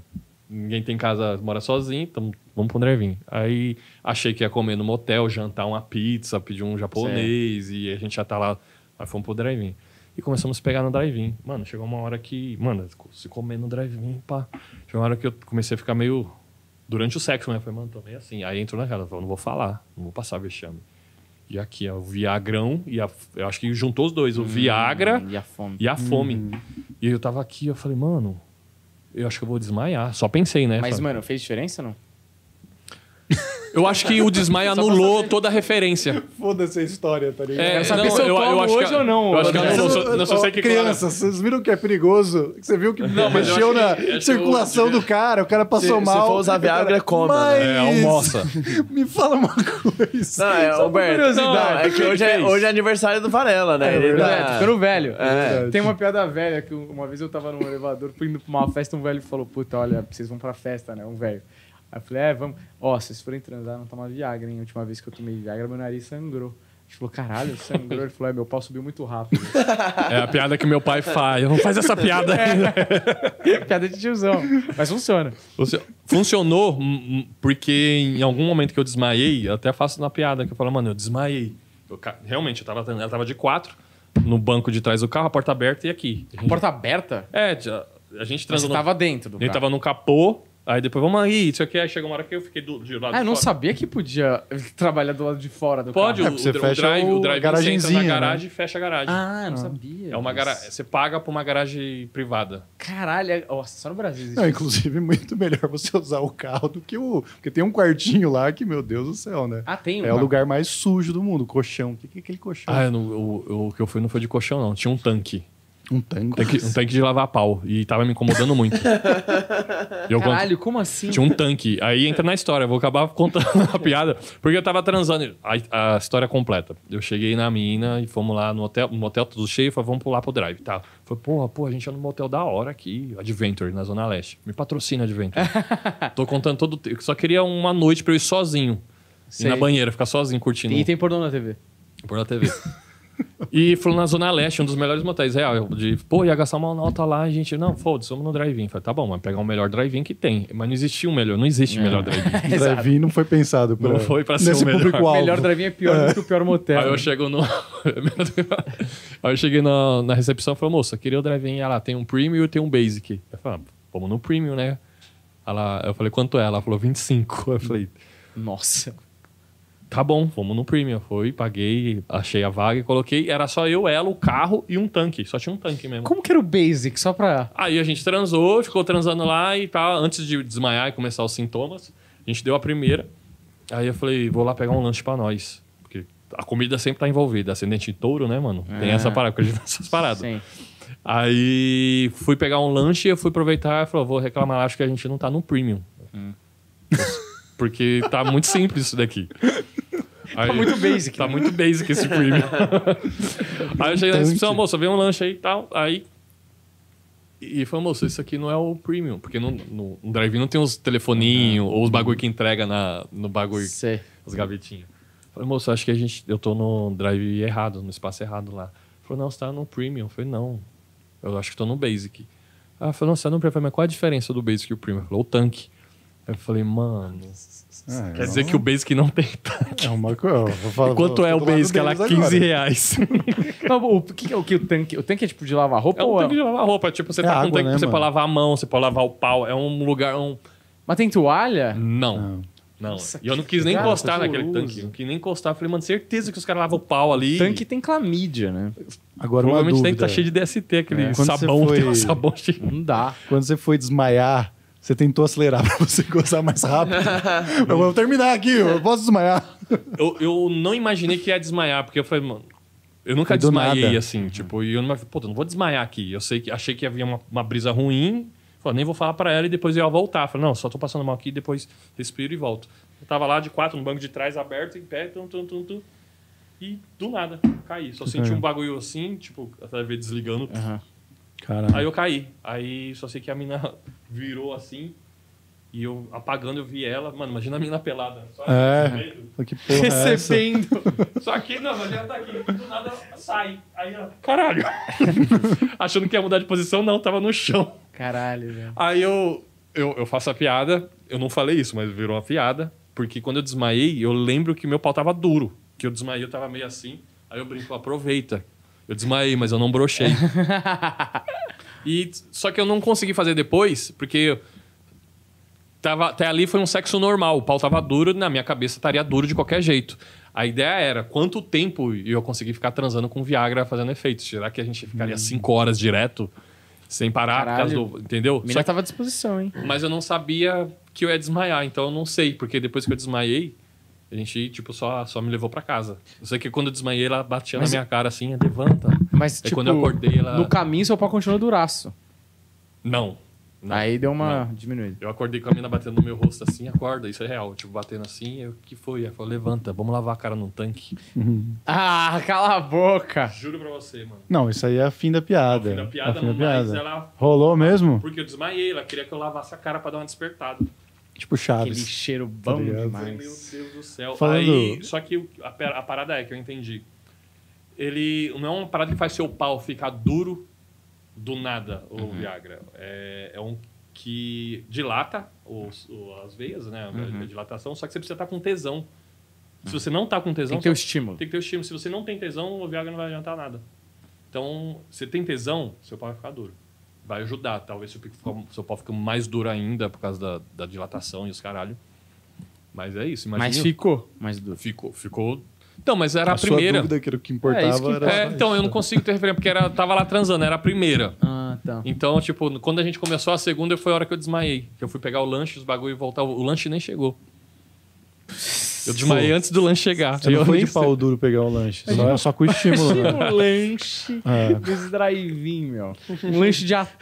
ninguém tem casa, mora sozinho, então vamos pro drive-in Aí achei que ia comer no motel, jantar uma pizza, pedir um japonês, certo. e a gente já tá lá. Aí fomos pro drive-in. E começamos a pegar no drive-in. Mano, chegou uma hora que. Mano, se comer no drive-in, pá. Chegou uma hora que eu comecei a ficar meio. Durante o sexo, né? Eu falei, mano, tô meio assim. Aí entrou na casa, falou, não vou falar, não vou passar vexame. E aqui, ó, o Viagrão e a. Eu acho que juntou os dois, o hum, Viagra e a fome. E a fome. Hum. E eu tava aqui, eu falei, mano, eu acho que eu vou desmaiar. Só pensei, né? Mas, falei, mano, fez diferença não? Eu acho que o desmaio anulou toda a referência. Foda-se a história, tá ligado? É, saber não, se eu, eu, eu acho hoje que, ou não. Eu acho que não, não, sou, sei que... Crianças, vocês viram que é perigoso? Você viu que não, mexeu que, na circulação do cara, o cara passou se, mal. Se for usar Viagra, é coma, né? mas... né? É, almoça. me fala uma coisa. Não, é, só Alberto, não, é, é-, é que hoje é, hoje é aniversário do Varela, né? É, Ele tá-, tá ficando velho. É. é. Tem uma piada velha que uma vez eu tava num elevador, indo pra uma festa, um velho falou, puta, olha, vocês vão pra festa, né? Um velho. Aí eu falei, é, vamos. Ó, vocês forem transar, não tomar Viagra, hein? A última vez que eu tomei Viagra, meu nariz sangrou. A gente falou, caralho, sangrou. Ele falou, é, meu pau subiu muito rápido. É a piada que meu pai faz. Não faz essa piada. É, piada de tiozão. Mas funciona. Funcionou hum, hum, porque em algum momento que eu desmaiei, eu até faço na piada, que eu falo, mano, eu desmaiei. Eu, realmente, eu tava, ela tava de quatro, no banco de trás do carro, a porta aberta e aqui. A porta aberta? É, a gente transou. Você no... tava dentro do a ele carro. tava no capô, Aí depois, vamos aí, isso aqui. Aí chega uma hora que eu fiquei do, de lado ah, de eu não sabia que podia trabalhar do lado de fora do Pode, carro. Pode, é, o, o, drive, o, drive você entra na né? garagem né? fecha a garagem. Ah, não ah. sabia. É uma gara... Você paga pra uma garagem privada. Caralho, é, nossa, só no Brasil existe não, Inclusive, muito melhor você usar o carro do que o... Porque tem um quartinho lá que, meu Deus do céu, né? Ah, tem um É o lugar mais sujo do mundo, colchão. O que é aquele colchão? Ah, eu não, eu, eu, o que eu fui não foi de colchão, não. Tinha um tanque. Um tanque. tanque um tanque de lavar pau. E tava me incomodando muito. eu Caralho, conto... como assim? Tinha um tanque. Aí entra na história, vou acabar contando a piada. Porque eu tava transando. A, a, história é completa. Eu cheguei na mina e fomos lá no hotel, no hotel tudo cheio, falei, vamos pular pro drive. Tá. Falei, porra, pô, a gente é num motel da hora aqui, Adventure, na Zona Leste. Me patrocina, Adventure. Tô contando todo. Eu só queria uma noite pra eu ir sozinho. Ir na banheira, ficar sozinho curtindo. E tem pornô na TV. Pornô na TV. E falou na Zona Leste, um dos melhores motéis. Real, de, pô, ia gastar uma nota lá, a gente, não, foda-se, vamos no drive-in. Falei, tá bom, mas pegar o melhor drive-in que tem. Mas não existia um melhor, não existe é. melhor drive-in. drive-in não foi pensado pra, Não foi pra ser o melhor. Público melhor drive-in é pior é. do que o pior é. motel. Aí eu né? chego no... Aí eu cheguei na, na recepção e falei, moça, queria o drive-in. Ela, tem um premium e tem um basic. Eu falei, ah, vamos no premium, né? Ela, eu falei, quanto é? Ela falou, 25. Eu falei... Nossa tá bom, vamos no premium. Foi, paguei, achei a vaga e coloquei. Era só eu, ela, o carro e um tanque. Só tinha um tanque mesmo. Como que era o basic? Só pra. Aí a gente transou, ficou transando lá e tal. Antes de desmaiar e começar os sintomas, a gente deu a primeira. Aí eu falei, vou lá pegar um lanche para nós. Porque a comida sempre tá envolvida. ascendente de touro, né, mano? É. Tem essa parada, acredito nessas paradas. Sim. Aí fui pegar um lanche e eu fui aproveitar e falou, vou reclamar, acho que a gente não tá no premium. Hum. Porque tá muito simples isso daqui. Tá aí, tá muito basic. Tá né? muito basic esse premium. aí eu cheguei na recepção, moça, vem um lanche aí e tal. Aí. E falou, moço, isso aqui não é o premium. Porque no, no, no drive não tem os telefoninhos ou os bagulho que entrega na, no bagulho. Sei. Os gavetinhos. Falei, moço, acho que a gente. Eu tô no drive errado, no espaço errado lá. Falou, não, você tá no premium. falei, não. Eu acho que tô no basic. Ah, falou, não, você tá não premium. mas qual a diferença do basic e o premium? Falou, o tanque. Eu falei, mano. É, quer não... dizer que o Basic não tem tanque. É uma coisa. Quanto é o Basic? Ela é 15 agora. reais. não, o que, é o, que, o tanque? O tanque é tipo de lavar roupa? É um é tanque de lavar roupa. Tipo, você é tá água, com tanque né, você mano? pode lavar a mão, você pode lavar o pau. É um lugar. É um... Mas tem toalha? Não. não. Não. Nossa, e eu não quis nem cara, encostar naquele tanque. Não quis nem encostar. Eu falei, mano, certeza que os caras lavam o pau ali. O tanque tem clamídia, né? Agora, Provavelmente uma dúvida. tem que tá cheio de DST, aquele é. sabão, foi... tem um sabão cheio. Não dá. Quando você foi desmaiar você tentou acelerar para você gozar mais rápido. eu vou terminar aqui, eu é. posso desmaiar. eu, eu não imaginei que ia desmaiar, porque eu falei, mano, eu nunca desmaiei assim, tipo, e eu não, pô, eu não vou desmaiar aqui. Eu sei que achei que havia uma, uma brisa ruim, falei, nem vou falar para ela e depois eu ia voltar. Falei, não, só tô passando mal aqui, depois respiro e volto. Eu tava lá de quatro, no banco de trás, aberto, em pé, tum, tum, tum, tum. E do nada, caí. Só senti uhum. um bagulho assim, tipo, a TV desligando. Uhum. Aí eu caí. Aí só sei que a mina virou assim. E eu apagando, eu vi ela. Mano, imagina a menina pelada. Só é, que porra é Recebendo. É só que, não, mas ela tá aqui. Do nada sai. Aí ela, caralho. Achando que ia mudar de posição, não, tava no chão. Caralho, velho. Aí eu, eu, eu faço a piada. Eu não falei isso, mas virou uma piada. Porque quando eu desmaiei, eu lembro que meu pau tava duro. Que eu desmaiei, eu tava meio assim. Aí eu brinco, aproveita. Eu desmaiei, mas eu não brochei. E, só que eu não consegui fazer depois, porque tava, até ali foi um sexo normal. O pau tava duro, na minha cabeça estaria duro de qualquer jeito. A ideia era quanto tempo eu consegui ficar transando com Viagra fazendo efeitos. Será que a gente ficaria hum. cinco horas direto? Sem parar, por causa do. Entendeu? Só tava à disposição, hein? Mas eu não sabia que eu ia desmaiar, então eu não sei, porque depois que eu desmaiei, a gente, tipo, só, só me levou para casa. Eu sei que quando eu desmaiei, ela batia mas, na minha cara assim, levanta. Mas, Aí tipo, quando eu tipo, acordei, ela... no caminho, seu pau continuou duraço. Não. não Aí deu uma não. diminuída. Eu acordei com a mina batendo no meu rosto assim, acorda, isso é real. Tipo, batendo assim, o que foi? Ela falou, levanta, vamos lavar a cara num tanque. ah, cala a boca! Juro pra você, mano. Não, isso aí é fim da piada. fim da piada, é fim da piada. Ela... Rolou mesmo? Porque eu desmaiei, ela queria que eu lavasse a cara pra dar uma despertada. Tipo Chaves. Aquele cheiro tá bom demais. Meu Deus do céu. Falando... Aí, só que a, parada é que eu entendi. Ele não é uma parada que faz seu pau ficar duro do nada, o uhum. Viagra. É, é, um que dilata os, as veias, né? Uhum. A dilatação, só que você precisa estar tá com tesão. Se você não está com tesão... Tem que ter o estímulo. Tem que ter o estímulo. Se você não tem tesão, o Viagra não vai adiantar nada. Então, você tem tesão, seu pau vai ficar duro vai ajudar. Talvez o, pico seu pau fica mais duro ainda por causa da, da dilatação e os caralho. Mas é isso. Imagina. Mas ficou mais duro. Ficou, ficou. Então, mas era a, a primeira. Sua dúvida que era o que importava é, que... era. É, então, eu não consigo ter referência, porque era, tava lá transando, era a primeira. Ah, tá. Então, tipo, quando a gente começou a segunda, foi a hora que eu desmaiei. Que eu fui pegar o lanche, os bagulho e voltar. O lanche nem chegou. Eu desmaiei antes do lanche chegar. Você eu não foi de pau duro pegar o lanche. Só, só com estímulo. Né? um lanche é. desse drive-in, meu. Um lanche de atum.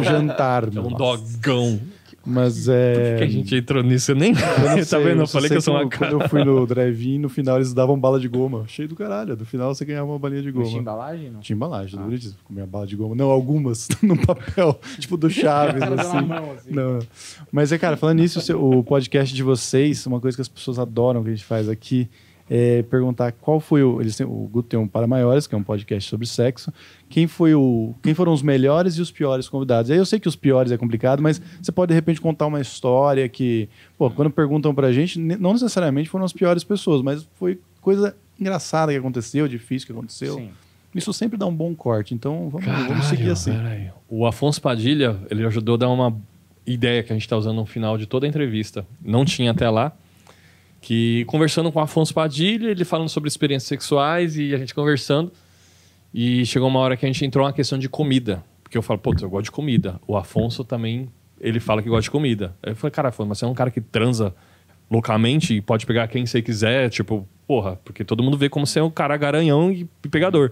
Um jantar, meu. É um Nossa. dogão. Mas é. Por que a gente entrou nisso? Eu nem. Eu não tá sei, tá vendo? Eu, falei que eu sou uma cara. Quando eu fui no drive-in, no final eles davam bala de goma. Cheio do caralho. No final você ganhava uma balinha de goma. Mas tinha embalagem? Não? Tinha embalagem, ah. Comia bala de goma. Não, algumas no papel. tipo do Chaves, assim. Mão, assim. Não. Mas é, cara, falando nisso, o podcast de vocês, uma coisa que as pessoas adoram que a gente faz aqui é, perguntar qual foi o. Eles têm, o Guto tem um Para Maiores, que é um podcast sobre sexo. Quem, foi o, quem foram os melhores e os piores convidados? Aí eu sei que os piores é complicado, mas você pode de repente contar uma história que. Pô, quando perguntam pra gente, não necessariamente foram as piores pessoas, mas foi coisa engraçada que aconteceu, difícil que aconteceu. Sim. Isso sempre dá um bom corte, então vamos, Caralho, vamos seguir assim. O Afonso Padilha, ele ajudou a dar uma ideia que a gente está usando no final de toda a entrevista. Não tinha até lá que conversando com o Afonso Padilha, ele falando sobre experiências sexuais e a gente conversando. E chegou uma hora que a gente entrou na questão de comida. Porque eu falo, pô, eu gosto de comida. O Afonso também, ele fala que gosta de comida. Ele eu falei, cara, Afonso, mas você é um cara que transa loucamente e pode pegar quem você quiser, tipo, porra, porque todo mundo vê como você é um cara garanhão e pegador.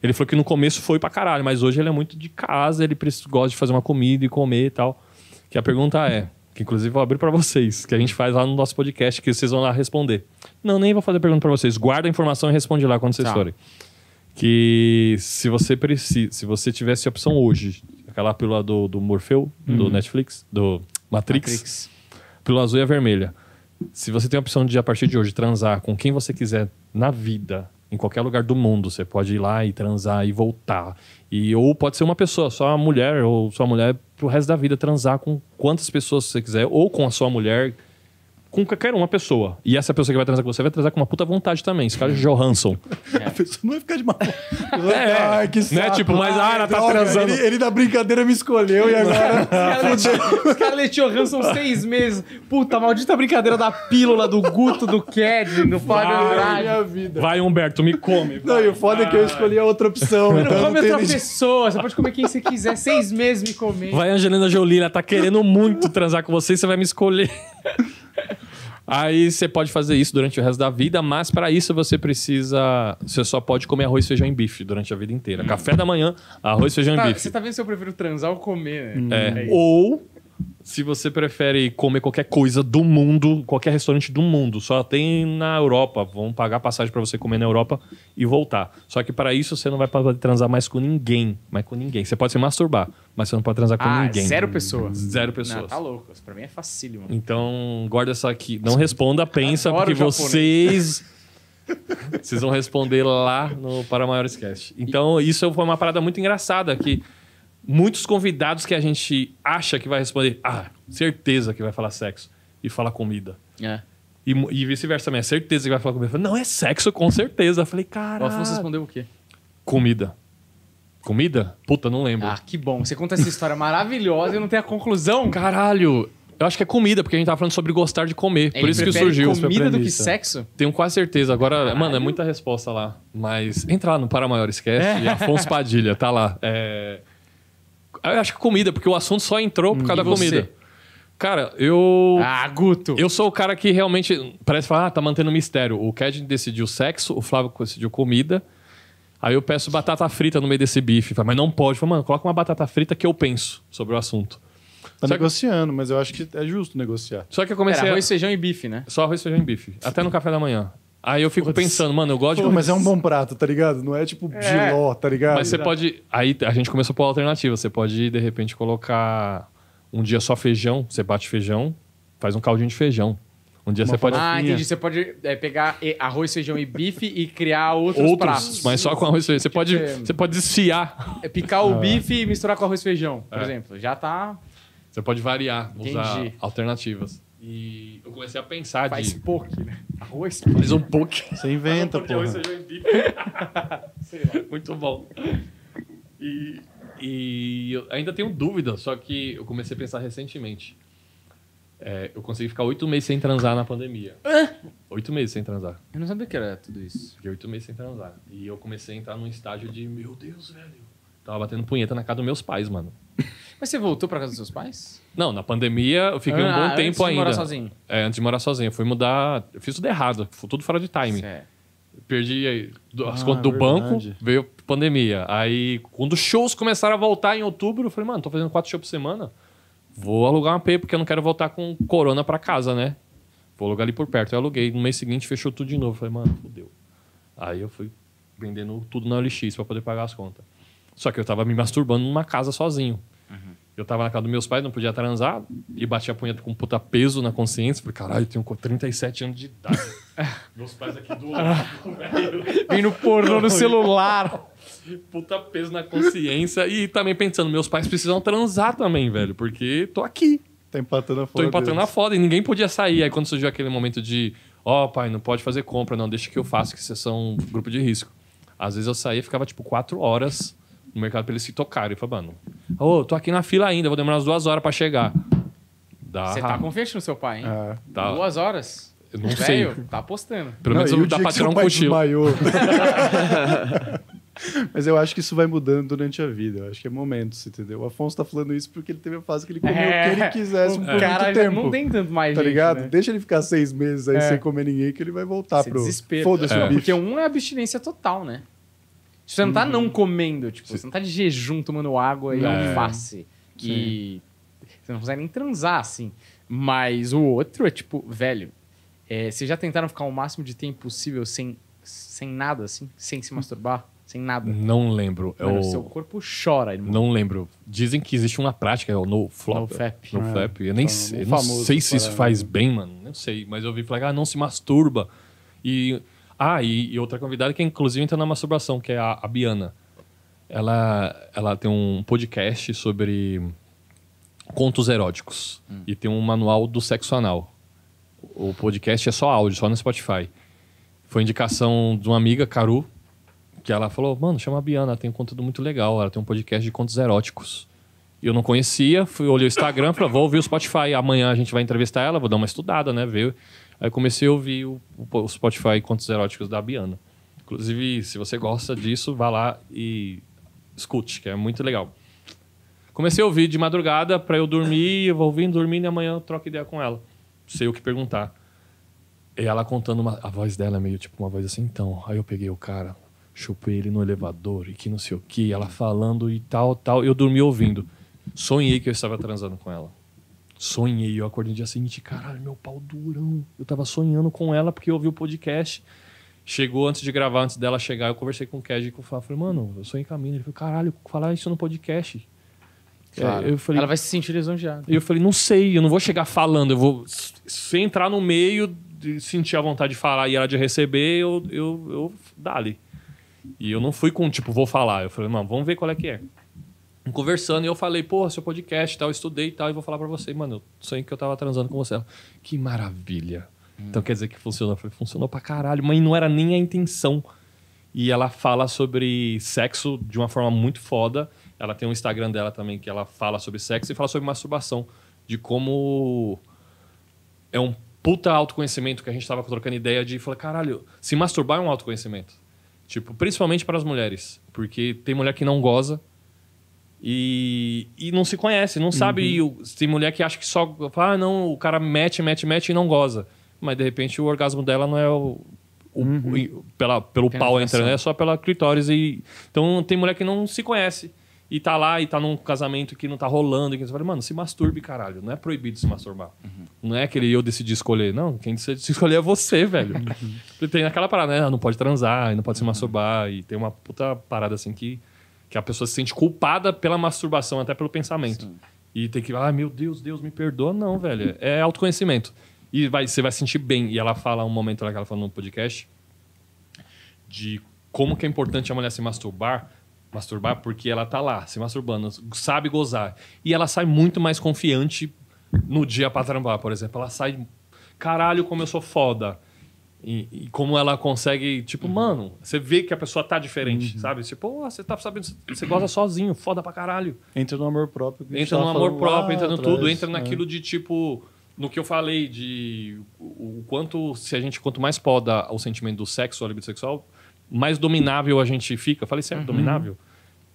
Ele falou que no começo foi pra caralho, mas hoje ele é muito de casa, ele gosta de fazer uma comida e comer e tal. Que a pergunta é, que inclusive vou abrir para vocês, que a gente faz lá no nosso podcast, que vocês vão lá responder. Não, nem vou fazer pergunta para vocês. Guarda a informação e responde lá quando vocês tá. forem. Que se você precisa, se você tivesse a opção hoje, aquela pílula do, do Morfeu, uhum. do Netflix, do Matrix, Matrix, pílula azul e a vermelha. Se você tem a opção de, a partir de hoje, transar com quem você quiser na vida, em qualquer lugar do mundo, você pode ir lá e transar e voltar e ou pode ser uma pessoa, só uma mulher, ou sua mulher pro resto da vida transar com quantas pessoas você quiser, ou com a sua mulher com qualquer uma pessoa. E essa pessoa que vai transar com você vai transar com uma puta vontade também. Esse cara é Johansson. É. A pessoa não vai ficar de mal. É, Ai, que saco. Né? Tipo, mas ah, a Ana tá droga, transando. Ele, ele da brincadeira me escolheu e agora. os caras Scarlett Johansson seis meses. Puta, maldita brincadeira da pílula do Guto do Ked no Vai, minha vida. vai, Humberto, me come. Não, e o foda vai. é que eu escolhi a outra opção. Não, então come outra nem... pessoa. Você pode comer quem você quiser. Seis meses me comer. Vai, Angelina Jolie, ela tá querendo muito transar com você e você vai me escolher. Aí você pode fazer isso durante o resto da vida, mas para isso você precisa. Você só pode comer arroz, feijão e bife durante a vida inteira. Hum. Café da manhã, arroz, feijão tá, e bife. Você tá vendo se eu prefiro transar ou comer, né? É. é ou se você prefere comer qualquer coisa do mundo, qualquer restaurante do mundo, só tem na Europa, vão pagar passagem para você comer na Europa e voltar. Só que para isso você não vai poder transar mais com ninguém, mais com ninguém. Você pode se masturbar, mas você não pode transar com ah, é ninguém. Zero pessoas. Zero pessoas. Não, tá louco. pra mim é facílimo. Então, guarda essa aqui. Não responda, pensa, porque vocês. vocês vão responder lá no Para maior esquece. Então, isso foi uma parada muito engraçada que muitos convidados que a gente acha que vai responder, ah, certeza que vai falar sexo e fala comida. É. E, e vice-versa também, é certeza que vai falar comida. Fala, não, é sexo com certeza. Eu falei, cara. O Afonso respondeu o quê? Comida. Comida? Puta, não lembro. Ah, que bom. Você conta essa história maravilhosa e não tem a conclusão. Caralho, eu acho que é comida, porque a gente tava falando sobre gostar de comer. Ele por isso que surgiu. Comida do que sexo? Tenho quase certeza. Agora, Caralho. mano, é muita resposta lá. Mas entra lá no Para Maior Esquece, é. Afonso Padilha, tá lá. É... Eu acho que comida, porque o assunto só entrou por causa e da hum, você? comida. Cara, eu. Ah, Guto! Eu sou o cara que realmente. Parece falar, ah, tá mantendo mistério. O Ked decidiu sexo, o Flávio decidiu comida. Aí eu peço batata frita no meio desse bife. Mas não pode. Fala, mano, coloca uma batata frita que eu penso sobre o assunto. Tá Só negociando, que... mas eu acho que é justo negociar. Só que eu comecei. Era arroz, a... feijão e bife, né? Só arroz, feijão e bife. Até no café da manhã. Aí eu fico Putz. pensando, mano, eu gosto de. Mas é um bom prato, tá ligado? Não é tipo é. giló, tá ligado? Mas você pode. Aí a gente começou por alternativa. Você pode, de repente, colocar um dia só feijão. Você bate feijão, faz um caldinho de feijão. Um dia Uma você pode. Ah, entendi. Você pode é, pegar arroz, feijão e bife e criar outros, outros pratos. Mas só com arroz e feijão. Você pode, é? você pode desfiar. É picar o ah. bife e misturar com arroz e feijão, por é. exemplo. Já tá. Você pode variar, entendi. usar alternativas. E eu comecei a pensar Faz de. Faz poke, né? Arroz. Faz um poke. Você inventa, um pô. Arroz, feijão e Sei lá. Muito bom. E, e eu ainda tenho dúvida, só que eu comecei a pensar recentemente. É, eu consegui ficar oito meses sem transar na pandemia. Oito meses sem transar. Eu não sabia que era tudo isso. Fiquei oito meses sem transar. E eu comecei a entrar num estágio de, meu Deus, velho. Tava batendo punheta na casa dos meus pais, mano. Mas você voltou para casa dos seus pais? Não, na pandemia eu fiquei ah, um bom ah, tempo antes de ainda. Antes morar sozinho? É, antes de morar sozinho. Eu fui mudar. Eu fiz tudo errado, foi tudo fora de time. Certo. É. Perdi aí, as ah, contas do é banco, veio pandemia. Aí, quando os shows começaram a voltar em outubro, eu falei, mano, tô fazendo quatro shows por semana. Vou alugar uma P, porque eu não quero voltar com corona para casa, né? Vou alugar ali por perto. Eu aluguei. No mês seguinte, fechou tudo de novo. Eu falei, mano, fodeu. Aí eu fui vendendo tudo na OLX para poder pagar as contas. Só que eu tava me masturbando numa casa sozinho. Eu tava na casa dos meus pais, não podia transar, e batia a punheta com um puta peso na consciência. Falei, caralho, eu tenho 37 anos de idade. meus pais aqui do ah. lado, velho. Vem no pornô no celular. Puta peso na consciência. E também pensando, meus pais precisam transar também, velho, porque tô aqui. Tá empatando a foda. Tô empatando deles. a foda e ninguém podia sair. Aí quando surgiu aquele momento de, ó, oh, pai, não pode fazer compra, não, deixa que eu faço, que vocês são um grupo de risco. Às vezes eu saía e ficava, tipo, quatro horas no mercado pra eles se tocarem. e falei, mano, ô, tô aqui na fila ainda, vou demorar umas duas horas pra chegar. Dá Você tá confiante com no seu pai, hein? É. Tá. Duas horas. Eu não Velho, sei. Tá apostando. Pelo menos o dá dia patrão um seu pai desmaiou. Mas eu acho que isso vai mudando durante a vida. Eu acho que é momento, entendeu? O Afonso tá falando isso porque ele teve a fase que ele comeu é, o que ele é, quisesse por muito cara, tempo. não tem tanto mais Tá gente, ligado? Né? Deixa ele ficar seis meses aí é. sem comer ninguém que ele vai voltar Você pro... Desespero. Foda-se é. Porque um é abstinência total, né? Você não tá uhum. não comendo, tipo, você não tá de jejum tomando água e é. alface. Que você não consegue nem transar, assim. Mas o outro é tipo, velho, é, vocês já tentaram ficar o máximo de tempo possível sem, sem nada, assim? Sem se masturbar? Sem nada? Não lembro. O eu... Seu corpo chora, irmão. Não lembro. Dizem que existe uma prática, é o no flop. No flap. No é. Eu nem então, sei, não sei se isso faz bem, mano. Não sei, mas eu ouvi falar, ah, não se masturba. E ah, e, e outra convidada que inclusive entra na masturbação, que é a, a Biana. Ela, ela tem um podcast sobre contos eróticos hum. e tem um manual do sexo anal. O podcast é só áudio, só no Spotify. Foi indicação de uma amiga, Caru, que ela falou: Mano, chama a Biana, ela tem um conteúdo muito legal, ela tem um podcast de contos eróticos. E eu não conhecia, fui olhei o Instagram, falei: Vou ouvir o Spotify, amanhã a gente vai entrevistar ela, vou dar uma estudada, né? Ver Aí comecei a ouvir o, o Spotify Contos Eróticos da Biana. Inclusive, se você gosta disso, vá lá e escute, que é muito legal. Comecei a ouvir de madrugada para eu dormir, eu vou ouvindo, dormindo e amanhã eu troco ideia com ela. Sei o que perguntar. E ela contando uma, a voz dela é meio tipo uma voz assim, então. Aí eu peguei o cara, chupei ele no elevador e que não sei o que, ela falando e tal, tal. Eu dormi ouvindo. Sonhei que eu estava transando com ela. Sonhei, eu acordei no dia seguinte, caralho, meu pau durão. Eu tava sonhando com ela porque eu ouvi o podcast. Chegou antes de gravar, antes dela chegar, eu conversei com o Cash e com o Fá. Falei, mano, eu sonhei com a mina. Ele falou, caralho, falar isso no podcast. É, claro. eu falei, ela vai se sentir lisonjeada. Eu falei, não sei, eu não vou chegar falando. Eu vou. Se entrar no meio, de sentir a vontade de falar e ela de receber, eu, eu, eu dali. E eu não fui com, tipo, vou falar. Eu falei, mano, vamos ver qual é que é conversando e eu falei, porra, seu podcast tal, eu estudei e tal, e vou falar para você, mano, eu sonhei que eu tava transando com você. Ela, que maravilha. Hum. Então quer dizer que funcionou. Eu falei, funcionou pra caralho, mas não era nem a intenção. E ela fala sobre sexo de uma forma muito foda. Ela tem um Instagram dela também que ela fala sobre sexo e fala sobre masturbação. De como é um puta autoconhecimento que a gente tava trocando ideia de falar, caralho, se masturbar é um autoconhecimento. Tipo, principalmente para as mulheres. Porque tem mulher que não goza, e, e não se conhece, não sabe. Uhum. tem mulher que acha que só. Ah, não, o cara mete, mete, mete e não goza. Mas de repente o orgasmo dela não é o. o, uhum. pela, pelo pau entra, né? É só pela clitóris. E, então tem mulher que não se conhece. E tá lá e tá num casamento que não tá rolando. E você fala, mano, se masturbe, caralho. Não é proibido se masturbar. Uhum. Não é aquele eu decidi escolher. Não, quem decide escolher é você, velho. Uhum. tem aquela parada, né? Ah, não pode transar, não pode se uhum. masturbar. E tem uma puta parada assim que que a pessoa se sente culpada pela masturbação, até pelo pensamento. Sim. E tem que, ah, meu Deus, Deus, me perdoa. Não, velho. É autoconhecimento. E vai, você vai se sentir bem. E ela fala um momento lá que ela falou no podcast de como que é importante a mulher se masturbar, masturbar porque ela tá lá, se masturbando, sabe gozar. E ela sai muito mais confiante no dia pra trampar, por exemplo. Ela sai, caralho, como eu sou foda. E, e, como ela consegue, tipo, uhum. mano, você vê que a pessoa tá diferente, uhum. sabe? Tipo, oh, você tá sabendo, você gosta sozinho, foda pra caralho. Entra no amor próprio. Entra no amor próprio, entra no atrás, tudo, entra né? naquilo é. de tipo, no que eu falei, de o quanto, se a gente, quanto mais poda o sentimento do sexo, a libido sexual, mais dominável a gente fica. Eu falei sempre, é uhum. dominável.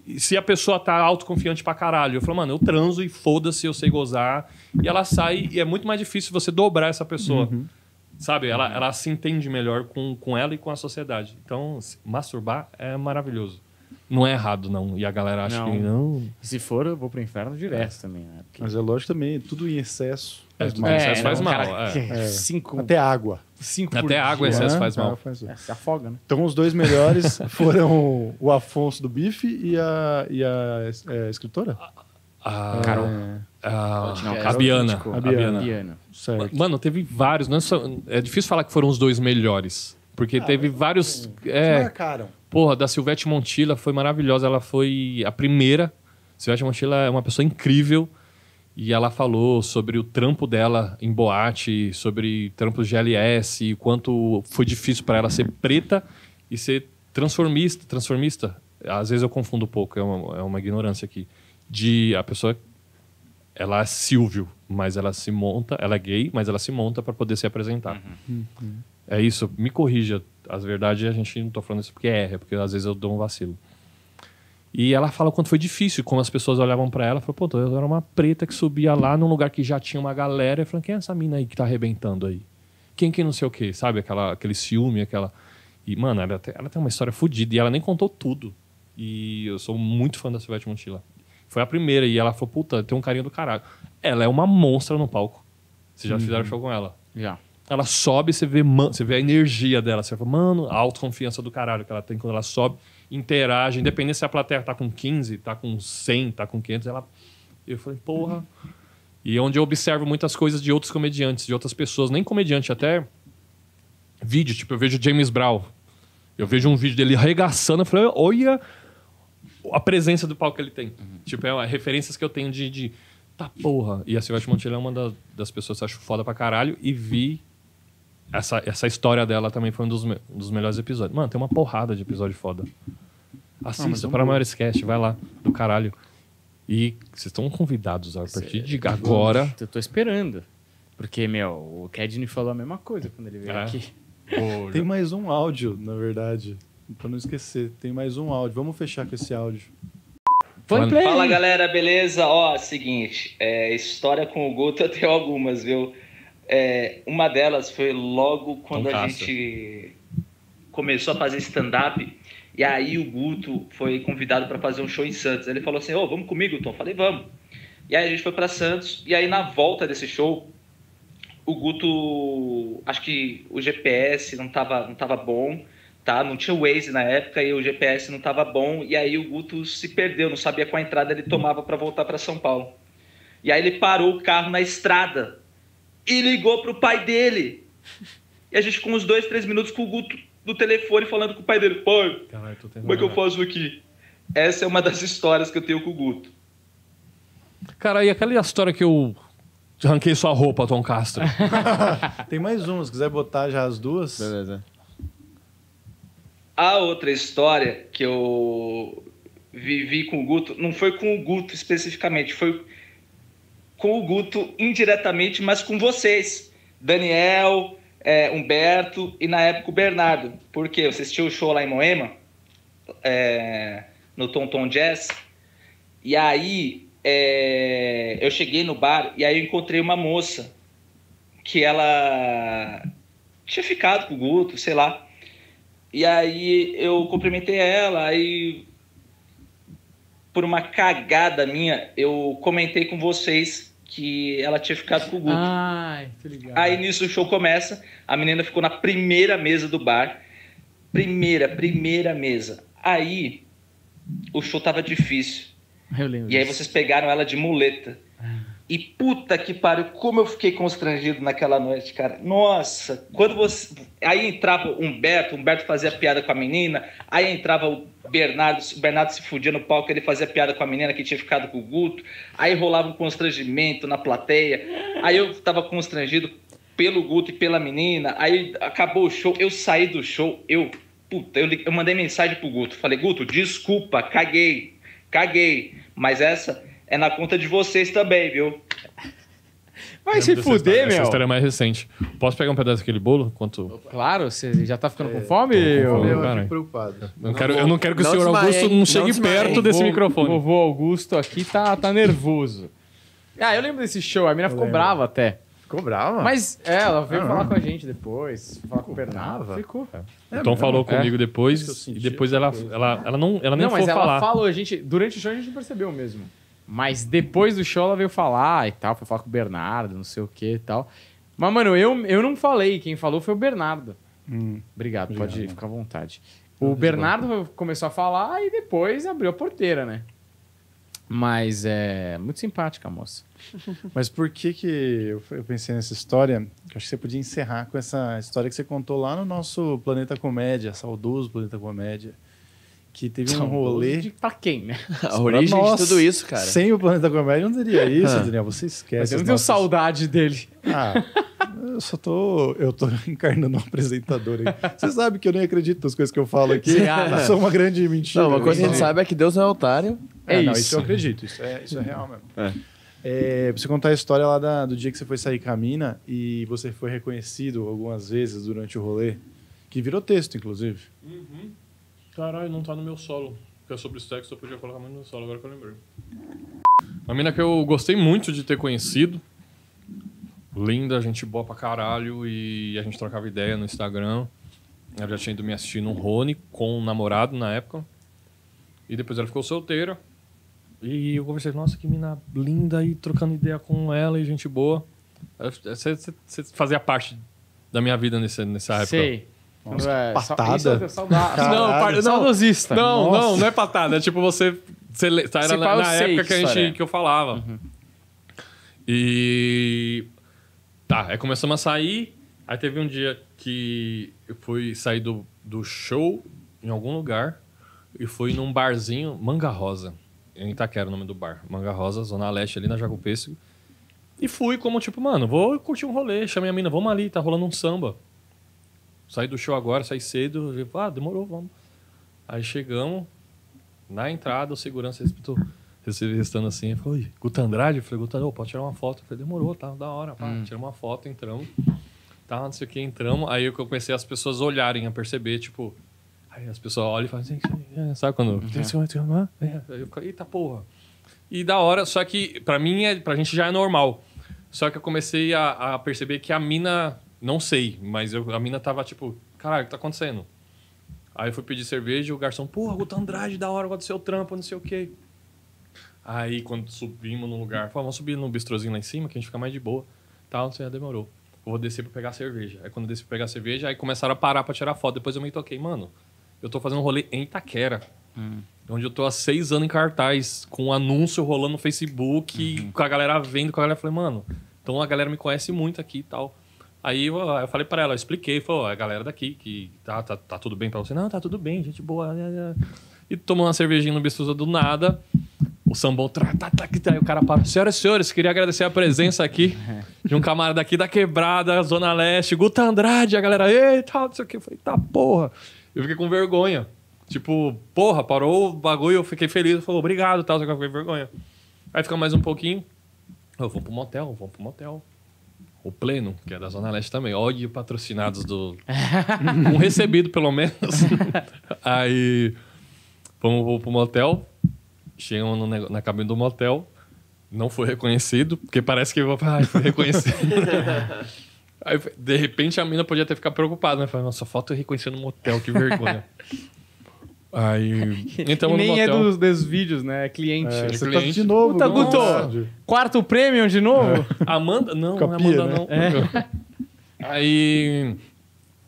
E se a pessoa tá autoconfiante pra caralho, eu falo, mano, eu transo e foda-se, eu sei gozar. E ela sai, e é muito mais difícil você dobrar essa pessoa. Uhum. Sabe? Ela, uhum. ela se entende melhor com, com ela e com a sociedade. Então, masturbar é maravilhoso. Não é errado, não. E a galera acha não. que não. Se for, eu vou pro inferno direto é. também. Né? Porque... Mas é lógico também, tudo em excesso. É, tudo em excesso é, faz né? mal. É. É. Cinco... Até água. Cinco Até água em excesso faz mal. Faz se afoga, né? Então, os dois melhores foram o Afonso do Bife e a, e a escritora? Ah, a, a... Carol. A, a, a Biana. A Biana. Certo. Mano, teve vários. Não é, só, é difícil falar que foram os dois melhores. Porque ah, teve vários. É, marcaram. Porra, da Silvete Montilla foi maravilhosa. Ela foi a primeira. Silvete Montilla é uma pessoa incrível. E ela falou sobre o trampo dela em boate, sobre trampos GLS, e quanto foi difícil para ela ser preta e ser transformista. Transformista, às vezes eu confundo um pouco, é uma, é uma ignorância aqui. De a pessoa, ela é Silvio, mas ela se monta, ela é gay, mas ela se monta para poder se apresentar. Uhum. uhum. É isso, me corrija. As verdades a gente não tô falando isso porque erra, é, porque às vezes eu dou um vacilo. E ela fala o quanto foi difícil, como as pessoas olhavam para ela, falou, pô, então eu era uma preta que subia lá num lugar que já tinha uma galera, e falou quem é essa mina aí que tá arrebentando aí? Quem que não sei o quê, sabe? Aquela, aquele ciúme, aquela. E, mano, ela, ela tem uma história fodida e ela nem contou tudo. E eu sou muito fã da Silvete Montilla. Foi a primeira, e ela falou, puta, tem um carinho do caralho. Ela é uma monstra no palco. Vocês já uhum. fizeram show com ela. Já. Ela sobe, você vê, man, você vê a energia dela. Você fala, mano, a autoconfiança do caralho que ela tem quando ela sobe, interage, independente se a plateia tá com 15, tá com 100, tá com 500, ela. Eu falei, porra. E é onde eu observo muitas coisas de outros comediantes, de outras pessoas, nem comediante, até vídeo. Tipo, eu vejo James Brown. Eu vejo um vídeo dele arregaçando, eu falei, olha a presença do palco que ele tem. Uhum. Tipo, é referências que eu tenho de, de Tá porra. E a Silvete Montiel é uma das, das pessoas que eu acho foda pra caralho. E vi essa, essa história dela também foi um dos, me, um dos melhores episódios. Mano, tem uma porrada de episódio foda. Assista, ah, é para maior esquete vai lá, do caralho. E vocês estão convidados a partir Cê, de agora. Eu tô esperando. Porque, meu, o Kedney falou a mesma coisa quando ele veio é. aqui. Boa. Tem mais um áudio, na verdade. Pra não esquecer, tem mais um áudio. Vamos fechar com esse áudio. Play. Fala galera, beleza? Ó, seguinte, é, história com o Guto eu tenho algumas, viu? É, uma delas foi logo quando Tom a então caça. gente começou a fazer stand-up. E aí o Guto foi convidado para fazer um show em Santos. Ele falou assim: Ô, oh, vamos comigo, Tom? Falei, vamos. E aí a gente foi para Santos. E aí na volta desse show, o Guto. Acho que o GPS não tava, não tava bom tá? Não tinha Waze na época e o GPS não estava bom. E aí o Guto se perdeu, não sabia qual entrada ele tomava para voltar para São Paulo. E aí ele parou o carro na estrada e ligou pro pai dele. E a gente ficou uns dois, três minutos com o Guto no telefone falando com o pai dele. Pai, como é que eu né? faço aqui? Essa é uma das histórias que eu tenho com o Guto. Cara, e aquela história que eu arranquei sua roupa, Tom Castro? Tem mais uma, se quiser botar já as duas. Beleza. A outra história que eu vivi com o Guto, não foi com o Guto especificamente, foi com o Guto indiretamente, mas com vocês, Daniel, é, Humberto e na época o Bernardo. Porque vocês tinham o show lá em Moema, é, no Tom Tom Jazz, e aí é, eu cheguei no bar e aí eu encontrei uma moça que ela tinha ficado com o Guto, sei lá. E aí eu cumprimentei ela, aí por uma cagada minha, eu comentei com vocês que ela tinha ficado com o Guto. Ai, tô ligado. Aí nisso o show começa, a menina ficou na primeira mesa do bar. Primeira, primeira mesa. Aí o show tava difícil. Eu lembro. E aí vocês pegaram ela de muleta. E puta que pariu, como eu fiquei constrangido naquela noite, cara. Nossa, quando você. Aí entrava o Humberto, o Humberto fazia piada com a menina, aí entrava o Bernardo, o Bernardo se fudia no palco, ele fazia piada com a menina que tinha ficado com o Guto, aí rolava um constrangimento na plateia, aí eu tava constrangido pelo Guto e pela menina, aí acabou o show, eu saí do show, eu. Puta, eu, eu mandei mensagem pro Guto, falei, Guto, desculpa, caguei, caguei, mas essa é na conta de vocês também, viu? Vai se fuder, meu. Essa história é mais recente. Posso pegar um pedaço daquele bolo? Quanto... Claro, você já tá ficando com é, fome? Eu, eu, eu preocupado. Eu não, quero, eu não quero que não o senhor Augusto não chegue perto desse microfone. O vovô Augusto aqui tá, tá nervoso. Ah, eu lembro desse show. A mina ficou lembro. brava até. Ficou brava? Mas é, ela veio ah, falar não. com a gente depois. Falar com o Bernardo. Ficou. É, Tom então é, falou comigo depois. E depois ela, ela, ela, não, ela nem não, falar. Não, mas ela falou. A gente, durante o show a gente percebeu mesmo. Mas depois do show ela veio falar e tal, foi falar com o Bernardo, não sei o que e tal. Mas, mano, eu, eu não falei, quem falou foi o Bernardo. Hum, obrigado, obrigado, pode mano. ficar à vontade. O Bernardo começou a falar e depois abriu a porteira, né? Mas é muito simpática a moça. Mas por que que eu, eu pensei nessa história? Eu acho que você podia encerrar com essa história que você contou lá no nosso Planeta Comédia, saudoso Planeta Comédia que teve um então, rolê. De pra quem, né? A origem nós, de tudo isso, cara. Sem o Planeta Comédia não diria isso, ah. Daniel. Você esquece. Mas eu não tenho nossas... saudade dele. Ah, eu só tô. Eu tô encarnando um apresentador aí. Você sabe que eu nem acredito nas coisas que eu falo aqui. Isso é uma grande mentira. Não, uma coisa que a gente né? sabe é que Deus não é otário. É, é isso. Não, isso eu acredito. Isso é, isso é real mesmo. É. É, pra você contar a história lá da, do dia que você foi sair com a mina e você foi reconhecido algumas vezes durante o rolê, que virou texto, inclusive. Uhum. Caralho, não tá no meu solo. Porque é sobre stacks, eu podia colocar muito no solo, agora que eu lembrei. Uma mina que eu gostei muito de ter conhecido. Linda, gente boa pra caralho. E a gente trocava ideia no Instagram. Ela já tinha ido me assistir num Rony com um namorado na época. E depois ela ficou solteira. E eu conversei, nossa, que mina linda. E trocando ideia com ela e gente boa. Você fazia parte da minha vida nessa, nessa época. Sei. Nossa, é, patada. É Não, par... saudosista. Não, Nossa. não, não é patada. É tipo você. você tá, era na, na época que, a gente, que eu falava. Uhum. E. Tá, aí começamos a sair. Aí teve um dia que eu fui sair do, do show em algum lugar e fui num barzinho, Manga Rosa. Em Itaquera, o nome do bar. Manga Rosa, Zona Leste, ali na Jago Pêssego. E fui como, tipo, mano, vou curtir um rolê, chamei a mina, vamos ali, tá rolando um samba. Saí do show agora, saí cedo. Falei, ah, demorou, vamos. Aí chegamos, na entrada, o segurança respeitou. Restando assim, ele falou, Guta Andrade? Eu falei, Guta, pode tirar uma foto? falei, demorou, tá da hora, pá. Hum. Tiramos uma foto, entramos. Tá, não sei o que, entramos. Aí eu comecei as pessoas olharem, a perceber, tipo... Aí as pessoas olham e falam assim, sabe quando... Uhum. Né? É, aí eu fico, eita porra. E da hora, só que pra mim, é, pra gente já é normal. Só que eu comecei a, a perceber que a mina não sei, mas eu, a mina tava tipo, caralho, o que tá acontecendo? Aí eu fui pedir cerveja e o garçom, porra, Guto Andrade, da hora, gosta do seu trampo, não sei o quê. Aí quando subimos no lugar, falou, vamos subir no bistrozinho lá em cima, que a gente fica mais de boa. Tal, não sei, demorou. vou descer pra pegar cerveja. Aí quando eu desci pra pegar cerveja, aí começaram a parar pra tirar foto. Depois eu me toquei, mano, eu tô fazendo um rolê em Itaquera. Hum. Onde eu tô há seis anos em cartaz, com um anúncio rolando no Facebook, uhum. com a galera vendo, com a galera. Eu falei, mano, então a galera me conhece muito aqui e tal. Aí eu, eu falei para ela, eu expliquei, falou, é a galera daqui que tá, tá, tá tudo bem para você. Assim, não, tá tudo bem, gente boa. Né, né. E tomou uma cervejinha no Bistuza do nada. O sambão, tá, tá, tá, tá, aí o cara para. Senhoras e senhores, queria agradecer a presença aqui de um camarada aqui da Quebrada, Zona Leste, Guta Andrade. A galera, eita, não sei o que. Eu falei, tá porra. Eu fiquei com vergonha. Tipo, porra, parou o bagulho, eu fiquei feliz. Falou, obrigado, tal, só que eu fiquei com vergonha. Aí fica mais um pouquinho. Eu vou pro motel, vou pro motel o Pleno, que é da Zona Leste também, ódio patrocinados do. um recebido, pelo menos. Aí vamos pro motel, chegamos no, na cabine do motel, não foi reconhecido, porque parece que ah, foi reconhecido. Aí, de repente, a mina podia até ficar preocupada, né? Falando, só falta eu reconhecer no motel, que vergonha. Aí. Então, e nem é dos, dos vídeos, né? É cliente. É, você tá cliente. Tá de novo, Puta, é Guto! Quarto prêmio de novo? É. Amanda? Não, Copia, não é Amanda, né? não. É. Aí.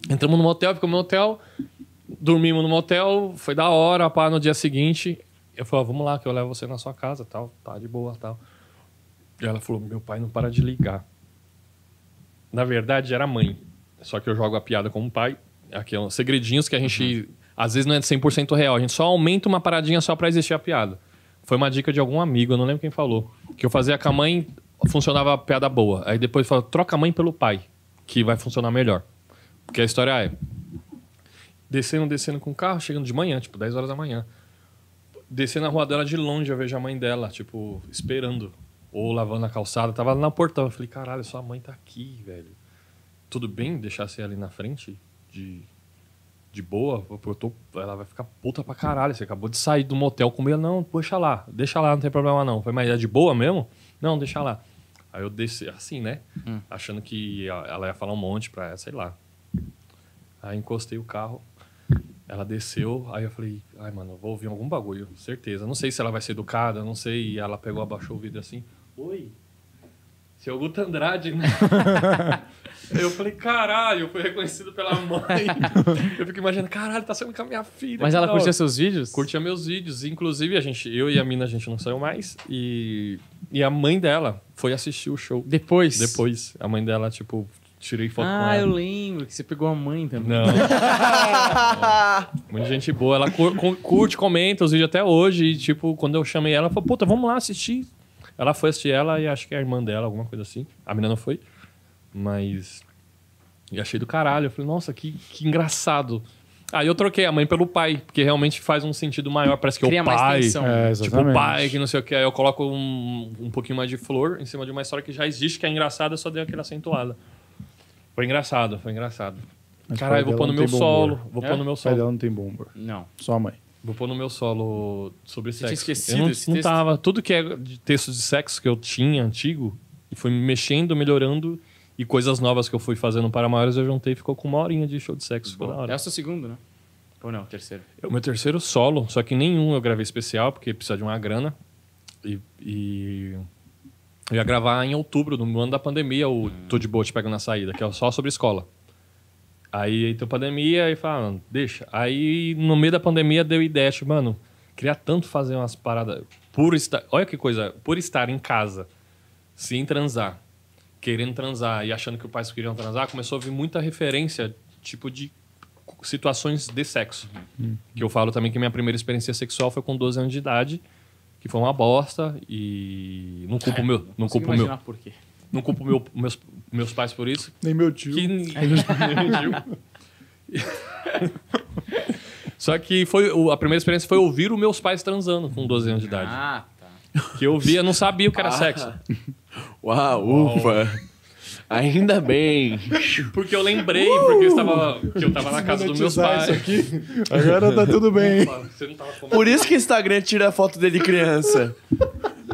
Entramos no motel, ficamos no hotel, dormimos no motel, foi da hora, pá, no dia seguinte. Eu falei, ah, vamos lá, que eu levo você na sua casa, tal, tá de boa, tal. E ela falou, meu pai não para de ligar. Na verdade, era mãe. Só que eu jogo a piada como pai. Aqui é uns segredinhos que a gente uhum. Às vezes não é 100% real, a gente só aumenta uma paradinha só para existir a piada. Foi uma dica de algum amigo, eu não lembro quem falou. Que eu fazia com a mãe, funcionava a piada boa. Aí depois falou, troca a mãe pelo pai, que vai funcionar melhor. Porque a história é. Descendo, descendo com o carro, chegando de manhã, tipo 10 horas da manhã. Descendo na rua dela de longe, eu vejo a mãe dela, tipo, esperando. Ou lavando a calçada, tava lá na portão. Eu falei, caralho, sua mãe tá aqui, velho. Tudo bem deixar você ali na frente de de boa, eu tô, ela vai ficar puta pra caralho. Você acabou de sair do motel com ela. Não, puxa lá, deixa lá, não tem problema não. Foi, mas é de boa mesmo? Não, deixa lá. Aí eu desci, assim, né? Hum. Achando que ela ia falar um monte pra ela, sei lá. Aí encostei o carro, ela desceu, aí eu falei, ai, mano, vou ouvir algum bagulho, certeza. Não sei se ela vai ser educada, não sei. E ela pegou, abaixou o vidro assim. Oi, seu Guto Andrade, né? Eu falei, caralho, eu fui reconhecido pela mãe. eu fico imaginando, caralho, tá saindo com a minha filha. Mas ela curtia seus vídeos? Curtia meus vídeos. Inclusive, a gente, eu e a mina, a gente não saiu mais. E, e a mãe dela foi assistir o show. Depois? Depois. A mãe dela, tipo, tirei foto ah, com ela. Ah, eu lembro que você pegou a mãe também. Não. Muita gente boa. Ela curte, comenta os vídeos até hoje. E, tipo, quando eu chamei ela, ela falou, puta, vamos lá assistir. Ela foi assistir ela e acho que é a irmã dela, alguma coisa assim. A mina não foi. Mas. E achei do caralho. Eu falei, nossa, que, que engraçado. Aí eu troquei a mãe pelo pai, porque realmente faz um sentido maior. Parece que Cria é o pai. Mais tensão. É, é, tipo, o pai que não sei o que. Aí eu coloco um, um pouquinho mais de flor em cima de uma história que já existe, que é engraçada, só deu aquela acentuada. Foi engraçado, foi engraçado. Mas Caralho, vou pôr no meu solo. Vou é? pôr no meu solo. dela não tem bomba. Não. Só a mãe. Vou pôr no meu solo sobre Você sexo. Tinha esquecido eu não, esse não texto? tava. Tudo que é de texto de sexo que eu tinha antigo, e foi mexendo, melhorando e coisas novas que eu fui fazendo para maiores, eu juntei e ficou com uma horinha de show de sexo. Ficou da hora. Essa é o segundo né? Ou não, terceiro? É, o meu terceiro solo, só que nenhum eu gravei especial, porque precisa de uma grana. E, e... eu ia gravar em outubro, no ano da pandemia, o hum. Tô de Boa, Te Pego na Saída, que é só sobre escola. Aí tem pandemia e fala, ah, deixa. Aí no meio da pandemia deu ideia, tipo, mano, queria tanto fazer umas paradas. Por estar, olha que coisa, por estar em casa, sem transar querendo transar e achando que o pai só queria transar, começou a vir muita referência, tipo de situações de sexo. Uhum. Que eu falo também que minha primeira experiência sexual foi com 12 anos de idade, que foi uma bosta e não culpo é, meu, não, não culpo meu. por quê. Não culpo meu, meus meus pais por isso. Nem meu tio. Que... Nem meu tio. Só que foi a primeira experiência foi ouvir os meus pais transando com 12 anos de idade. Ah, que eu via, não sabia o que era ah. sexo. Uau, ufa. Ainda bem. Porque eu lembrei, uh! porque eu estava, que eu estava na casa dos meus pais. aqui. Agora tá tudo bem. Por isso que o Instagram tira a foto dele criança.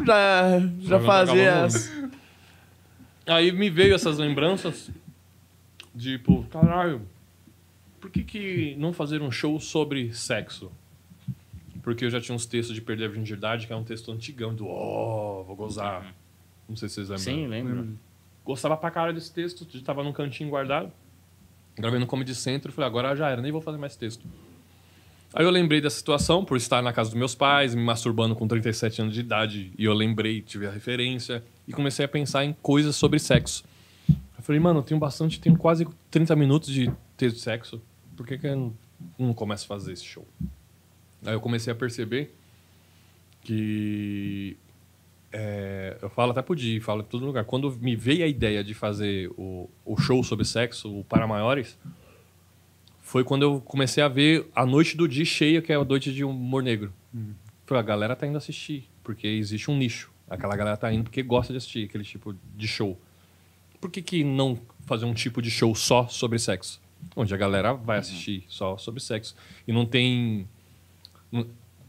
já já fazia as... Aí me veio essas lembranças de, tipo, caralho, por que, que não fazer um show sobre sexo? Porque eu já tinha uns textos de Perder a Virgindade, que era é um texto antigão, do ó, oh, vou gozar. Uhum. Não sei se vocês lembram. Sim, lembro. Uhum. Gostava pra caralho desse texto, tava num cantinho guardado. Gravei no Comedy Center, falei, agora já era, nem vou fazer mais texto. Aí eu lembrei da situação, por estar na casa dos meus pais, me masturbando com 37 anos de idade, e eu lembrei, tive a referência, e comecei a pensar em coisas sobre sexo. Eu falei, mano, eu tenho bastante, tenho quase 30 minutos de ter sexo, por que, que eu não começo a fazer esse show? Aí eu comecei a perceber que é, eu falo até podia, falo em todo lugar. Quando me veio a ideia de fazer o, o show sobre sexo, o Para Maiores, foi quando eu comecei a ver a noite do dia cheia, que é a noite de humor negro. Uhum. Falei, a galera tá indo assistir, porque existe um nicho. Aquela galera tá indo porque gosta de assistir aquele tipo de show. Por que, que não fazer um tipo de show só sobre sexo? Onde a galera vai uhum. assistir só sobre sexo. E não tem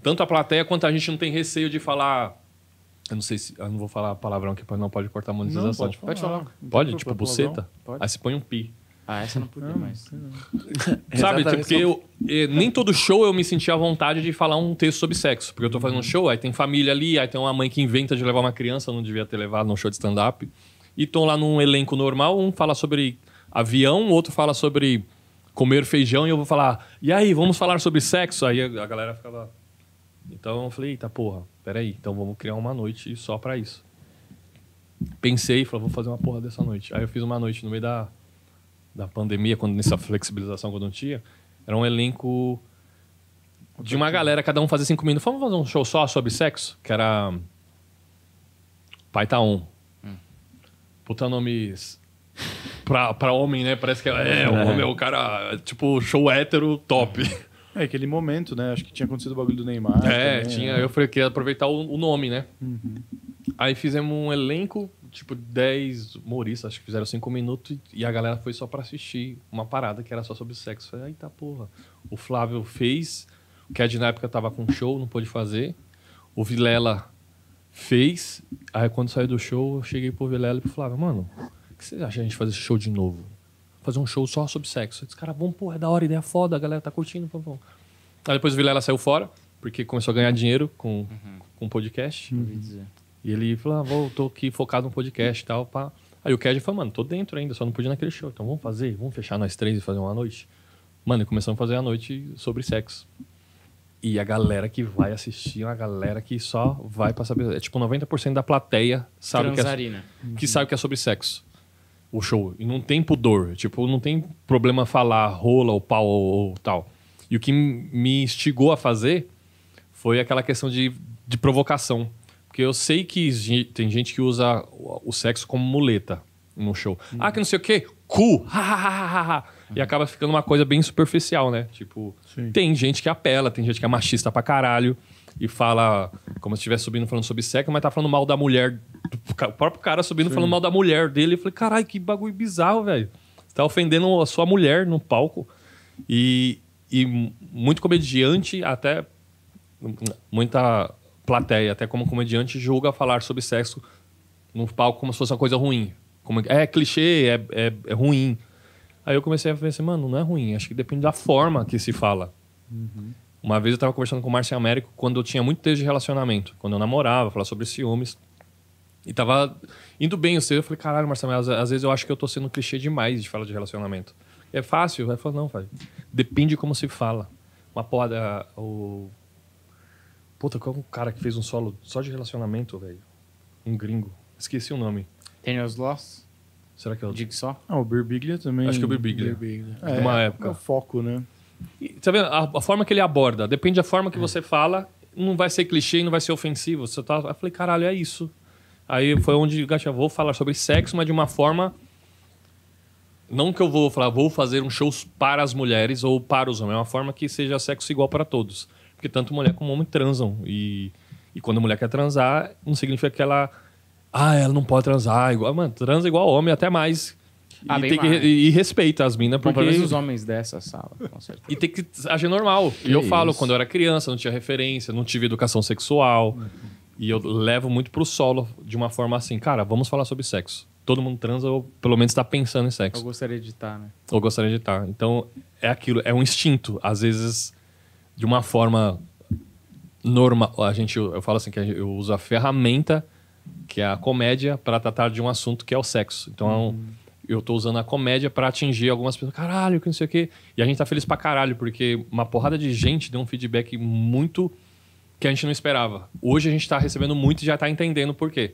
tanto a plateia quanto a gente não tem receio de falar. Eu não sei se. Eu não vou falar palavrão aqui, não pode cortar a monetização. Não, pode falar. Pode? Falar. pode? Tipo, buceta? Pode. Aí se põe um pi. Ah, essa não podia não, mais. Não. Sabe, tipo, porque eu, nem todo show eu me sentia à vontade de falar um texto sobre sexo. Porque eu tô fazendo um uhum. show, aí tem família ali, aí tem uma mãe que inventa de levar uma criança, não devia ter levado num show de stand-up. E estão lá num elenco normal, um fala sobre avião, o outro fala sobre comer feijão e eu vou falar, e aí, vamos falar sobre sexo? Aí a galera ficava. Então eu falei, eita porra, peraí, então vamos criar uma noite só para isso. Pensei e falei, vou fazer uma porra dessa noite. Aí eu fiz uma noite no meio da, da pandemia, quando nessa flexibilização que eu não tinha, era um elenco de uma galera, cada um fazia cinco minutos. Vamos fazer um show só sobre sexo? Que era. Pai tá um. Puta nome pra, pra homem, né? Parece que é, é, o é. homem é o cara, tipo, show hétero top. É, aquele momento, né? Acho que tinha acontecido o bagulho do Neymar. É, também, tinha. Né? Eu falei que ia aproveitar o, o nome, né? Uhum. Aí fizemos um elenco, tipo, 10 humoristas, acho que fizeram 5 minutos, e a galera foi só para assistir uma parada que era só sobre sexo. Falei, eita porra. O Flávio fez, o Ked na época tava com show, não pôde fazer. O Vilela fez. Aí quando saiu do show, eu cheguei pro Vilela e pro Flávio, mano, que vocês acham a gente fazer esse show de novo? Fazer um show só sobre sexo. disse, cara, vão, pô, é da hora, ideia foda, a galera tá curtindo, pô, pô. Aí depois o Vilela saiu fora, porque começou a ganhar dinheiro com uhum. com podcast. Uhum. E ele falou, ah, vou, tô aqui focado no podcast e tal, pá. Aí o Ked falou, mano, tô dentro ainda, só não podia naquele show. Então vamos fazer, vamos fechar nós três e fazer uma noite. Mano, e começamos a fazer a noite sobre sexo. E a galera que vai assistir é uma galera que só vai pra saber. É tipo 90% da plateia sabe que é, que sabe que é sobre sexo o show. E não tem pudor. Tipo, não tem problema falar rola ou pau ou, ou tal. E o que me instigou a fazer foi aquela questão de, de provocação. Porque eu sei que tem gente que usa o sexo como muleta no show. Uhum. Ah, que não sei o quê. Cu! e uhum. acaba ficando uma coisa bem superficial, né? Tipo, Sim. tem gente que apela, tem gente que é machista pra caralho e fala como se estivesse subindo falando sobre sexo, mas tá falando mal da mulher o próprio cara subindo Sim. falando mal da mulher dele. Eu falei, caralho, que bagulho bizarro, velho. Você tá ofendendo a sua mulher no palco. E, e muito comediante, até muita plateia, até como comediante, julga falar sobre sexo no palco como se fosse uma coisa ruim. Como, é, é clichê, é, é, é ruim. Aí eu comecei a pensar, assim, mano, não é ruim. Acho que depende da forma que se fala. Uhum. Uma vez eu estava conversando com o Márcio Américo quando eu tinha muito texto de relacionamento. Quando eu namorava, falar sobre ciúmes. E tava indo bem o seu. Eu falei, caralho, Marcelo, às, vezes eu acho que eu tô sendo clichê demais de falar de relacionamento. É fácil? Ela falou, não, velho. Depende de como se fala. Uma porra, o... Puta, qual é cara que fez um solo só de relacionamento, velho? Um gringo. Esqueci o nome. Daniel's Loss Será que é o... só? Ah, o Birbiglia também. Acho que é o Birbiglia. Birbiglia. É, uma época. É o foco, né? E, tá vendo? A, a, forma que ele aborda. Depende da forma que é. você fala. Não vai ser clichê, não vai ser ofensivo. Você tá... Eu falei, caralho, é isso. Aí foi onde, gacha, vou falar sobre sexo, mas de uma forma. Não que eu vou falar, vou fazer um show para as mulheres ou para os homens. É uma forma que seja sexo igual para todos. Porque tanto mulher como homem transam. E, e quando a mulher quer transar, não significa que ela. Ah, ela não pode transar. Igual, mano, transa igual homem, até mais. Ah, e, tem Que, e, e respeita as minas, porque... Pelo menos os homens dessa sala, com certeza. e tem que agir normal. Que e eu isso. falo, quando eu era criança, não tinha referência, não tive educação sexual. Uhum. E eu levo muito pro solo de uma forma assim, cara, vamos falar sobre sexo. Todo mundo transa ou pelo menos está pensando em sexo. Eu gostaria de estar, tá, né? eu gostaria de estar. Tá. Então é aquilo, é um instinto. Às vezes, de uma forma normal. A gente, eu falo assim, que eu uso a ferramenta, que é a comédia, para tratar de um assunto que é o sexo. Então é uhum. eu tô usando a comédia para atingir algumas pessoas. Caralho, que não sei o quê. E a gente tá feliz pra caralho, porque uma porrada de gente deu um feedback muito que a gente não esperava. Hoje a gente está recebendo muito e já está entendendo por quê.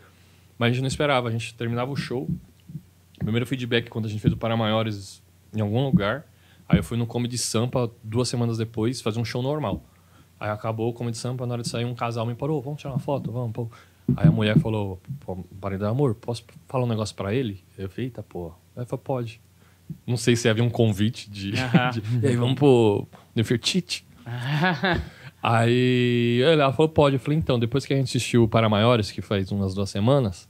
Mas a gente não esperava. A gente terminava o show. Primeiro feedback quando a gente fez o Para Maiores em algum lugar. Aí eu fui no Comedy Sampa duas semanas depois fazer um show normal. Aí acabou o Comedy Sampa, na hora de sair, um casal me parou, vamos tirar uma foto, vamos, pô. Aí a mulher falou, parei do amor, posso falar um negócio para ele? Eu falei, eita, pô. Ela falou, pode. Não sei se havia um convite de. Uh -huh. de e aí vamos pro Nefertiti. Aí ela falou, pode. Eu falei, então, depois que a gente assistiu Para Maiores, que faz umas duas semanas,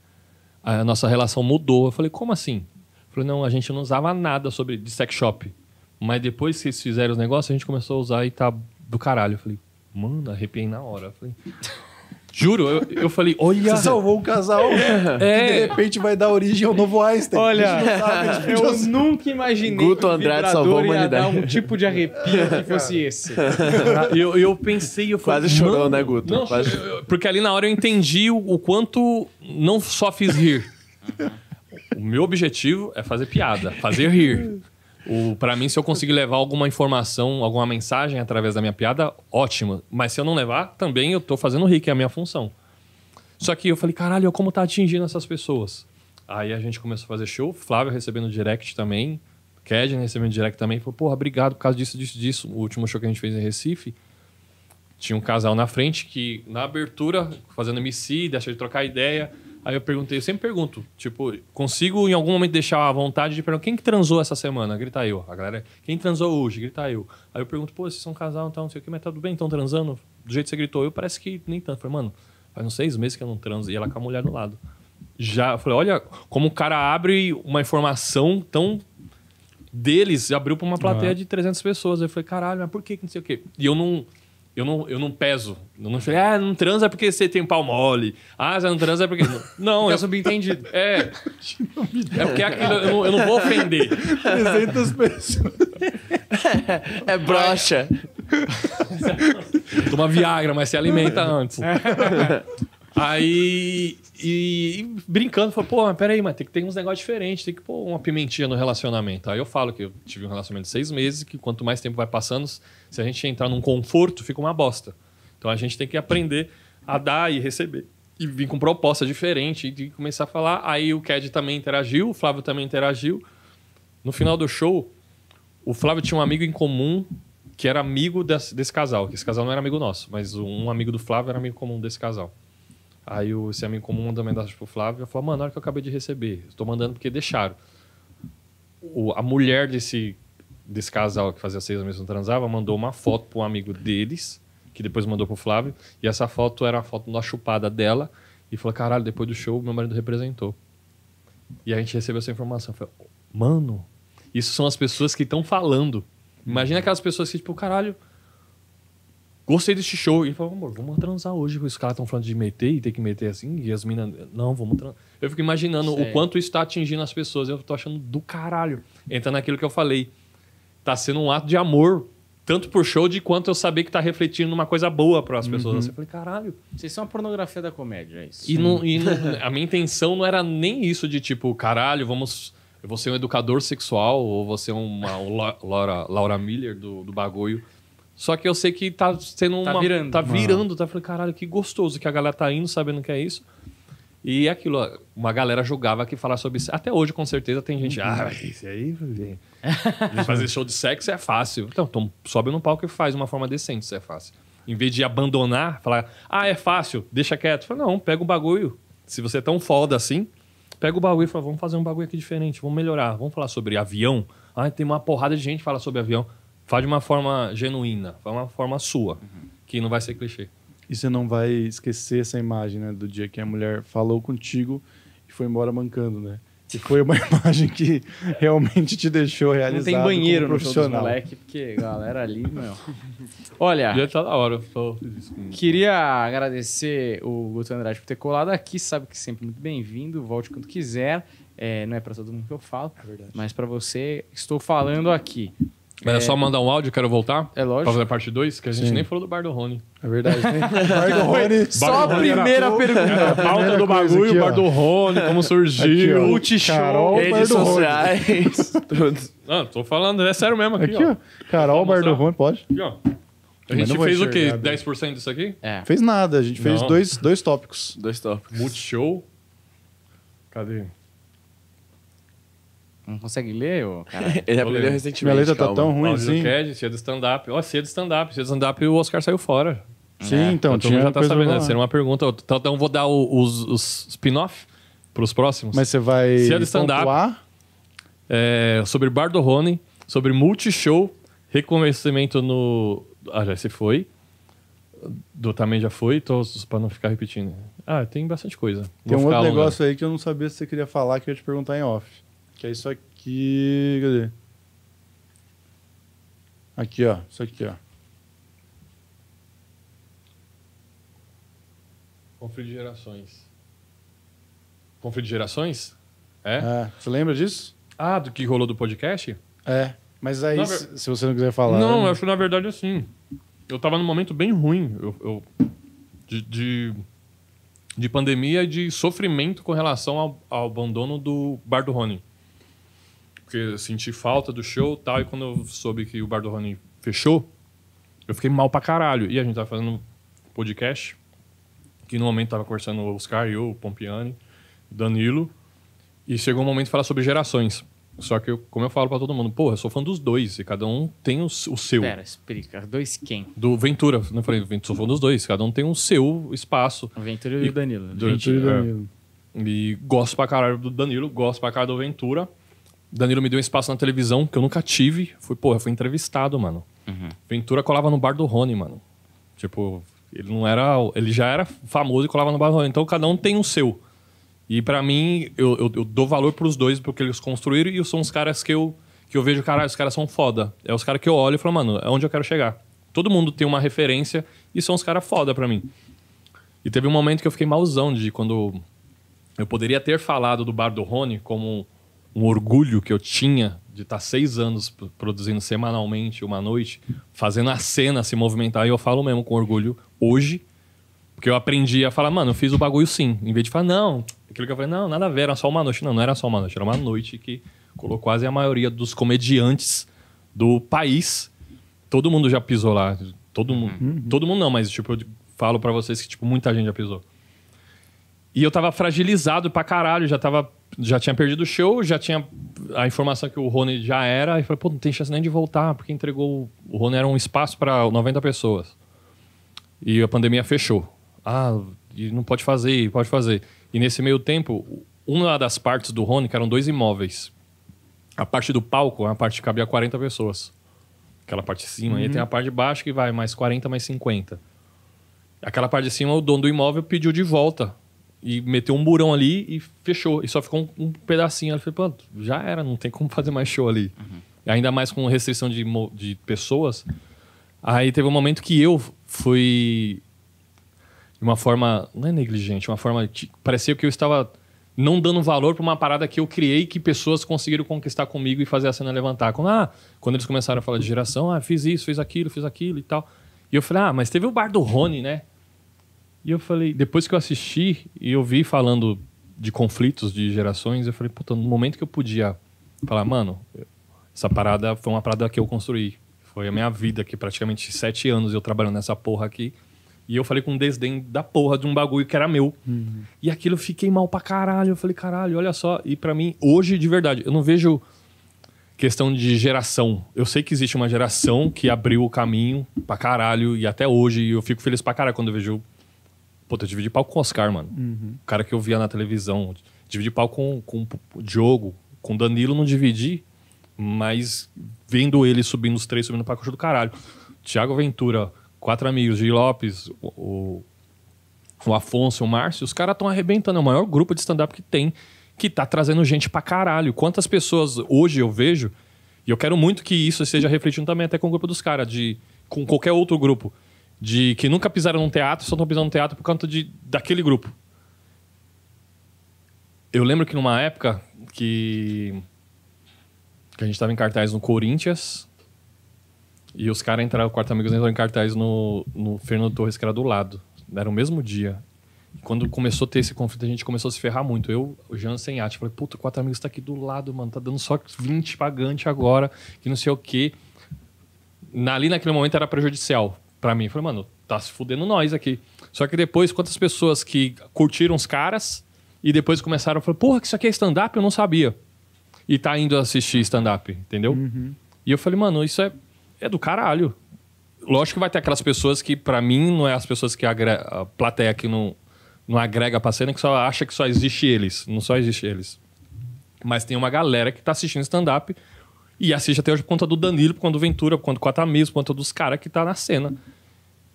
a nossa relação mudou. Eu falei, como assim? Eu falei, não, a gente não usava nada sobre de sex shop. Mas depois que eles fizeram os negócios, a gente começou a usar e tá do caralho. Eu falei, mano, arrepiei na hora. Eu falei, Juro, eu, eu falei, olha. Você salvou um casal é. que é. de repente vai dar origem ao novo Einstein. Olha, sabe, eu assim. nunca imaginei Guto que o Andrade salvou a humanidade. Ia dar um tipo de arrepio que fosse esse. eu, eu pensei, eu falei, Quase chorou, né, Guto? Não, Quase... Porque ali na hora eu entendi o, o quanto não só fiz rir. Uhum. O meu objetivo é fazer piada, fazer rir. O, pra mim, se eu conseguir levar alguma informação, alguma mensagem através da minha piada, ótimo. Mas se eu não levar, também eu tô fazendo rico, é a minha função. Só que eu falei, caralho, como tá atingindo essas pessoas? Aí a gente começou a fazer show, Flávio recebendo direct também, Kedin recebendo direct também, falou, porra, obrigado por causa disso, disso, disso. O último show que a gente fez em Recife, tinha um casal na frente que, na abertura, fazendo MC, deixa de trocar ideia, Aí eu perguntei, eu sempre pergunto, tipo, consigo em algum momento deixar a vontade de perguntar quem que transou essa semana? Grita eu. A galera, quem transou hoje? Grita eu. Aí eu pergunto, pô, vocês são um casal, então, não sei o que, mas tá tudo bem, estão transando? Do jeito que você gritou eu, parece que nem tanto. Eu falei, mano, faz uns seis meses que eu não transo. E ela com a mulher do lado. Já, eu falei, olha como o cara abre uma informação tão deles, abriu pra uma plateia ah. de 300 pessoas. Aí eu falei, caralho, mas por que não sei o quê? E eu não eu não, eu não peso. Eu não falei, ah, não transa porque você tem um pau mole. Ah, você não transa porque. Não, é eu... subentendido. É. é porque aquilo, eu, não, eu não vou ofender. 300 pessoas. É, é brocha. Toma Viagra, mas se alimenta antes. Aí, e, e brincando, falou, pô, mas peraí, mas tem que ter uns negócios diferentes, tem que pôr uma pimentinha no relacionamento. Aí eu falo que eu tive um relacionamento de seis meses, que quanto mais tempo vai passando, se a gente entrar num conforto, fica uma bosta. Então a gente tem que aprender a dar e receber. E vir com proposta diferente e começar a falar. Aí o Ked também interagiu, o Flávio também interagiu. No final do show, o Flávio tinha um amigo em comum que era amigo desse, desse casal. Esse casal não era amigo nosso, mas um amigo do Flávio era amigo comum desse casal. Aí o CM amigo comum mandou mensagem pro Flávio e falou: Mano, olha que eu acabei de receber. Estou mandando porque deixaram. O, a mulher desse, desse casal que fazia seis meses não transava mandou uma foto para um amigo deles, que depois mandou pro Flávio. E essa foto era uma foto da chupada dela. E falou: Caralho, depois do show, meu marido representou. E a gente recebeu essa informação. Falei, Mano, isso são as pessoas que estão falando. Imagina aquelas pessoas que, tipo, caralho gostei desse show. E ele falou, amor, vamos transar hoje, porque os caras estão falando de meter e ter que meter assim, e as minas, não, vamos transar. Eu fico imaginando Sei. o quanto isso está atingindo as pessoas. Eu tô achando do caralho. Entra naquilo que eu falei. Tá sendo um ato de amor, tanto por show de quanto eu saber que tá refletindo numa coisa boa para as uhum. pessoas. Eu falei, caralho. Vocês são a pornografia da comédia, é isso. E, não, e não, a minha intenção não era nem isso de tipo, caralho, vamos. Eu vou ser um educador sexual, ou vou ser uma Laura, Laura Miller do, do bagulho. Só que eu sei que tá sendo tá uma. Tá virando. Tá virando, tá falando, caralho, que gostoso que a galera tá indo sabendo que é isso. E é aquilo, uma galera jogava que falar sobre isso. Até hoje, com certeza, tem gente. Ah, isso aí. fazer show de sexo é fácil. Então, sobe no palco e faz uma forma decente, isso é fácil. Em vez de abandonar, falar, ah, é fácil, deixa quieto. Fala, não, pega o um bagulho. Se você é tão foda assim, pega o bagulho e fala, vamos fazer um bagulho aqui diferente, vamos melhorar, vamos falar sobre avião. Ah, tem uma porrada de gente que fala sobre avião. Faz de uma forma genuína, faz uma forma sua, uhum. que não vai ser clichê. E você não vai esquecer essa imagem, né? Do dia que a mulher falou contigo e foi embora mancando, né? Que foi uma imagem que realmente te deixou realizado. Não tem banheiro no show dos moleque, porque a galera ali, meu. Olha. Já tá da hora, tô Queria agradecer o Guto Andrade por ter colado aqui. Sabe que sempre muito bem-vindo. Volte quando quiser. É, não é para todo mundo que eu falo, é mas para você estou falando aqui. Mas é... é só mandar um áudio, quero voltar. É lógico. Fazer a parte 2, que a gente Sim. nem falou do Bar do Rony. É verdade, né? Bar do Rony. Só Bar a primeira era... pergunta. Era a pauta do bagulho, aqui, Bar do Rony, como surgiu. Multishow. Carol, redes sociais. Não, tô falando, é sério mesmo aqui, aqui ó. Carol, Bar do Rony, pode? Aqui, ó. A gente fez o quê? 10% né? disso aqui? É. Fez nada, a gente fez dois, dois tópicos. Dois tópicos. Multishow. Cadê? Não consegue ler, ô? Ele aprendeu recentemente. Minha letra tá tão ruim assim. Cad, de stand-up. Ó, oh, de stand-up. Dia de stand-up e o Oscar saiu fora. Sim, é. então. então todo mundo já tá sabendo. Né? Seria uma pergunta. Então, então vou dar os, os spin-off pros próximos. Mas você vai dia de stand-up, é, sobre Rony, sobre Multishow, reconhecimento no... Ah, já se foi. Do também já foi, todos para não ficar repetindo. Ah, tem bastante coisa. Vou tem um outro negócio aí que eu não sabia se você queria falar, que eu ia te perguntar em off. Que é isso aqui. Cadê? Aqui, ó. Isso aqui, ó. Conflito de gerações. Conflito de gerações? É? é. Você lembra disso? Ah, do que rolou do podcast? É. Mas aí, ver... se você não quiser falar. Não, né? eu acho na verdade assim. Eu tava num momento bem ruim. Eu, eu de, de, de, pandemia e de sofrimento com relação ao, ao abandono do Bar do Rony porque eu senti falta do show tal. E quando eu soube que o Bar do Rony fechou, eu fiquei mal pra caralho. E a gente tava fazendo podcast, que no momento tava conversando o Oscar, eu, o Pompiani, Danilo. E chegou um momento de falar sobre gerações. Só que, eu, como eu falo para todo mundo, porra, eu sou fã dos dois e cada um tem o, o seu. Pera, explica. Dois quem? Do Ventura. Não né? falei, sou fã dos dois. Cada um tem o um seu espaço. O Ventura e, e o Danilo. Né? Do Ventura e é. Danilo. É, e gosto pra caralho do Danilo, gosto pra caralho do Ventura. Danilo me deu um espaço na televisão que eu nunca tive. Fui, porra, fui entrevistado, mano. Uhum. Ventura colava no bar do Rony, mano. Tipo, ele não era. Ele já era famoso e colava no bar do Rony. Então cada um tem o seu. E para mim, eu, eu, eu, dou valor pros dois, porque eles construíram, e são os caras que eu, que eu vejo, caralho, os caras são foda. É os caras que eu olho e falo, mano, é onde eu quero chegar. Todo mundo tem uma referência e são os caras foda para mim. E teve um momento que eu fiquei malzão de quando eu poderia ter falado do bar do Rony como um orgulho que eu tinha de estar tá seis anos produzindo semanalmente, uma noite, fazendo a cena se movimentar. E eu falo mesmo com orgulho hoje, porque eu aprendi a falar, mano, eu fiz o bagulho sim. Em vez de falar, não, aquilo que eu falei, não, nada a ver, era só uma noite. Não, não era só uma noite, era uma noite que colocou quase a maioria dos comediantes do país. Todo mundo já pisou lá. Todo mundo. Uhum. uhum. Todo mundo não, mas tipo, eu falo para vocês que, tipo, muita gente já pisou. E eu tava fragilizado pra caralho, já tava já tinha perdido o show, já tinha a informação que o Rony já era, e falei, pô, não tem chance nem de voltar, porque entregou. O Rony era um espaço para 90 pessoas. E a pandemia fechou. Ah, e não pode fazer, pode fazer. E nesse meio tempo, uma das partes do Rony, que eram dois imóveis. A parte do palco é a parte que cabia 40 pessoas. Aquela parte de cima. Uhum. E tem a parte de baixo que vai mais 40, mais 50. Aquela parte de cima, o dono do imóvel pediu de volta e meteu um burão ali e fechou. E só ficou um, um pedacinho. Ela falou, pronto, já era, não tem como fazer mais show ali. Uhum. Ainda mais com restrição de, de pessoas. Aí teve um momento que eu fui de uma forma, não é negligente, uma forma, parecia que eu estava não dando valor para uma parada que eu criei que pessoas conseguiram conquistar comigo e fazer a cena levantar. Quando, ah, quando eles começaram a falar de geração, ah, fiz isso, fiz aquilo, fiz aquilo e tal. E eu falei, ah, mas teve o bar do Rony, né? E eu falei, depois que eu assisti e eu vi falando de conflitos de gerações, eu falei, puta, no momento que eu podia falar, mano, essa parada foi uma parada que eu construí. Foi a minha vida aqui, praticamente sete anos eu trabalhando nessa porra aqui. E eu falei com um desdém da porra de um bagulho que era meu. Uhum. E aquilo eu fiquei mal pra caralho. Eu falei, caralho, olha só. E para mim, hoje, de verdade, eu não vejo questão de geração. Eu sei que existe uma geração que abriu o caminho pra caralho. E até hoje eu fico feliz pra caralho quando eu vejo Puta, eu dividi palco com o Oscar, mano. Uhum. O cara que eu via na televisão. Dividi palco com, com o Diogo. Com o Danilo não dividi, mas vendo ele subindo os três, subindo pra coxa do caralho. Tiago Ventura, quatro amigos, Gil Lopes, o, o Afonso, o Márcio, os caras estão arrebentando. É o maior grupo de stand-up que tem, que tá trazendo gente pra caralho. Quantas pessoas hoje eu vejo, e eu quero muito que isso seja refletido também até com o grupo dos caras, de com qualquer outro grupo de que nunca pisaram num teatro, só estão pisando num teatro por conta de, daquele grupo. Eu lembro que numa época que, que a gente estava em cartaz no Corinthians e os caras entraram, o Quarto Amigos entrou em cartaz no, no Fernando Torres, que era do lado. Era o mesmo dia. quando começou a ter esse conflito, a gente começou a se ferrar muito. Eu, o sem Yacht, falei, puta, o Quatro Amigos está aqui do lado, mano. Tá dando só 20 pagante agora, que não sei o quê. Na, ali naquele momento era prejudicial para mim, falei, mano, tá se fudendo nós aqui. Só que depois, quantas pessoas que curtiram os caras e depois começaram a falar, porra, que isso aqui é stand-up, eu não sabia. E tá indo assistir stand-up, entendeu? Uhum. E eu falei, mano, isso é, é do caralho. Lógico que vai ter aquelas pessoas que, para mim, não é as pessoas que a plateia que não, não agrega pra cena, que só acha que só existe eles. Não só existe eles. Mas tem uma galera que tá assistindo stand-up e assiste até hoje por conta do Danilo, por conta do Ventura, por conta do Quatamis, por conta dos caras que tá na cena.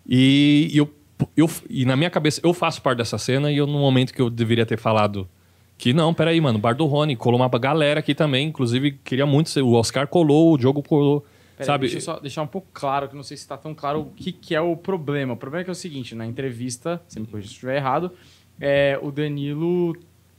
E, e eu, eu, e na minha cabeça, eu faço parte dessa cena e eu, no momento que eu deveria ter falado que não, peraí, mano, Bar do Rony, colou uma galera aqui também, inclusive queria muito ser, o Oscar colou, o Diogo colou, sabe? deixa eu só deixar um pouco claro, que não sei se tá tão claro o que, que é o problema. O problema é que é o seguinte, na entrevista, se me corrija se estiver errado, é, o Danilo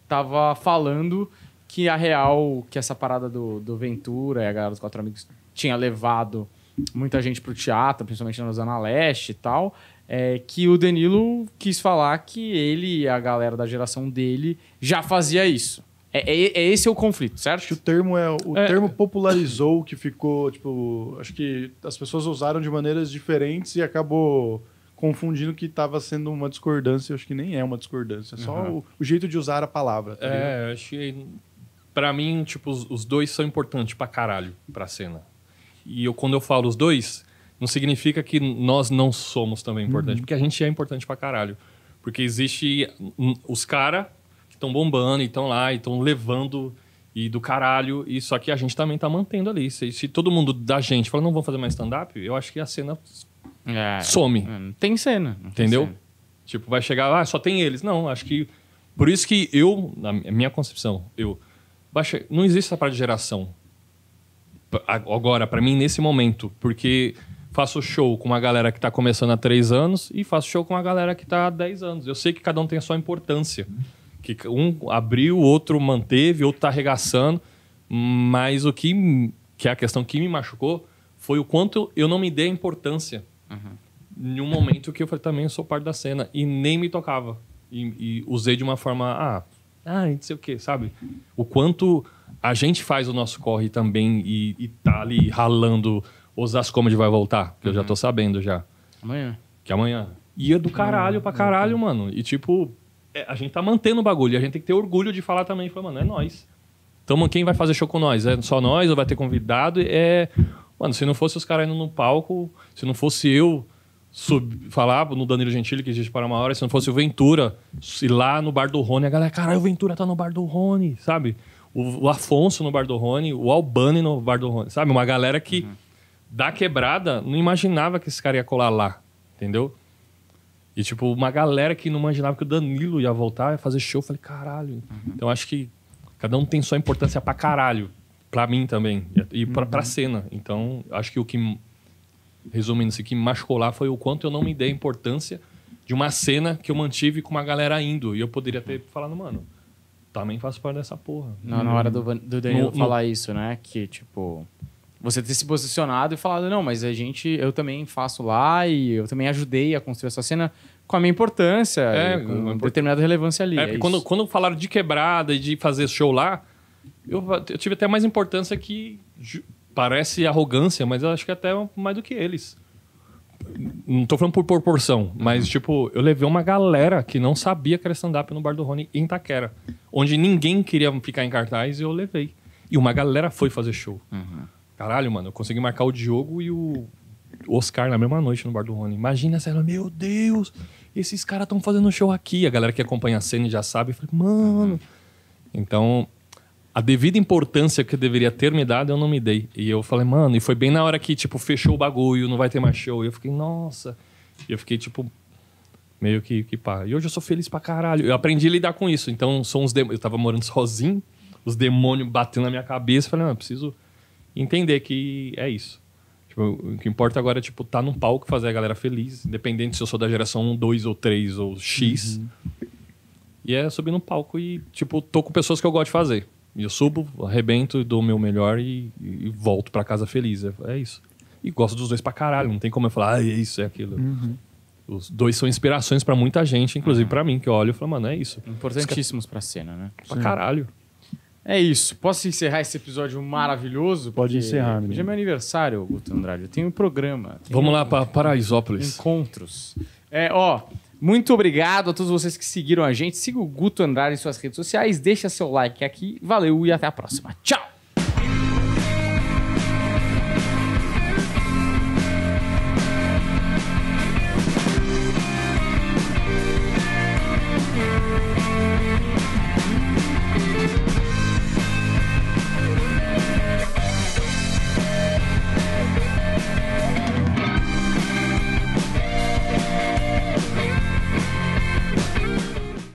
tava falando que a real, que essa parada do, do Ventura e a galera dos Quatro Amigos tinha levado muita gente pro teatro, principalmente na Zona Leste e tal, é que o Danilo quis falar que ele e a galera da geração dele já fazia isso. É, é, é esse o conflito, certo? Acho que o termo é o é. termo popularizou que ficou tipo, acho que as pessoas usaram de maneiras diferentes e acabou confundindo que estava sendo uma discordância. Eu acho que nem é uma discordância, é só uhum. o, o, jeito de usar a palavra. Tá é, acho que para mim, tipo, os, os, dois são importantes pra caralho pra cena. E eu, quando eu falo os dois, não significa que nós não somos também uhum. importantes, uhum. porque a gente é importante pra caralho. Porque existe hum, os caras que estão bombando e estão lá e estão levando e do caralho, e só que a gente também tá mantendo ali. Se, se todo mundo da gente fala, não vamos fazer mais stand-up, eu acho que a cena é, some. É, tem cena. Não entendeu? Tem cena. Tipo, vai chegar, ah, só tem eles. Não, acho que. Por isso que eu, na minha concepção, eu Baixa, não existe essa parte de geração. Agora, para mim, nesse momento, porque faço show com uma galera que tá começando há três anos e faço show com uma galera que tá há dez anos. Eu sei que cada um tem a sua importância. Que um abriu, o outro manteve, outro tá arregaçando. Mas o que, que é a questão que me machucou foi o quanto eu não me dei a importância. Uhum. Em um momento que eu falei, também eu sou parte da cena. E nem me tocava. E, e usei de uma forma, ah, ah, não sei o quê, sabe? O quanto a gente faz o nosso corre também e, e tá ali ralando os Ascomed vai voltar, que eu já tô uhum. sabendo já. Amanhã. Que amanhã. Ia é do caralho pra caralho, mano. E tipo, é, a gente tá mantendo o bagulho. E a gente tem que ter orgulho de falar também. Falar, mano, é nós. Então, quem vai fazer show com nós? É só nós ou vai ter convidado? É. Mano, se não fosse os caras indo no palco, se não fosse eu sub, falar no Danilo Gentili que existe para uma hora, se não fosse o Ventura, ir lá no bar do Rony, a galera, caralho, o Ventura tá no bar do Rony, sabe? O, o Afonso no bar do Rony, o Albani no bar do Rony, sabe? Uma galera que uhum. da quebrada não imaginava que esse cara ia colar lá, entendeu? E, tipo, uma galera que não imaginava que o Danilo ia voltar, ia fazer show. Eu falei, caralho. Uhum. Então, acho que cada um tem sua importância pra caralho. Pra mim também. E pra, uhum. pra cena. Então, acho que o que resumindo isso aqui, me lá foi o quanto eu não me dei a importância de uma cena que eu mantive com uma galera indo. E eu poderia ter falado, mano, também faço parte dessa porra. Não, hum. na hora do, do no, falar no... isso, né? Que, tipo, você ter se posicionado e falado, não, mas a gente, eu também faço lá e eu também ajudei a construir essa cena com a minha importância, é, com uma determinada relevância ali. É, é quando, quando falaram de quebrada e de fazer show lá, eu, eu tive até mais importância que parece arrogância, mas eu acho que até mais do que eles. Não tô falando por proporção, mas uhum. tipo, eu levei uma galera que não sabia que era stand-up no Bar do Rony em Itaquera, onde ninguém queria ficar em cartaz e eu levei. E uma galera foi fazer show. Uhum. Caralho, mano, eu consegui marcar o Diogo e o Oscar na mesma noite no Bar do Rony. Imagina, ela, meu Deus, esses caras estão fazendo show aqui. A galera que acompanha a cena já sabe. Eu falei, mano. Uhum. Então, a devida importância que eu deveria ter me dado, eu não me dei. E eu falei, mano, e foi bem na hora que, tipo, fechou o bagulho, não vai ter mais show. E eu fiquei, nossa. E eu fiquei, tipo, meio que, que pá. E hoje eu sou feliz pra caralho. Eu aprendi a lidar com isso. Então, são os Eu tava morando sozinho, os demônios batendo na minha cabeça. Eu falei, não, eu preciso entender que é isso. Tipo, o que importa agora é, tipo, tá num palco, fazer a galera feliz, independente se eu sou da geração 1, 2 ou 3 ou X. Uhum. E é subir num palco e, tipo, tô com pessoas que eu gosto de fazer. Eu subo, arrebento, dou o meu melhor e, e volto para casa feliz. É, é, isso. E gosto dos dois pra caralho. Não tem como eu falar, ah, é isso, é aquilo. Uhum. Os dois são inspirações para muita gente, inclusive uhum. para mim, que eu olho e falo, mano, é isso. Importantíssimos pra cena, né? Pra Sim. caralho. É isso. Posso encerrar esse episódio maravilhoso? Pode encerrar, menino. Hoje é meu aniversário, Guto Andrade. Eu tenho um programa. Tenho Vamos um... lá para Paraisópolis. Encontros. É, ó, muito obrigado a todos vocês que seguiram a gente. Siga o Guto Andrade em suas redes sociais, deixa seu like aqui. Valeu e até a próxima. Tchau!